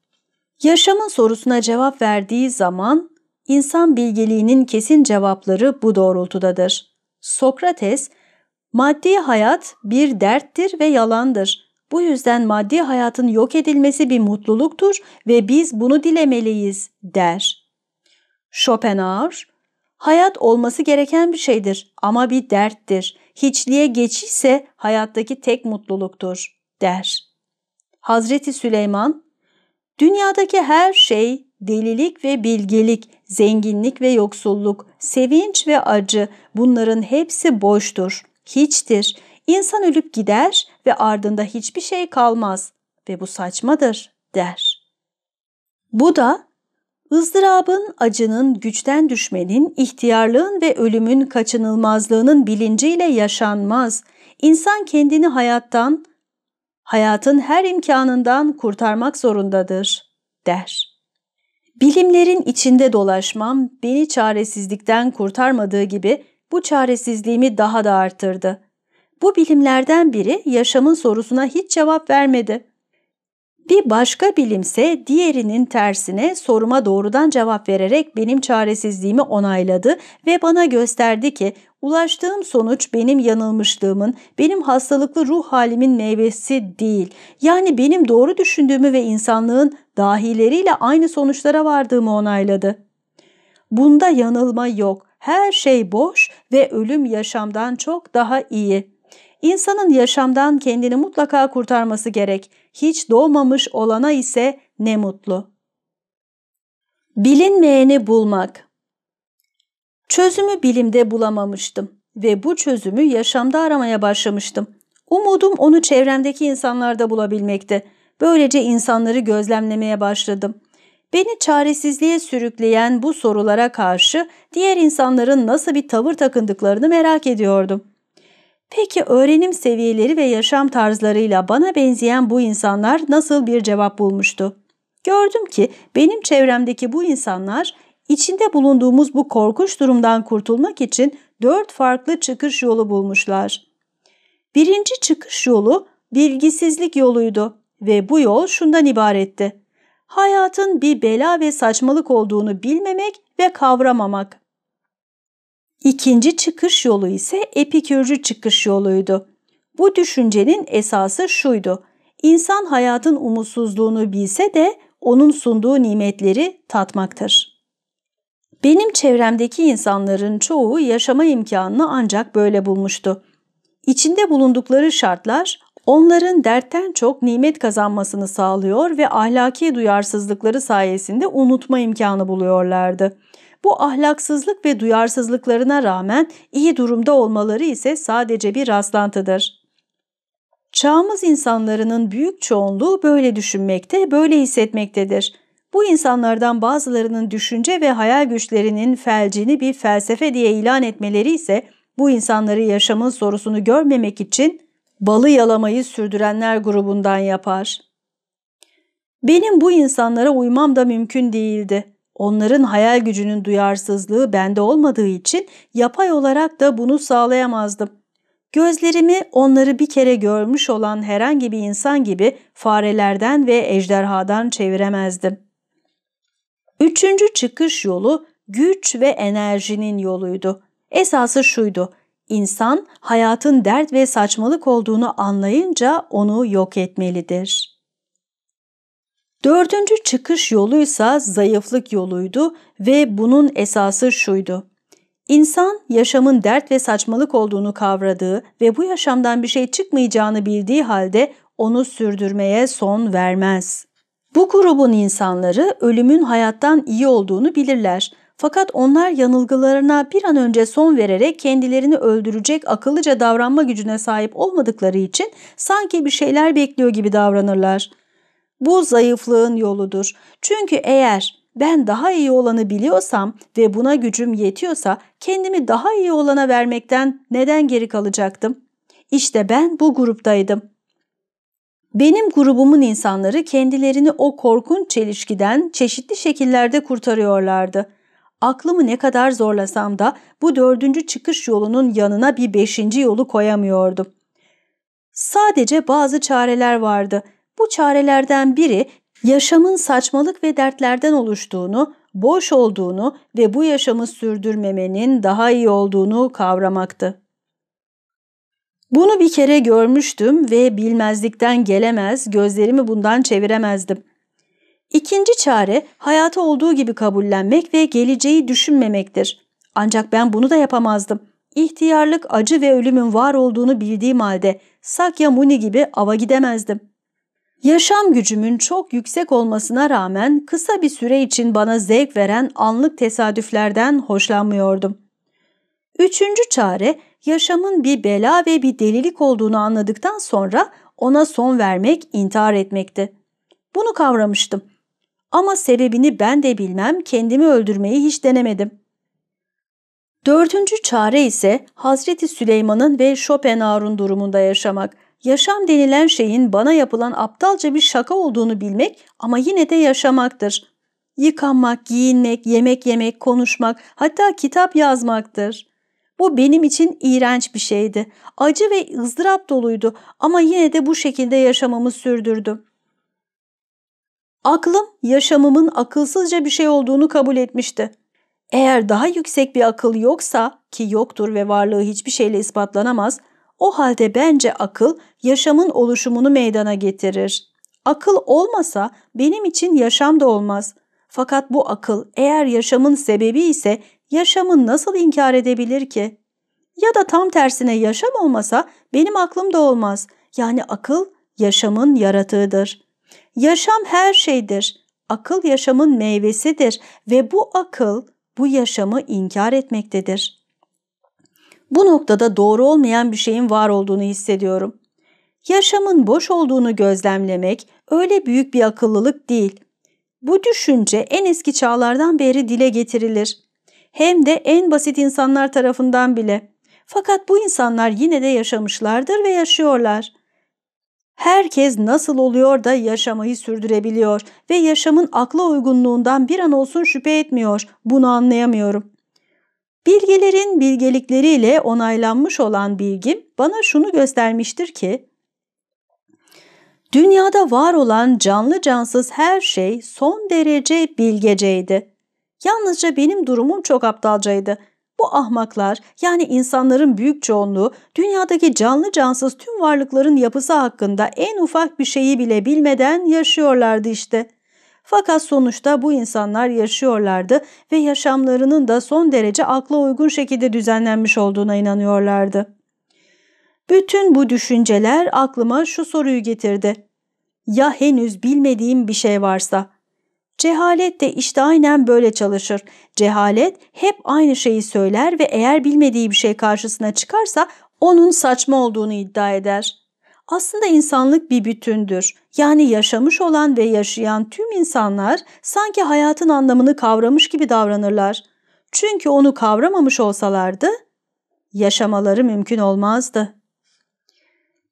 S1: Yaşamın sorusuna cevap verdiği zaman insan bilgeliğinin kesin cevapları bu doğrultudadır. Sokrates, maddi hayat bir derttir ve yalandır. Bu yüzden maddi hayatın yok edilmesi bir mutluluktur ve biz bunu dilemeliyiz der. Schopenhauer, Hayat olması gereken bir şeydir ama bir derttir. Hiçliğe geçişse hayattaki tek mutluluktur, der. Hazreti Süleyman, Dünyadaki her şey delilik ve bilgelik, zenginlik ve yoksulluk, sevinç ve acı bunların hepsi boştur, hiçtir. İnsan ölüp gider ve ardında hiçbir şey kalmaz ve bu saçmadır der. Bu da ızdırabın, acının, güçten düşmenin, ihtiyarlığın ve ölümün kaçınılmazlığının bilinciyle yaşanmaz. İnsan kendini hayattan, hayatın her imkanından kurtarmak zorundadır, der. Bilimlerin içinde dolaşmam beni çaresizlikten kurtarmadığı gibi bu çaresizliğimi daha da arttırdı. Bu bilimlerden biri yaşamın sorusuna hiç cevap vermedi. Bir başka bilimse diğerinin tersine soruma doğrudan cevap vererek benim çaresizliğimi onayladı ve bana gösterdi ki ulaştığım sonuç benim yanılmışlığımın, benim hastalıklı ruh halimin meyvesi değil. Yani benim doğru düşündüğümü ve insanlığın dahileriyle aynı sonuçlara vardığımı onayladı. Bunda yanılma yok. Her şey boş ve ölüm yaşamdan çok daha iyi. İnsanın yaşamdan kendini mutlaka kurtarması gerek. Hiç doğmamış olana ise ne mutlu. Bilinmeyeni bulmak Çözümü bilimde bulamamıştım ve bu çözümü yaşamda aramaya başlamıştım. Umudum onu çevremdeki insanlarda bulabilmekti. Böylece insanları gözlemlemeye başladım. Beni çaresizliğe sürükleyen bu sorulara karşı diğer insanların nasıl bir tavır takındıklarını merak ediyordum. Peki öğrenim seviyeleri ve yaşam tarzlarıyla bana benzeyen bu insanlar nasıl bir cevap bulmuştu? Gördüm ki benim çevremdeki bu insanlar içinde bulunduğumuz bu korkunç durumdan kurtulmak için dört farklı çıkış yolu bulmuşlar. Birinci çıkış yolu bilgisizlik yoluydu ve bu yol şundan ibaretti. Hayatın bir bela ve saçmalık olduğunu bilmemek ve kavramamak. İkinci çıkış yolu ise epikürcü çıkış yoluydu. Bu düşüncenin esası şuydu. İnsan hayatın umutsuzluğunu bilse de onun sunduğu nimetleri tatmaktır. Benim çevremdeki insanların çoğu yaşama imkanını ancak böyle bulmuştu. İçinde bulundukları şartlar onların dertten çok nimet kazanmasını sağlıyor ve ahlaki duyarsızlıkları sayesinde unutma imkanı buluyorlardı. Bu ahlaksızlık ve duyarsızlıklarına rağmen iyi durumda olmaları ise sadece bir rastlantıdır. Çağımız insanlarının büyük çoğunluğu böyle düşünmekte, böyle hissetmektedir. Bu insanlardan bazılarının düşünce ve hayal güçlerinin felcini bir felsefe diye ilan etmeleri ise bu insanları yaşamın sorusunu görmemek için balı yalamayı sürdürenler grubundan yapar. Benim bu insanlara uymam da mümkün değildi. Onların hayal gücünün duyarsızlığı bende olmadığı için yapay olarak da bunu sağlayamazdım. Gözlerimi onları bir kere görmüş olan herhangi bir insan gibi farelerden ve ejderhadan çeviremezdim. Üçüncü çıkış yolu güç ve enerjinin yoluydu. Esası şuydu, İnsan hayatın dert ve saçmalık olduğunu anlayınca onu yok etmelidir.'' Dördüncü çıkış yoluysa zayıflık yoluydu ve bunun esası şuydu. İnsan yaşamın dert ve saçmalık olduğunu kavradığı ve bu yaşamdan bir şey çıkmayacağını bildiği halde onu sürdürmeye son vermez. Bu grubun insanları ölümün hayattan iyi olduğunu bilirler. Fakat onlar yanılgılarına bir an önce son vererek kendilerini öldürecek akıllıca davranma gücüne sahip olmadıkları için sanki bir şeyler bekliyor gibi davranırlar.'' Bu zayıflığın yoludur. Çünkü eğer ben daha iyi olanı biliyorsam ve buna gücüm yetiyorsa kendimi daha iyi olana vermekten neden geri kalacaktım? İşte ben bu gruptaydım. Benim grubumun insanları kendilerini o korkunç çelişkiden çeşitli şekillerde kurtarıyorlardı. Aklımı ne kadar zorlasam da bu dördüncü çıkış yolunun yanına bir beşinci yolu koyamıyordum. Sadece bazı çareler vardı bu çarelerden biri yaşamın saçmalık ve dertlerden oluştuğunu, boş olduğunu ve bu yaşamı sürdürmemenin daha iyi olduğunu kavramaktı. Bunu bir kere görmüştüm ve bilmezlikten gelemez, gözlerimi bundan çeviremezdim. İkinci çare hayatı olduğu gibi kabullenmek ve geleceği düşünmemektir. Ancak ben bunu da yapamazdım. İhtiyarlık, acı ve ölümün var olduğunu bildiğim halde Sakya Muni gibi ava gidemezdim. Yaşam gücümün çok yüksek olmasına rağmen kısa bir süre için bana zevk veren anlık tesadüflerden hoşlanmıyordum. Üçüncü çare yaşamın bir bela ve bir delilik olduğunu anladıktan sonra ona son vermek intihar etmekti. Bunu kavramıştım. Ama sebebini ben de bilmem kendimi öldürmeyi hiç denemedim. Dördüncü çare ise Hazreti Süleyman'ın ve Schopenhauer'un durumunda yaşamak. Yaşam denilen şeyin bana yapılan aptalca bir şaka olduğunu bilmek ama yine de yaşamaktır. Yıkanmak, giyinmek, yemek yemek, konuşmak, hatta kitap yazmaktır. Bu benim için iğrenç bir şeydi. Acı ve ızdırap doluydu ama yine de bu şekilde yaşamamı sürdürdüm. Aklım yaşamımın akılsızca bir şey olduğunu kabul etmişti. Eğer daha yüksek bir akıl yoksa ki yoktur ve varlığı hiçbir şeyle ispatlanamaz, o halde bence akıl yaşamın oluşumunu meydana getirir. Akıl olmasa benim için yaşam da olmaz. Fakat bu akıl eğer yaşamın sebebi ise yaşamı nasıl inkar edebilir ki? Ya da tam tersine yaşam olmasa benim aklım da olmaz. Yani akıl yaşamın yaratığıdır. Yaşam her şeydir. Akıl yaşamın meyvesidir ve bu akıl bu yaşamı inkar etmektedir. Bu noktada doğru olmayan bir şeyin var olduğunu hissediyorum. Yaşamın boş olduğunu gözlemlemek öyle büyük bir akıllılık değil. Bu düşünce en eski çağlardan beri dile getirilir. Hem de en basit insanlar tarafından bile. Fakat bu insanlar yine de yaşamışlardır ve yaşıyorlar. Herkes nasıl oluyor da yaşamayı sürdürebiliyor ve yaşamın akla uygunluğundan bir an olsun şüphe etmiyor. Bunu anlayamıyorum. Bilgelerin bilgelikleriyle onaylanmış olan bilgim bana şunu göstermiştir ki, dünyada var olan canlı cansız her şey son derece bilgeceydi. Yalnızca benim durumum çok aptalcaydı. Bu ahmaklar yani insanların büyük çoğunluğu dünyadaki canlı cansız tüm varlıkların yapısı hakkında en ufak bir şeyi bile bilmeden yaşıyorlardı işte.'' Fakat sonuçta bu insanlar yaşıyorlardı ve yaşamlarının da son derece akla uygun şekilde düzenlenmiş olduğuna inanıyorlardı. Bütün bu düşünceler aklıma şu soruyu getirdi. Ya henüz bilmediğim bir şey varsa? Cehalet de işte aynen böyle çalışır. Cehalet hep aynı şeyi söyler ve eğer bilmediği bir şey karşısına çıkarsa onun saçma olduğunu iddia eder.'' Aslında insanlık bir bütündür. Yani yaşamış olan ve yaşayan tüm insanlar sanki hayatın anlamını kavramış gibi davranırlar. Çünkü onu kavramamış olsalardı yaşamaları mümkün olmazdı.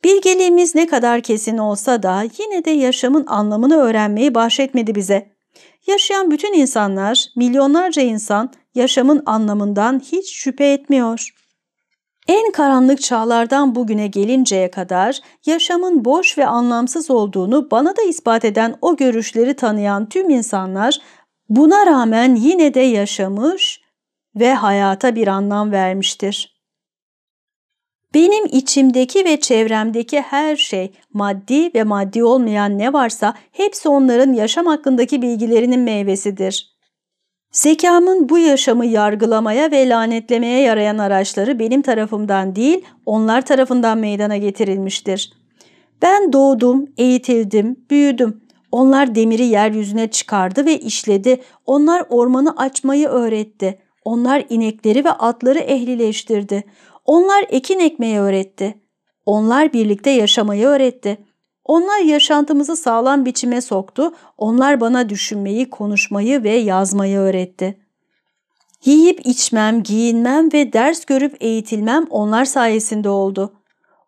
S1: Bilgeliğimiz ne kadar kesin olsa da yine de yaşamın anlamını öğrenmeyi bahşetmedi bize. Yaşayan bütün insanlar, milyonlarca insan yaşamın anlamından hiç şüphe etmiyor. En karanlık çağlardan bugüne gelinceye kadar yaşamın boş ve anlamsız olduğunu bana da ispat eden o görüşleri tanıyan tüm insanlar buna rağmen yine de yaşamış ve hayata bir anlam vermiştir. Benim içimdeki ve çevremdeki her şey, maddi ve maddi olmayan ne varsa hepsi onların yaşam hakkındaki bilgilerinin meyvesidir. Zekamın bu yaşamı yargılamaya ve lanetlemeye yarayan araçları benim tarafımdan değil, onlar tarafından meydana getirilmiştir. Ben doğdum, eğitildim, büyüdüm. Onlar demiri yeryüzüne çıkardı ve işledi. Onlar ormanı açmayı öğretti. Onlar inekleri ve atları ehlileştirdi. Onlar ekin ekmeyi öğretti. Onlar birlikte yaşamayı öğretti. Onlar yaşantımızı sağlam biçime soktu. Onlar bana düşünmeyi, konuşmayı ve yazmayı öğretti. Yiyip içmem, giyinmem ve ders görüp eğitilmem onlar sayesinde oldu.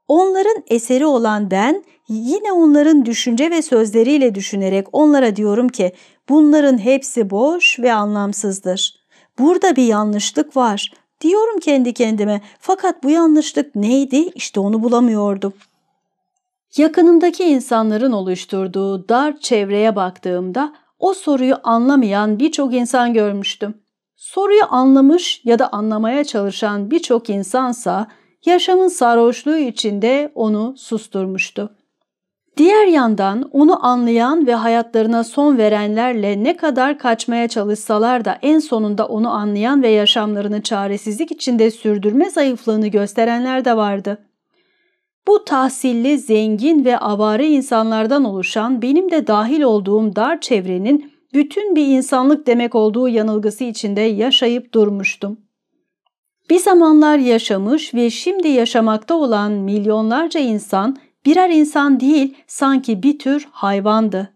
S1: Onların eseri olan ben yine onların düşünce ve sözleriyle düşünerek onlara diyorum ki bunların hepsi boş ve anlamsızdır. Burada bir yanlışlık var. Diyorum kendi kendime fakat bu yanlışlık neydi işte onu bulamıyordum.'' Yakınımdaki insanların oluşturduğu dar çevreye baktığımda o soruyu anlamayan birçok insan görmüştüm. Soruyu anlamış ya da anlamaya çalışan birçok insansa yaşamın sarhoşluğu içinde onu susturmuştu. Diğer yandan onu anlayan ve hayatlarına son verenlerle ne kadar kaçmaya çalışsalar da en sonunda onu anlayan ve yaşamlarını çaresizlik içinde sürdürme zayıflığını gösterenler de vardı.'' Bu tahsilli, zengin ve avare insanlardan oluşan benim de dahil olduğum dar çevrenin bütün bir insanlık demek olduğu yanılgısı içinde yaşayıp durmuştum. Bir zamanlar yaşamış ve şimdi yaşamakta olan milyonlarca insan birer insan değil sanki bir tür hayvandı.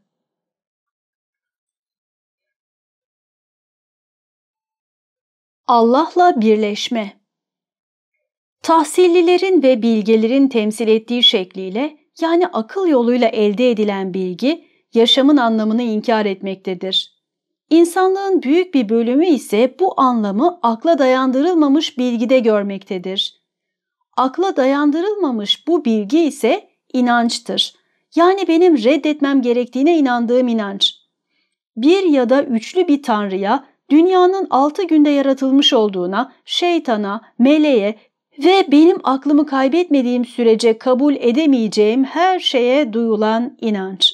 S1: Allah'la birleşme Tahsillilerin ve bilgelerin temsil ettiği şekliyle yani akıl yoluyla elde edilen bilgi yaşamın anlamını inkar etmektedir. İnsanlığın büyük bir bölümü ise bu anlamı akla dayandırılmamış bilgide görmektedir. Akla dayandırılmamış bu bilgi ise inançtır. Yani benim reddetmem gerektiğine inandığım inanç. Bir ya da üçlü bir tanrıya, dünyanın altı günde yaratılmış olduğuna, şeytana, meleğe, ve benim aklımı kaybetmediğim sürece kabul edemeyeceğim her şeye duyulan inanç.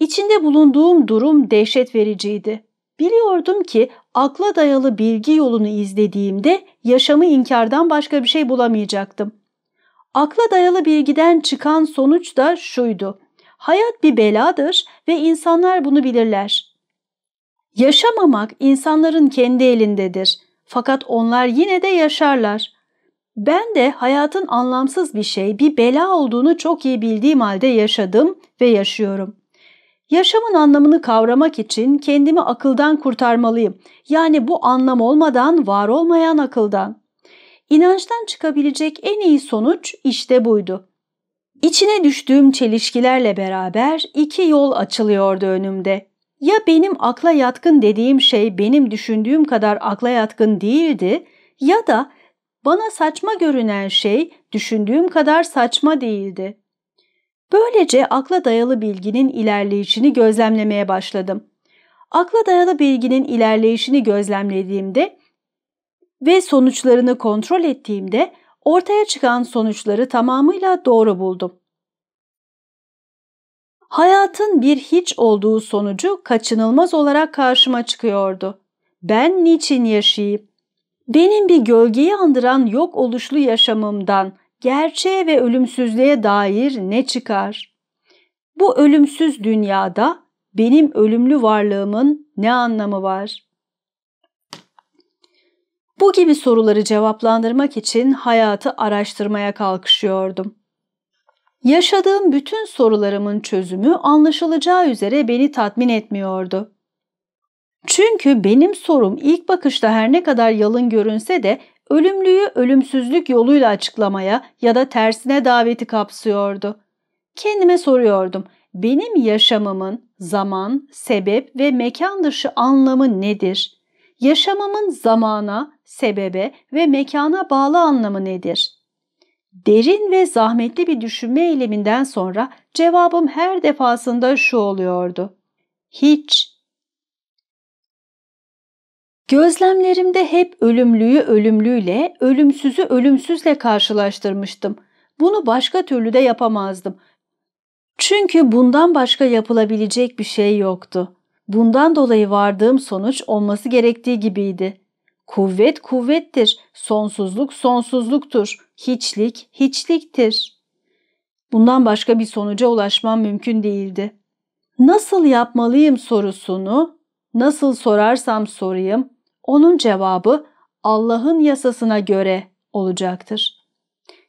S1: İçinde bulunduğum durum dehşet vericiydi. Biliyordum ki akla dayalı bilgi yolunu izlediğimde yaşamı inkardan başka bir şey bulamayacaktım. Akla dayalı bilgiden çıkan sonuç da şuydu. Hayat bir beladır ve insanlar bunu bilirler. Yaşamamak insanların kendi elindedir. Fakat onlar yine de yaşarlar. Ben de hayatın anlamsız bir şey, bir bela olduğunu çok iyi bildiğim halde yaşadım ve yaşıyorum. Yaşamın anlamını kavramak için kendimi akıldan kurtarmalıyım. Yani bu anlam olmadan, var olmayan akıldan. İnançtan çıkabilecek en iyi sonuç işte buydu. İçine düştüğüm çelişkilerle beraber iki yol açılıyordu önümde. Ya benim akla yatkın dediğim şey benim düşündüğüm kadar akla yatkın değildi ya da bana saçma görünen şey düşündüğüm kadar saçma değildi. Böylece akla dayalı bilginin ilerleyişini gözlemlemeye başladım. Akla dayalı bilginin ilerleyişini gözlemlediğimde ve sonuçlarını kontrol ettiğimde ortaya çıkan sonuçları tamamıyla doğru buldum. Hayatın bir hiç olduğu sonucu kaçınılmaz olarak karşıma çıkıyordu. Ben niçin yaşayayım? benim bir gölgeyi andıran yok oluşlu yaşamımdan gerçeğe ve ölümsüzlüğe dair ne çıkar? Bu ölümsüz dünyada benim ölümlü varlığımın ne anlamı var? Bu gibi soruları cevaplandırmak için hayatı araştırmaya kalkışıyordum. Yaşadığım bütün sorularımın çözümü anlaşılacağı üzere beni tatmin etmiyordu. Çünkü benim sorum ilk bakışta her ne kadar yalın görünse de ölümlüyü ölümsüzlük yoluyla açıklamaya ya da tersine daveti kapsıyordu. Kendime soruyordum. Benim yaşamımın zaman, sebep ve mekan dışı anlamı nedir? Yaşamımın zamana, sebebe ve mekana bağlı anlamı nedir? Derin ve zahmetli bir düşünme eyleminden sonra cevabım her defasında şu oluyordu. Hiç Gözlemlerimde hep ölümlüyü ölümlüyle, ölümsüzü ölümsüzle karşılaştırmıştım. Bunu başka türlü de yapamazdım. Çünkü bundan başka yapılabilecek bir şey yoktu. Bundan dolayı vardığım sonuç olması gerektiği gibiydi. Kuvvet kuvvettir, sonsuzluk sonsuzluktur, hiçlik hiçliktir. Bundan başka bir sonuca ulaşmam mümkün değildi. Nasıl yapmalıyım sorusunu, nasıl sorarsam sorayım, onun cevabı Allah'ın yasasına göre olacaktır.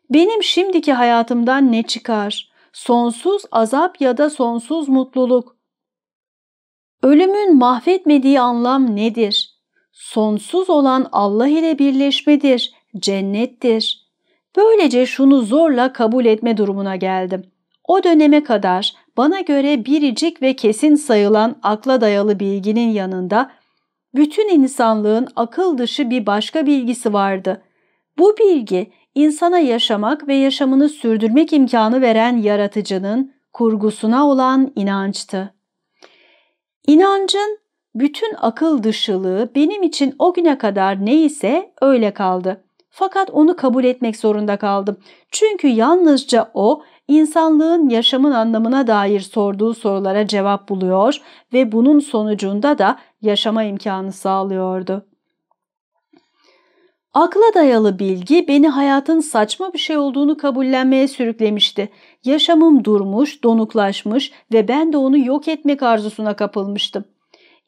S1: Benim şimdiki hayatımdan ne çıkar? Sonsuz azap ya da sonsuz mutluluk. Ölümün mahvetmediği anlam nedir? Sonsuz olan Allah ile birleşmedir, cennettir. Böylece şunu zorla kabul etme durumuna geldim. O döneme kadar bana göre biricik ve kesin sayılan akla dayalı bilginin yanında bütün insanlığın akıl dışı bir başka bilgisi vardı. Bu bilgi insana yaşamak ve yaşamını sürdürmek imkanı veren yaratıcının kurgusuna olan inançtı. İnancın bütün akıl dışılığı benim için o güne kadar neyse öyle kaldı. Fakat onu kabul etmek zorunda kaldım. Çünkü yalnızca o insanlığın yaşamın anlamına dair sorduğu sorulara cevap buluyor ve bunun sonucunda da yaşama imkanı sağlıyordu. Akla dayalı bilgi beni hayatın saçma bir şey olduğunu kabullenmeye sürüklemişti. Yaşamım durmuş, donuklaşmış ve ben de onu yok etmek arzusuna kapılmıştım.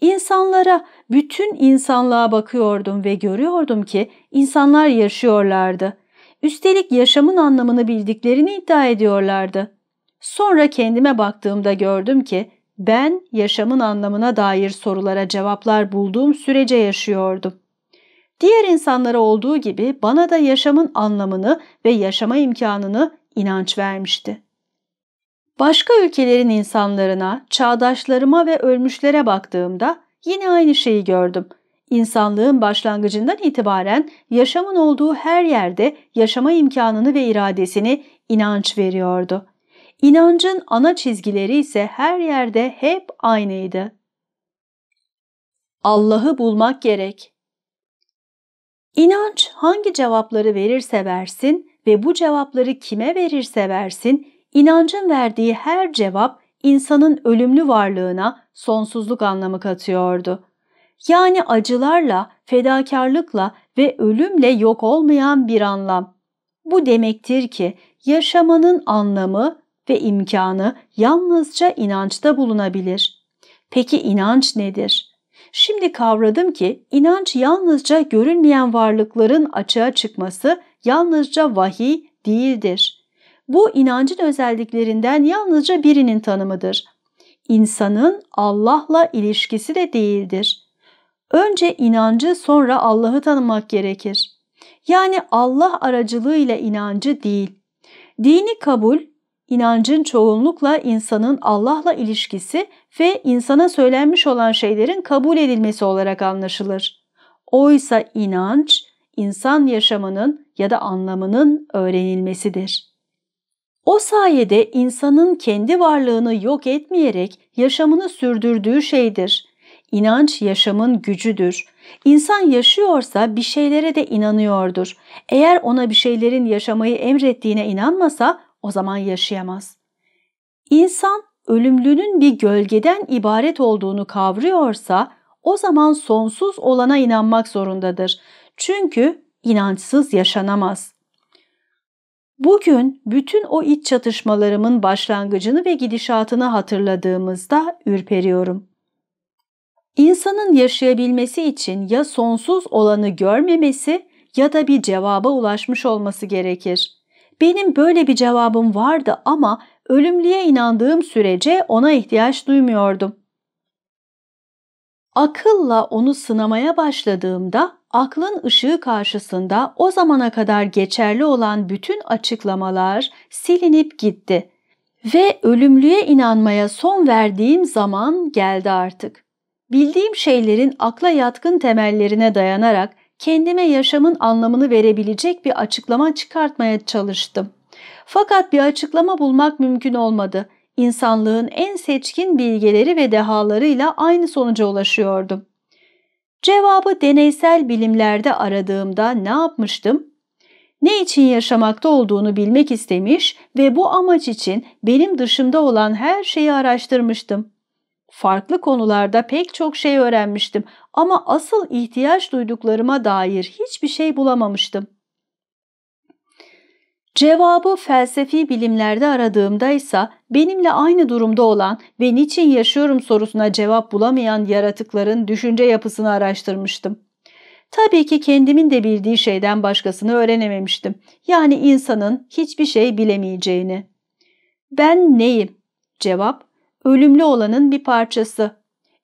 S1: İnsanlara, bütün insanlığa bakıyordum ve görüyordum ki insanlar yaşıyorlardı. Üstelik yaşamın anlamını bildiklerini iddia ediyorlardı. Sonra kendime baktığımda gördüm ki ben yaşamın anlamına dair sorulara cevaplar bulduğum sürece yaşıyordum. Diğer insanlara olduğu gibi bana da yaşamın anlamını ve yaşama imkanını inanç vermişti. Başka ülkelerin insanlarına, çağdaşlarıma ve ölmüşlere baktığımda yine aynı şeyi gördüm. İnsanlığın başlangıcından itibaren yaşamın olduğu her yerde yaşama imkanını ve iradesini inanç veriyordu. İnancın ana çizgileri ise her yerde hep aynıydı. Allah'ı bulmak gerek. İnanç hangi cevapları verirse versin ve bu cevapları kime verirse versin, inancın verdiği her cevap insanın ölümlü varlığına sonsuzluk anlamı katıyordu. Yani acılarla, fedakarlıkla ve ölümle yok olmayan bir anlam. Bu demektir ki yaşamanın anlamı ve imkanı yalnızca inançta bulunabilir. Peki inanç nedir? Şimdi kavradım ki inanç yalnızca görünmeyen varlıkların açığa çıkması yalnızca vahiy değildir. Bu inancın özelliklerinden yalnızca birinin tanımıdır. İnsanın Allah'la ilişkisi de değildir. Önce inancı sonra Allah'ı tanımak gerekir. Yani Allah aracılığıyla inancı değil. Dini kabul inancın çoğunlukla insanın Allah'la ilişkisi ve insana söylenmiş olan şeylerin kabul edilmesi olarak anlaşılır. Oysa inanç, insan yaşamının ya da anlamının öğrenilmesidir. O sayede insanın kendi varlığını yok etmeyerek yaşamını sürdürdüğü şeydir. İnanç yaşamın gücüdür. İnsan yaşıyorsa bir şeylere de inanıyordur. Eğer ona bir şeylerin yaşamayı emrettiğine inanmasa o zaman yaşayamaz. İnsan ölümlünün bir gölgeden ibaret olduğunu kavruyorsa o zaman sonsuz olana inanmak zorundadır. Çünkü inançsız yaşanamaz. Bugün bütün o iç çatışmalarımın başlangıcını ve gidişatını hatırladığımızda ürperiyorum. İnsanın yaşayabilmesi için ya sonsuz olanı görmemesi ya da bir cevaba ulaşmış olması gerekir. Benim böyle bir cevabım vardı ama ölümlüye inandığım sürece ona ihtiyaç duymuyordum. Akılla onu sınamaya başladığımda aklın ışığı karşısında o zamana kadar geçerli olan bütün açıklamalar silinip gitti ve ölümlüye inanmaya son verdiğim zaman geldi artık. Bildiğim şeylerin akla yatkın temellerine dayanarak kendime yaşamın anlamını verebilecek bir açıklama çıkartmaya çalıştım. Fakat bir açıklama bulmak mümkün olmadı. İnsanlığın en seçkin bilgeleri ve dehalarıyla aynı sonuca ulaşıyordum. Cevabı deneysel bilimlerde aradığımda ne yapmıştım? Ne için yaşamakta olduğunu bilmek istemiş ve bu amaç için benim dışımda olan her şeyi araştırmıştım. Farklı konularda pek çok şey öğrenmiştim ama asıl ihtiyaç duyduklarıma dair hiçbir şey bulamamıştım. Cevabı felsefi bilimlerde aradığımda ise benimle aynı durumda olan ve niçin yaşıyorum sorusuna cevap bulamayan yaratıkların düşünce yapısını araştırmıştım. Tabii ki kendimin de bildiği şeyden başkasını öğrenememiştim. Yani insanın hiçbir şey bilemeyeceğini. Ben neyim? Cevap, ölümlü olanın bir parçası.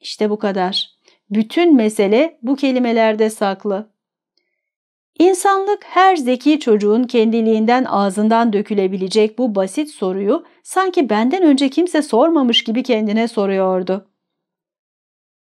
S1: İşte bu kadar. Bütün mesele bu kelimelerde saklı. İnsanlık her zeki çocuğun kendiliğinden ağzından dökülebilecek bu basit soruyu sanki benden önce kimse sormamış gibi kendine soruyordu.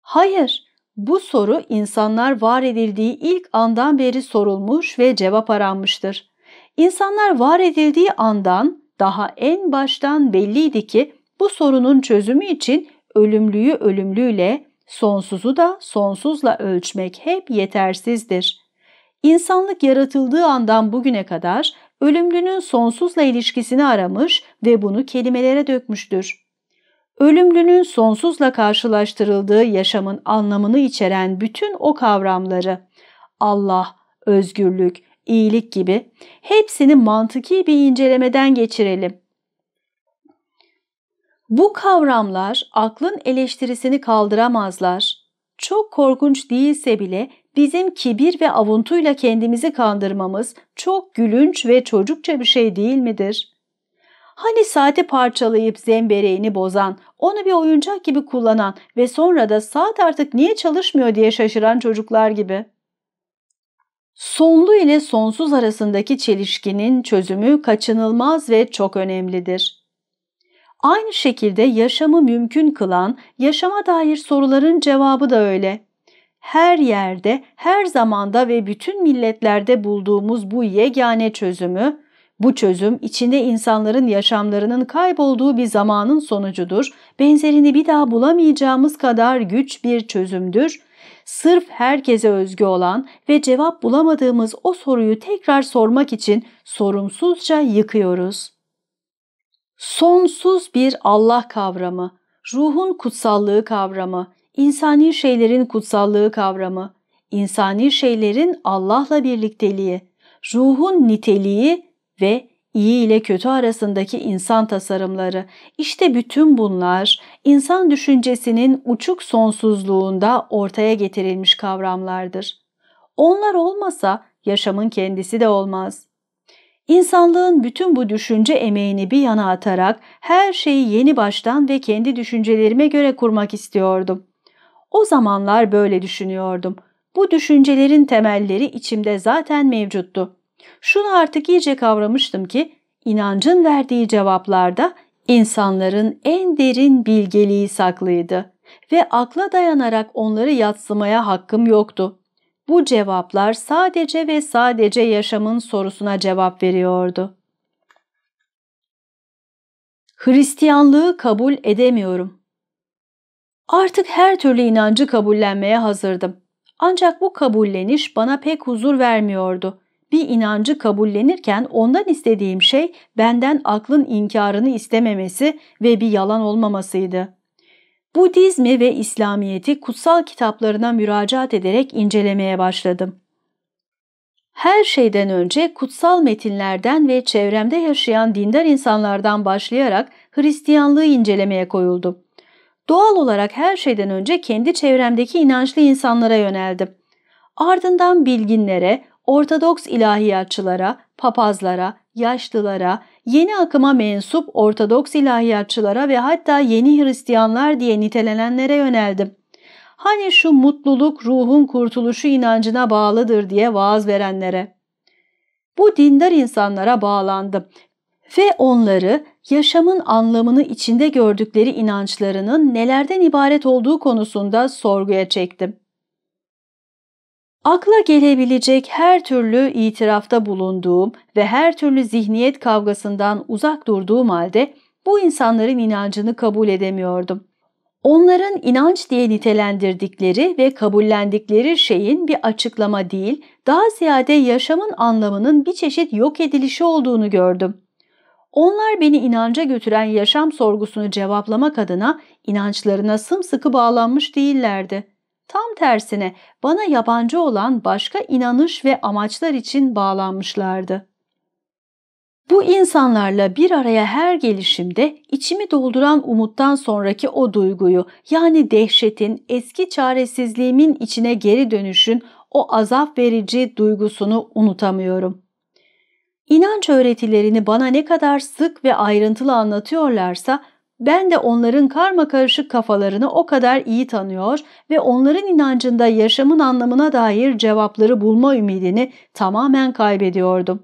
S1: Hayır, bu soru insanlar var edildiği ilk andan beri sorulmuş ve cevap aranmıştır. İnsanlar var edildiği andan daha en baştan belliydi ki bu sorunun çözümü için ölümlüyü ölümlüyle, Sonsuzu da sonsuzla ölçmek hep yetersizdir. İnsanlık yaratıldığı andan bugüne kadar ölümlünün sonsuzla ilişkisini aramış ve bunu kelimelere dökmüştür. Ölümlünün sonsuzla karşılaştırıldığı yaşamın anlamını içeren bütün o kavramları Allah, özgürlük, iyilik gibi hepsini mantıki bir incelemeden geçirelim. Bu kavramlar aklın eleştirisini kaldıramazlar. Çok korkunç değilse bile bizim kibir ve avuntuyla kendimizi kandırmamız çok gülünç ve çocukça bir şey değil midir? Hani saati parçalayıp zembereğini bozan, onu bir oyuncak gibi kullanan ve sonra da saat artık niye çalışmıyor diye şaşıran çocuklar gibi. Sonlu ile sonsuz arasındaki çelişkinin çözümü kaçınılmaz ve çok önemlidir. Aynı şekilde yaşamı mümkün kılan, yaşama dair soruların cevabı da öyle. Her yerde, her zamanda ve bütün milletlerde bulduğumuz bu yegane çözümü, bu çözüm içinde insanların yaşamlarının kaybolduğu bir zamanın sonucudur. Benzerini bir daha bulamayacağımız kadar güç bir çözümdür. Sırf herkese özgü olan ve cevap bulamadığımız o soruyu tekrar sormak için sorumsuzca yıkıyoruz sonsuz bir Allah kavramı, ruhun kutsallığı kavramı, insani şeylerin kutsallığı kavramı, insani şeylerin Allah'la birlikteliği, ruhun niteliği ve iyi ile kötü arasındaki insan tasarımları. İşte bütün bunlar insan düşüncesinin uçuk sonsuzluğunda ortaya getirilmiş kavramlardır. Onlar olmasa yaşamın kendisi de olmaz. İnsanlığın bütün bu düşünce emeğini bir yana atarak her şeyi yeni baştan ve kendi düşüncelerime göre kurmak istiyordum. O zamanlar böyle düşünüyordum. Bu düşüncelerin temelleri içimde zaten mevcuttu. Şunu artık iyice kavramıştım ki inancın verdiği cevaplarda insanların en derin bilgeliği saklıydı ve akla dayanarak onları yatsımaya hakkım yoktu. Bu cevaplar sadece ve sadece yaşamın sorusuna cevap veriyordu. Hristiyanlığı kabul edemiyorum. Artık her türlü inancı kabullenmeye hazırdım. Ancak bu kabulleniş bana pek huzur vermiyordu. Bir inancı kabullenirken ondan istediğim şey benden aklın inkarını istememesi ve bir yalan olmamasıydı. Budizmi ve İslamiyet'i kutsal kitaplarına müracaat ederek incelemeye başladım. Her şeyden önce kutsal metinlerden ve çevremde yaşayan dindar insanlardan başlayarak Hristiyanlığı incelemeye koyuldum. Doğal olarak her şeyden önce kendi çevremdeki inançlı insanlara yöneldim. Ardından bilginlere, Ortodoks ilahiyatçılara, papazlara, yaşlılara, yeni akıma mensup Ortodoks ilahiyatçılara ve hatta yeni Hristiyanlar diye nitelenenlere yöneldim. Hani şu mutluluk ruhun kurtuluşu inancına bağlıdır diye vaaz verenlere. Bu dindar insanlara bağlandım ve onları yaşamın anlamını içinde gördükleri inançlarının nelerden ibaret olduğu konusunda sorguya çektim akla gelebilecek her türlü itirafta bulunduğum ve her türlü zihniyet kavgasından uzak durduğum halde bu insanların inancını kabul edemiyordum. Onların inanç diye nitelendirdikleri ve kabullendikleri şeyin bir açıklama değil, daha ziyade yaşamın anlamının bir çeşit yok edilişi olduğunu gördüm. Onlar beni inanca götüren yaşam sorgusunu cevaplamak adına inançlarına sımsıkı bağlanmış değillerdi. Tam tersine bana yabancı olan başka inanış ve amaçlar için bağlanmışlardı. Bu insanlarla bir araya her gelişimde içimi dolduran umuttan sonraki o duyguyu yani dehşetin, eski çaresizliğimin içine geri dönüşün o azap verici duygusunu unutamıyorum. İnanç öğretilerini bana ne kadar sık ve ayrıntılı anlatıyorlarsa ben de onların karma karışık kafalarını o kadar iyi tanıyor ve onların inancında yaşamın anlamına dair cevapları bulma ümidini tamamen kaybediyordum.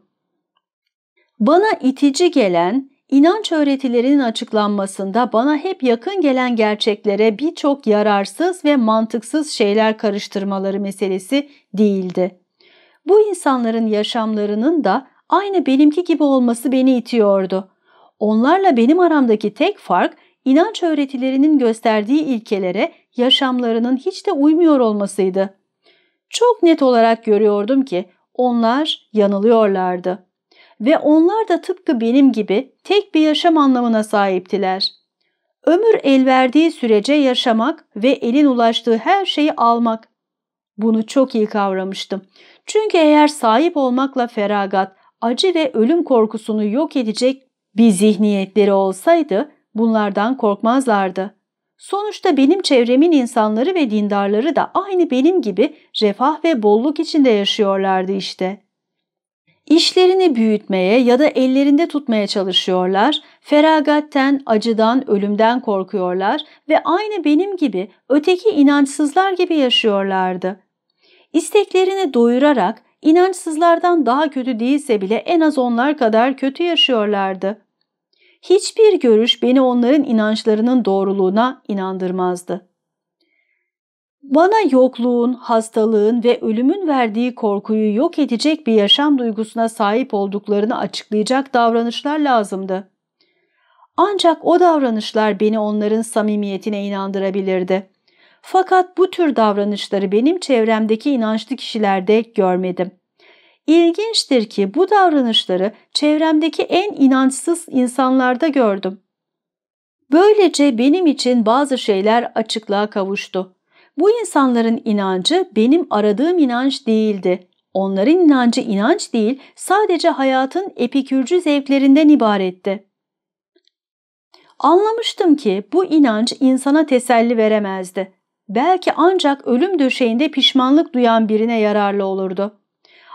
S1: Bana itici gelen, inanç öğretilerinin açıklanmasında bana hep yakın gelen gerçeklere birçok yararsız ve mantıksız şeyler karıştırmaları meselesi değildi. Bu insanların yaşamlarının da aynı benimki gibi olması beni itiyordu. Onlarla benim aramdaki tek fark inanç öğretilerinin gösterdiği ilkelere yaşamlarının hiç de uymuyor olmasıydı. Çok net olarak görüyordum ki onlar yanılıyorlardı. Ve onlar da tıpkı benim gibi tek bir yaşam anlamına sahiptiler. Ömür el verdiği sürece yaşamak ve elin ulaştığı her şeyi almak. Bunu çok iyi kavramıştım. Çünkü eğer sahip olmakla feragat, acı ve ölüm korkusunu yok edecek bir zihniyetleri olsaydı bunlardan korkmazlardı. Sonuçta benim çevremin insanları ve dindarları da aynı benim gibi refah ve bolluk içinde yaşıyorlardı işte. İşlerini büyütmeye ya da ellerinde tutmaya çalışıyorlar, feragatten, acıdan, ölümden korkuyorlar ve aynı benim gibi öteki inançsızlar gibi yaşıyorlardı. İsteklerini doyurarak İnançsızlardan daha kötü değilse bile en az onlar kadar kötü yaşıyorlardı. Hiçbir görüş beni onların inançlarının doğruluğuna inandırmazdı. Bana yokluğun, hastalığın ve ölümün verdiği korkuyu yok edecek bir yaşam duygusuna sahip olduklarını açıklayacak davranışlar lazımdı. Ancak o davranışlar beni onların samimiyetine inandırabilirdi. Fakat bu tür davranışları benim çevremdeki inançlı kişilerde görmedim. İlginçtir ki bu davranışları çevremdeki en inançsız insanlarda gördüm. Böylece benim için bazı şeyler açıklığa kavuştu. Bu insanların inancı benim aradığım inanç değildi. Onların inancı inanç değil, sadece hayatın epikürcü zevklerinden ibaretti. Anlamıştım ki bu inanç insana teselli veremezdi belki ancak ölüm döşeğinde pişmanlık duyan birine yararlı olurdu.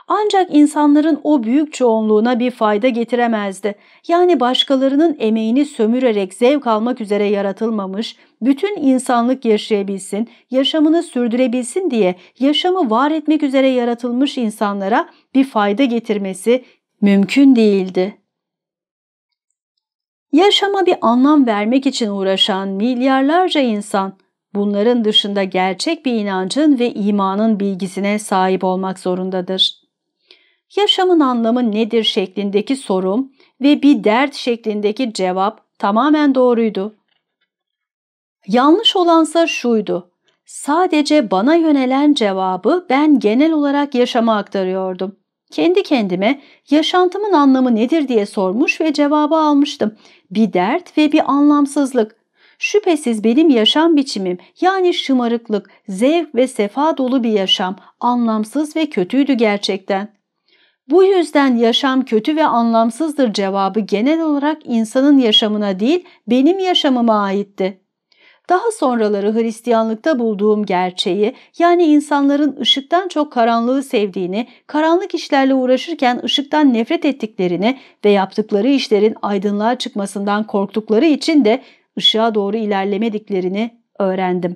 S1: Ancak insanların o büyük çoğunluğuna bir fayda getiremezdi. Yani başkalarının emeğini sömürerek zevk almak üzere yaratılmamış, bütün insanlık yaşayabilsin, yaşamını sürdürebilsin diye yaşamı var etmek üzere yaratılmış insanlara bir fayda getirmesi mümkün değildi. Yaşama bir anlam vermek için uğraşan milyarlarca insan bunların dışında gerçek bir inancın ve imanın bilgisine sahip olmak zorundadır. Yaşamın anlamı nedir şeklindeki sorum ve bir dert şeklindeki cevap tamamen doğruydu. Yanlış olansa şuydu. Sadece bana yönelen cevabı ben genel olarak yaşama aktarıyordum. Kendi kendime yaşantımın anlamı nedir diye sormuş ve cevabı almıştım. Bir dert ve bir anlamsızlık. Şüphesiz benim yaşam biçimim yani şımarıklık, zevk ve sefa dolu bir yaşam anlamsız ve kötüydü gerçekten. Bu yüzden yaşam kötü ve anlamsızdır cevabı genel olarak insanın yaşamına değil benim yaşamıma aitti. Daha sonraları Hristiyanlıkta bulduğum gerçeği yani insanların ışıktan çok karanlığı sevdiğini, karanlık işlerle uğraşırken ışıktan nefret ettiklerini ve yaptıkları işlerin aydınlığa çıkmasından korktukları için de ışığa doğru ilerlemediklerini öğrendim.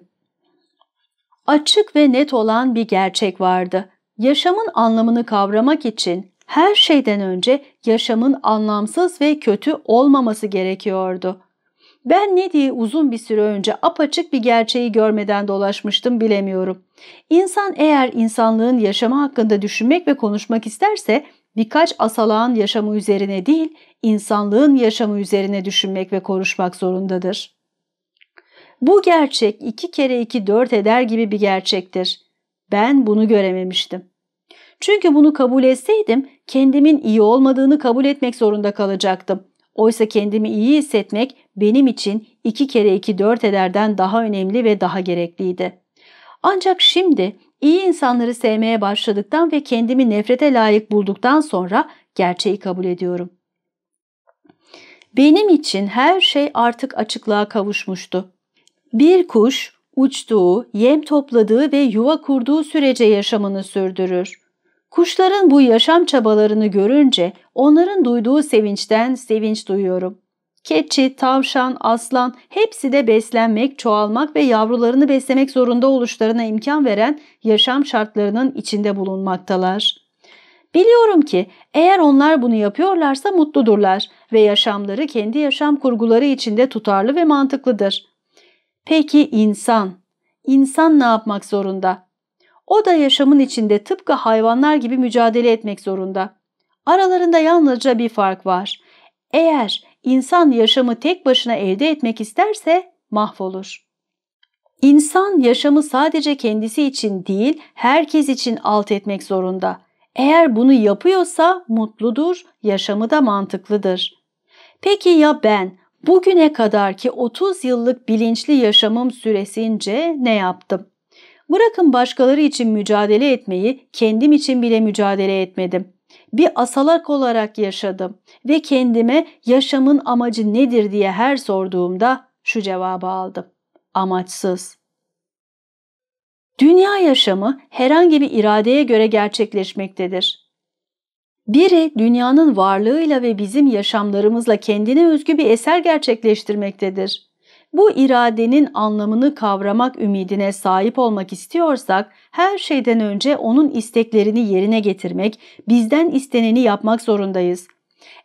S1: Açık ve net olan bir gerçek vardı. Yaşamın anlamını kavramak için her şeyden önce yaşamın anlamsız ve kötü olmaması gerekiyordu. Ben ne diye uzun bir süre önce apaçık bir gerçeği görmeden dolaşmıştım bilemiyorum. İnsan eğer insanlığın yaşama hakkında düşünmek ve konuşmak isterse birkaç asalağın yaşamı üzerine değil, insanlığın yaşamı üzerine düşünmek ve konuşmak zorundadır. Bu gerçek iki kere iki dört eder gibi bir gerçektir. Ben bunu görememiştim. Çünkü bunu kabul etseydim kendimin iyi olmadığını kabul etmek zorunda kalacaktım. Oysa kendimi iyi hissetmek benim için iki kere iki dört ederden daha önemli ve daha gerekliydi. Ancak şimdi iyi insanları sevmeye başladıktan ve kendimi nefrete layık bulduktan sonra gerçeği kabul ediyorum. Benim için her şey artık açıklığa kavuşmuştu. Bir kuş uçtuğu, yem topladığı ve yuva kurduğu sürece yaşamını sürdürür. Kuşların bu yaşam çabalarını görünce onların duyduğu sevinçten sevinç duyuyorum. Keçi, tavşan, aslan hepsi de beslenmek, çoğalmak ve yavrularını beslemek zorunda oluşlarına imkan veren yaşam şartlarının içinde bulunmaktalar. Biliyorum ki eğer onlar bunu yapıyorlarsa mutludurlar ve yaşamları kendi yaşam kurguları içinde tutarlı ve mantıklıdır. Peki insan? İnsan ne yapmak zorunda? O da yaşamın içinde tıpkı hayvanlar gibi mücadele etmek zorunda. Aralarında yalnızca bir fark var. Eğer insan yaşamı tek başına elde etmek isterse mahvolur. İnsan yaşamı sadece kendisi için değil, herkes için alt etmek zorunda. Eğer bunu yapıyorsa mutludur, yaşamı da mantıklıdır. Peki ya ben bugüne kadar ki 30 yıllık bilinçli yaşamım süresince ne yaptım? Bırakın başkaları için mücadele etmeyi, kendim için bile mücadele etmedim. Bir asalak olarak yaşadım ve kendime yaşamın amacı nedir diye her sorduğumda şu cevabı aldım. Amaçsız. Dünya yaşamı herhangi bir iradeye göre gerçekleşmektedir. Biri dünyanın varlığıyla ve bizim yaşamlarımızla kendine özgü bir eser gerçekleştirmektedir bu iradenin anlamını kavramak ümidine sahip olmak istiyorsak her şeyden önce onun isteklerini yerine getirmek, bizden isteneni yapmak zorundayız.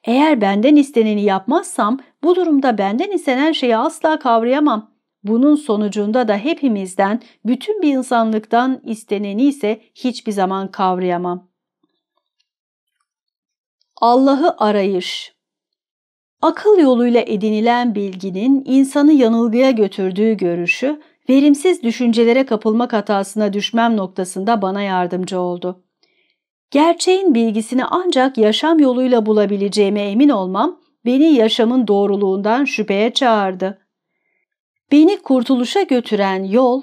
S1: Eğer benden isteneni yapmazsam bu durumda benden istenen şeyi asla kavrayamam. Bunun sonucunda da hepimizden, bütün bir insanlıktan isteneni ise hiçbir zaman kavrayamam. Allah'ı arayış akıl yoluyla edinilen bilginin insanı yanılgıya götürdüğü görüşü, verimsiz düşüncelere kapılmak hatasına düşmem noktasında bana yardımcı oldu. Gerçeğin bilgisini ancak yaşam yoluyla bulabileceğime emin olmam, beni yaşamın doğruluğundan şüpheye çağırdı. Beni kurtuluşa götüren yol,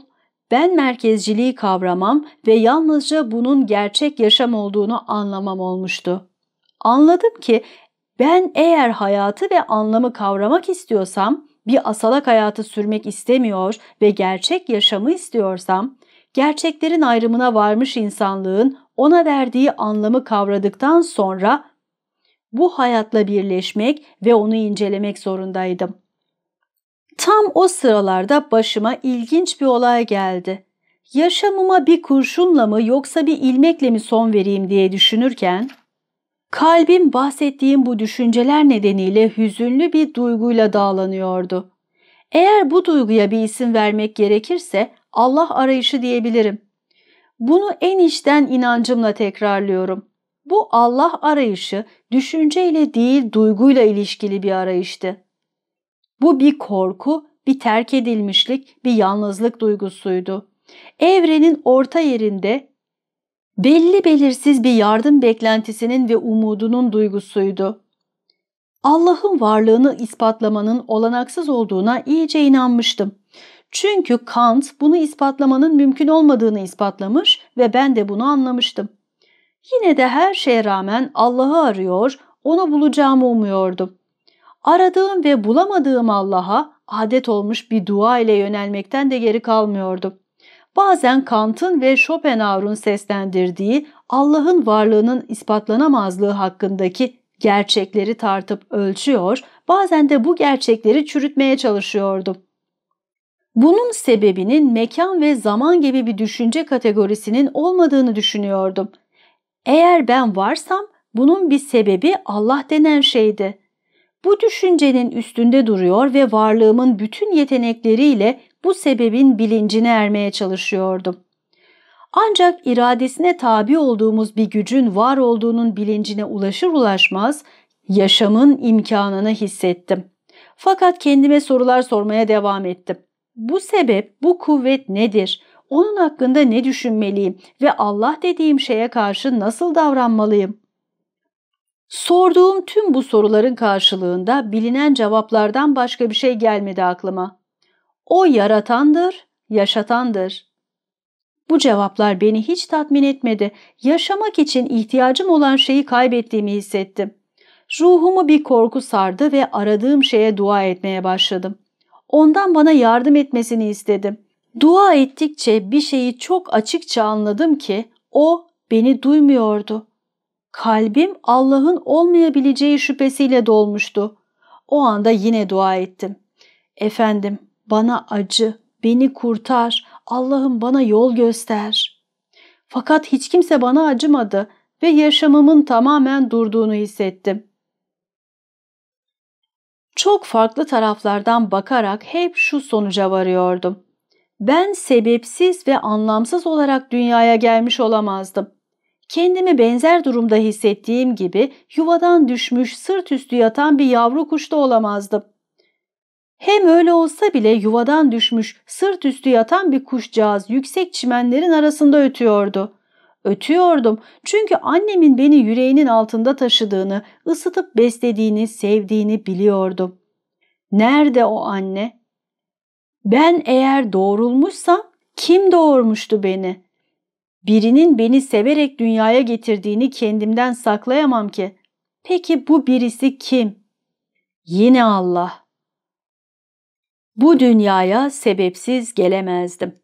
S1: ben merkezciliği kavramam ve yalnızca bunun gerçek yaşam olduğunu anlamam olmuştu. Anladım ki ben eğer hayatı ve anlamı kavramak istiyorsam, bir asalak hayatı sürmek istemiyor ve gerçek yaşamı istiyorsam, gerçeklerin ayrımına varmış insanlığın ona verdiği anlamı kavradıktan sonra bu hayatla birleşmek ve onu incelemek zorundaydım. Tam o sıralarda başıma ilginç bir olay geldi. Yaşamıma bir kurşunla mı yoksa bir ilmekle mi son vereyim diye düşünürken Kalbim bahsettiğim bu düşünceler nedeniyle hüzünlü bir duyguyla dağlanıyordu. Eğer bu duyguya bir isim vermek gerekirse Allah arayışı diyebilirim. Bunu en içten inancımla tekrarlıyorum. Bu Allah arayışı düşünceyle değil duyguyla ilişkili bir arayıştı. Bu bir korku, bir terk edilmişlik, bir yalnızlık duygusuydu. Evrenin orta yerinde belli belirsiz bir yardım beklentisinin ve umudunun duygusuydu. Allah'ın varlığını ispatlamanın olanaksız olduğuna iyice inanmıştım. Çünkü Kant bunu ispatlamanın mümkün olmadığını ispatlamış ve ben de bunu anlamıştım. Yine de her şeye rağmen Allah'ı arıyor, onu bulacağımı umuyordum. Aradığım ve bulamadığım Allah'a adet olmuş bir dua ile yönelmekten de geri kalmıyordum bazen Kant'ın ve Schopenhauer'un seslendirdiği Allah'ın varlığının ispatlanamazlığı hakkındaki gerçekleri tartıp ölçüyor, bazen de bu gerçekleri çürütmeye çalışıyordum. Bunun sebebinin mekan ve zaman gibi bir düşünce kategorisinin olmadığını düşünüyordum. Eğer ben varsam bunun bir sebebi Allah denen şeydi. Bu düşüncenin üstünde duruyor ve varlığımın bütün yetenekleriyle bu sebebin bilincine ermeye çalışıyordum. Ancak iradesine tabi olduğumuz bir gücün var olduğunun bilincine ulaşır ulaşmaz yaşamın imkanını hissettim. Fakat kendime sorular sormaya devam ettim. Bu sebep, bu kuvvet nedir? Onun hakkında ne düşünmeliyim ve Allah dediğim şeye karşı nasıl davranmalıyım? Sorduğum tüm bu soruların karşılığında bilinen cevaplardan başka bir şey gelmedi aklıma. O yaratandır, yaşatandır. Bu cevaplar beni hiç tatmin etmedi. Yaşamak için ihtiyacım olan şeyi kaybettiğimi hissettim. Ruhumu bir korku sardı ve aradığım şeye dua etmeye başladım. Ondan bana yardım etmesini istedim. Dua ettikçe bir şeyi çok açıkça anladım ki o beni duymuyordu. Kalbim Allah'ın olmayabileceği şüphesiyle dolmuştu. O anda yine dua ettim. Efendim, bana acı, beni kurtar, Allah'ım bana yol göster. Fakat hiç kimse bana acımadı ve yaşamımın tamamen durduğunu hissettim. Çok farklı taraflardan bakarak hep şu sonuca varıyordum. Ben sebepsiz ve anlamsız olarak dünyaya gelmiş olamazdım. Kendimi benzer durumda hissettiğim gibi yuvadan düşmüş sırt üstü yatan bir yavru kuş da olamazdım. Hem öyle olsa bile yuvadan düşmüş, sırt üstü yatan bir kuşcağız yüksek çimenlerin arasında ötüyordu. Ötüyordum çünkü annemin beni yüreğinin altında taşıdığını, ısıtıp beslediğini, sevdiğini biliyordum. Nerede o anne? Ben eğer doğrulmuşsam kim doğurmuştu beni? Birinin beni severek dünyaya getirdiğini kendimden saklayamam ki. Peki bu birisi kim? Yine Allah. Bu dünyaya sebepsiz gelemezdim.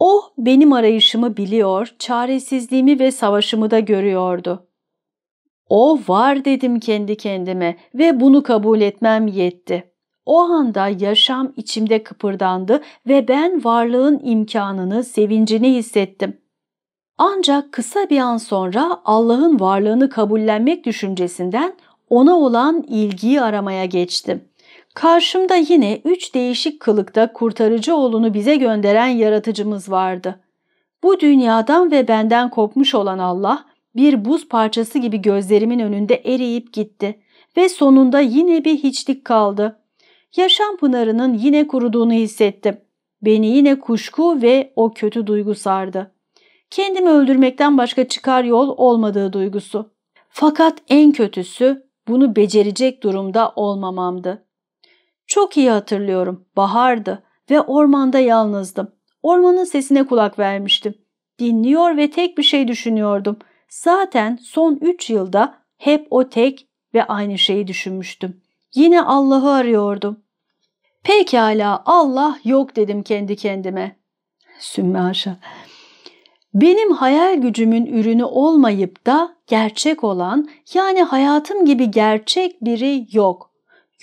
S1: O benim arayışımı biliyor, çaresizliğimi ve savaşımı da görüyordu. O var dedim kendi kendime ve bunu kabul etmem yetti. O anda yaşam içimde kıpırdandı ve ben varlığın imkanını, sevincini hissettim. Ancak kısa bir an sonra Allah'ın varlığını kabullenmek düşüncesinden ona olan ilgiyi aramaya geçtim. Karşımda yine üç değişik kılıkta kurtarıcı oğlunu bize gönderen yaratıcımız vardı. Bu dünyadan ve benden kopmuş olan Allah bir buz parçası gibi gözlerimin önünde eriyip gitti ve sonunda yine bir hiçlik kaldı. Yaşam pınarının yine kuruduğunu hissettim. Beni yine kuşku ve o kötü duygu sardı. Kendimi öldürmekten başka çıkar yol olmadığı duygusu. Fakat en kötüsü bunu becerecek durumda olmamamdı. Çok iyi hatırlıyorum. Bahardı ve ormanda yalnızdım. Ormanın sesine kulak vermiştim. Dinliyor ve tek bir şey düşünüyordum. Zaten son üç yılda hep o tek ve aynı şeyi düşünmüştüm. Yine Allah'ı arıyordum. Pekala Allah yok dedim kendi kendime. Sümme aşağı. Benim hayal gücümün ürünü olmayıp da gerçek olan yani hayatım gibi gerçek biri yok.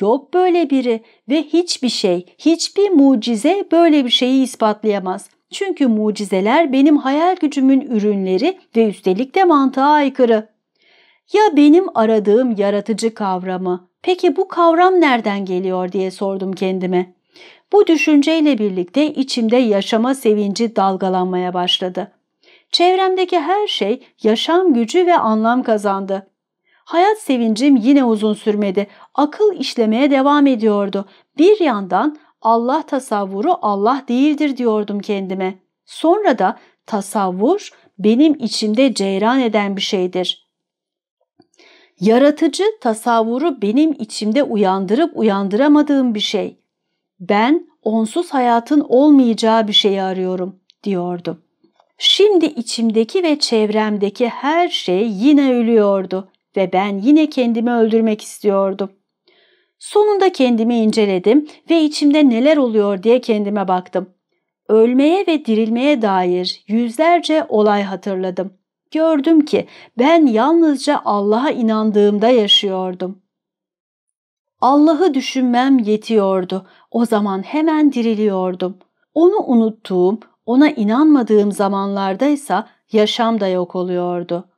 S1: Yok böyle biri ve hiçbir şey, hiçbir mucize böyle bir şeyi ispatlayamaz. Çünkü mucizeler benim hayal gücümün ürünleri ve üstelik de mantığa aykırı. Ya benim aradığım yaratıcı kavramı, peki bu kavram nereden geliyor diye sordum kendime. Bu düşünceyle birlikte içimde yaşama sevinci dalgalanmaya başladı. Çevremdeki her şey yaşam gücü ve anlam kazandı. Hayat sevincim yine uzun sürmedi. Akıl işlemeye devam ediyordu. Bir yandan Allah tasavvuru Allah değildir diyordum kendime. Sonra da tasavvur benim içimde ceyran eden bir şeydir. Yaratıcı tasavvuru benim içimde uyandırıp uyandıramadığım bir şey. Ben onsuz hayatın olmayacağı bir şeyi arıyorum diyordu. Şimdi içimdeki ve çevremdeki her şey yine ölüyordu ve ben yine kendimi öldürmek istiyordum. Sonunda kendimi inceledim ve içimde neler oluyor diye kendime baktım. Ölmeye ve dirilmeye dair yüzlerce olay hatırladım. Gördüm ki ben yalnızca Allah'a inandığımda yaşıyordum. Allah'ı düşünmem yetiyordu. O zaman hemen diriliyordum. Onu unuttuğum, ona inanmadığım zamanlardaysa yaşam da yok oluyordu.''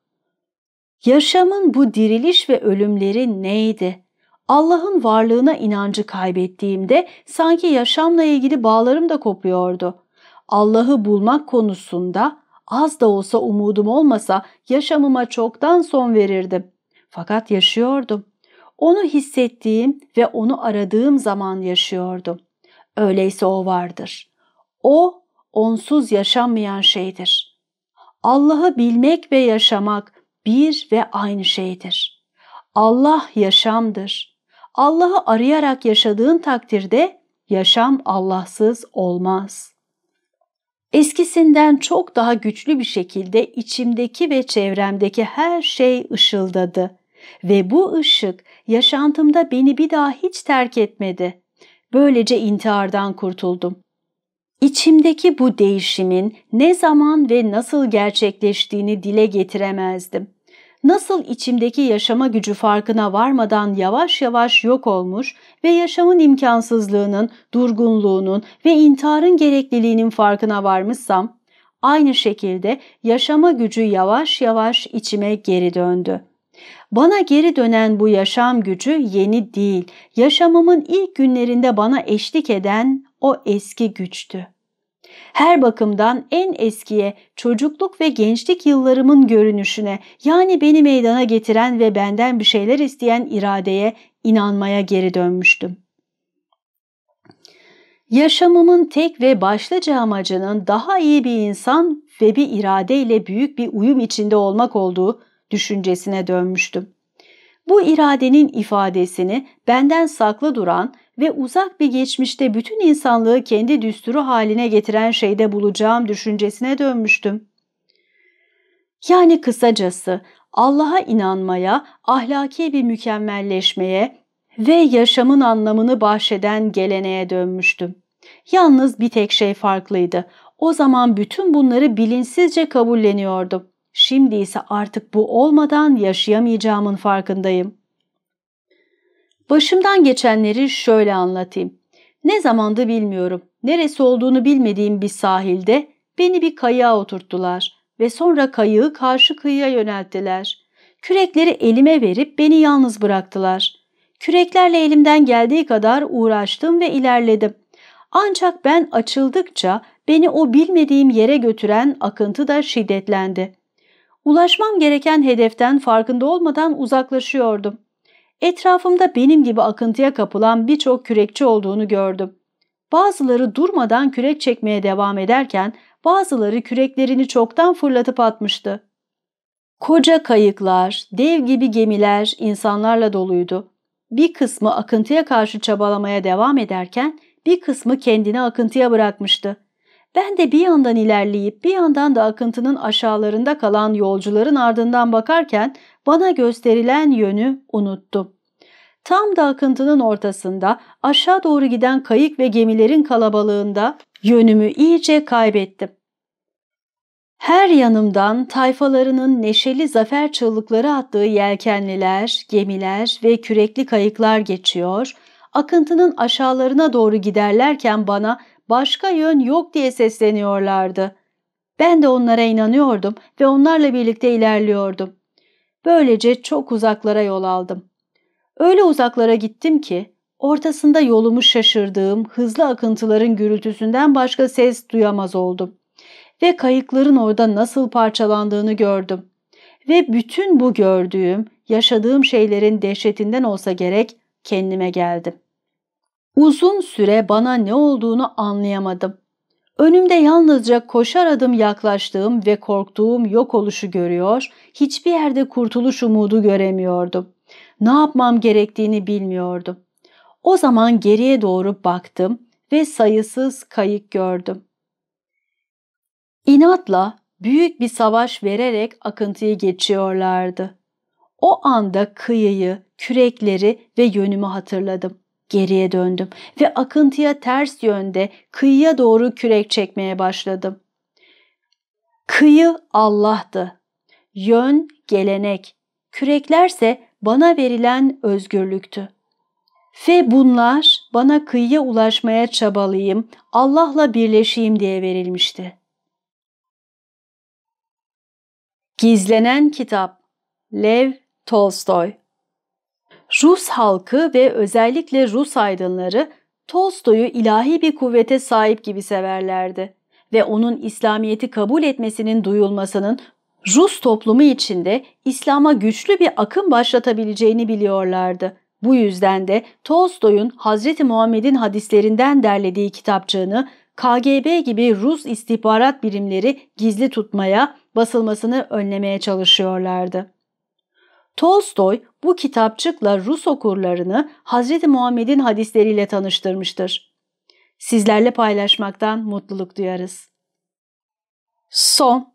S1: Yaşamın bu diriliş ve ölümleri neydi? Allah'ın varlığına inancı kaybettiğimde sanki yaşamla ilgili bağlarım da kopuyordu. Allah'ı bulmak konusunda az da olsa umudum olmasa yaşamıma çoktan son verirdim. Fakat yaşıyordum. Onu hissettiğim ve onu aradığım zaman yaşıyordum. Öyleyse o vardır. O onsuz yaşanmayan şeydir. Allah'ı bilmek ve yaşamak bir ve aynı şeydir. Allah yaşamdır. Allah'ı arayarak yaşadığın takdirde yaşam Allahsız olmaz. Eskisinden çok daha güçlü bir şekilde içimdeki ve çevremdeki her şey ışıldadı ve bu ışık yaşantımda beni bir daha hiç terk etmedi. Böylece intihardan kurtuldum. İçimdeki bu değişimin ne zaman ve nasıl gerçekleştiğini dile getiremezdim. Nasıl içimdeki yaşama gücü farkına varmadan yavaş yavaş yok olmuş ve yaşamın imkansızlığının, durgunluğunun ve intiharın gerekliliğinin farkına varmışsam, aynı şekilde yaşama gücü yavaş yavaş içime geri döndü. Bana geri dönen bu yaşam gücü yeni değil, yaşamımın ilk günlerinde bana eşlik eden o eski güçtü. Her bakımdan en eskiye, çocukluk ve gençlik yıllarımın görünüşüne, yani beni meydana getiren ve benden bir şeyler isteyen iradeye inanmaya geri dönmüştüm. Yaşamımın tek ve başlıca amacının daha iyi bir insan ve bir irade ile büyük bir uyum içinde olmak olduğu düşüncesine dönmüştüm. Bu iradenin ifadesini benden saklı duran ve uzak bir geçmişte bütün insanlığı kendi düsturu haline getiren şeyde bulacağım düşüncesine dönmüştüm. Yani kısacası Allah'a inanmaya, ahlaki bir mükemmelleşmeye ve yaşamın anlamını bahşeden geleneğe dönmüştüm. Yalnız bir tek şey farklıydı. O zaman bütün bunları bilinçsizce kabulleniyordum. Şimdi ise artık bu olmadan yaşayamayacağımın farkındayım.'' Başımdan geçenleri şöyle anlatayım. Ne zamanda bilmiyorum. Neresi olduğunu bilmediğim bir sahilde beni bir kayığa oturttular ve sonra kayığı karşı kıyıya yönelttiler. Kürekleri elime verip beni yalnız bıraktılar. Küreklerle elimden geldiği kadar uğraştım ve ilerledim. Ancak ben açıldıkça beni o bilmediğim yere götüren akıntı da şiddetlendi. Ulaşmam gereken hedeften farkında olmadan uzaklaşıyordum. Etrafımda benim gibi akıntıya kapılan birçok kürekçi olduğunu gördüm. Bazıları durmadan kürek çekmeye devam ederken bazıları küreklerini çoktan fırlatıp atmıştı. Koca kayıklar, dev gibi gemiler insanlarla doluydu. Bir kısmı akıntıya karşı çabalamaya devam ederken bir kısmı kendini akıntıya bırakmıştı. Ben de bir yandan ilerleyip bir yandan da akıntının aşağılarında kalan yolcuların ardından bakarken bana gösterilen yönü unuttum. Tam da akıntının ortasında aşağı doğru giden kayık ve gemilerin kalabalığında yönümü iyice kaybettim. Her yanımdan tayfalarının neşeli zafer çığlıkları attığı yelkenliler, gemiler ve kürekli kayıklar geçiyor, akıntının aşağılarına doğru giderlerken bana başka yön yok diye sesleniyorlardı. Ben de onlara inanıyordum ve onlarla birlikte ilerliyordum. Böylece çok uzaklara yol aldım. Öyle uzaklara gittim ki ortasında yolumu şaşırdığım hızlı akıntıların gürültüsünden başka ses duyamaz oldum. Ve kayıkların orada nasıl parçalandığını gördüm. Ve bütün bu gördüğüm, yaşadığım şeylerin dehşetinden olsa gerek kendime geldim. Uzun süre bana ne olduğunu anlayamadım. Önümde yalnızca koşar adım yaklaştığım ve korktuğum yok oluşu görüyor, hiçbir yerde kurtuluş umudu göremiyordum. Ne yapmam gerektiğini bilmiyordum. O zaman geriye doğru baktım ve sayısız kayık gördüm. İnatla büyük bir savaş vererek akıntıyı geçiyorlardı. O anda kıyıyı, kürekleri ve yönümü hatırladım. Geriye döndüm ve akıntıya ters yönde kıyıya doğru kürek çekmeye başladım. Kıyı Allah'tı. Yön gelenek. Küreklerse bana verilen özgürlüktü. Ve bunlar bana kıyıya ulaşmaya çabalayayım, Allah'la birleşeyim diye verilmişti. Gizlenen Kitap Lev Tolstoy Rus halkı ve özellikle Rus aydınları Tolstoy'u ilahi bir kuvvete sahip gibi severlerdi ve onun İslamiyet'i kabul etmesinin duyulmasının Rus toplumu içinde İslam'a güçlü bir akım başlatabileceğini biliyorlardı. Bu yüzden de Tolstoy'un Hazreti Muhammed'in hadislerinden derlediği kitapçığını KGB gibi Rus istihbarat birimleri gizli tutmaya, basılmasını önlemeye çalışıyorlardı. Tolstoy bu kitapçıkla Rus okurlarını Hz. Muhammed'in hadisleriyle tanıştırmıştır. Sizlerle paylaşmaktan mutluluk duyarız. Son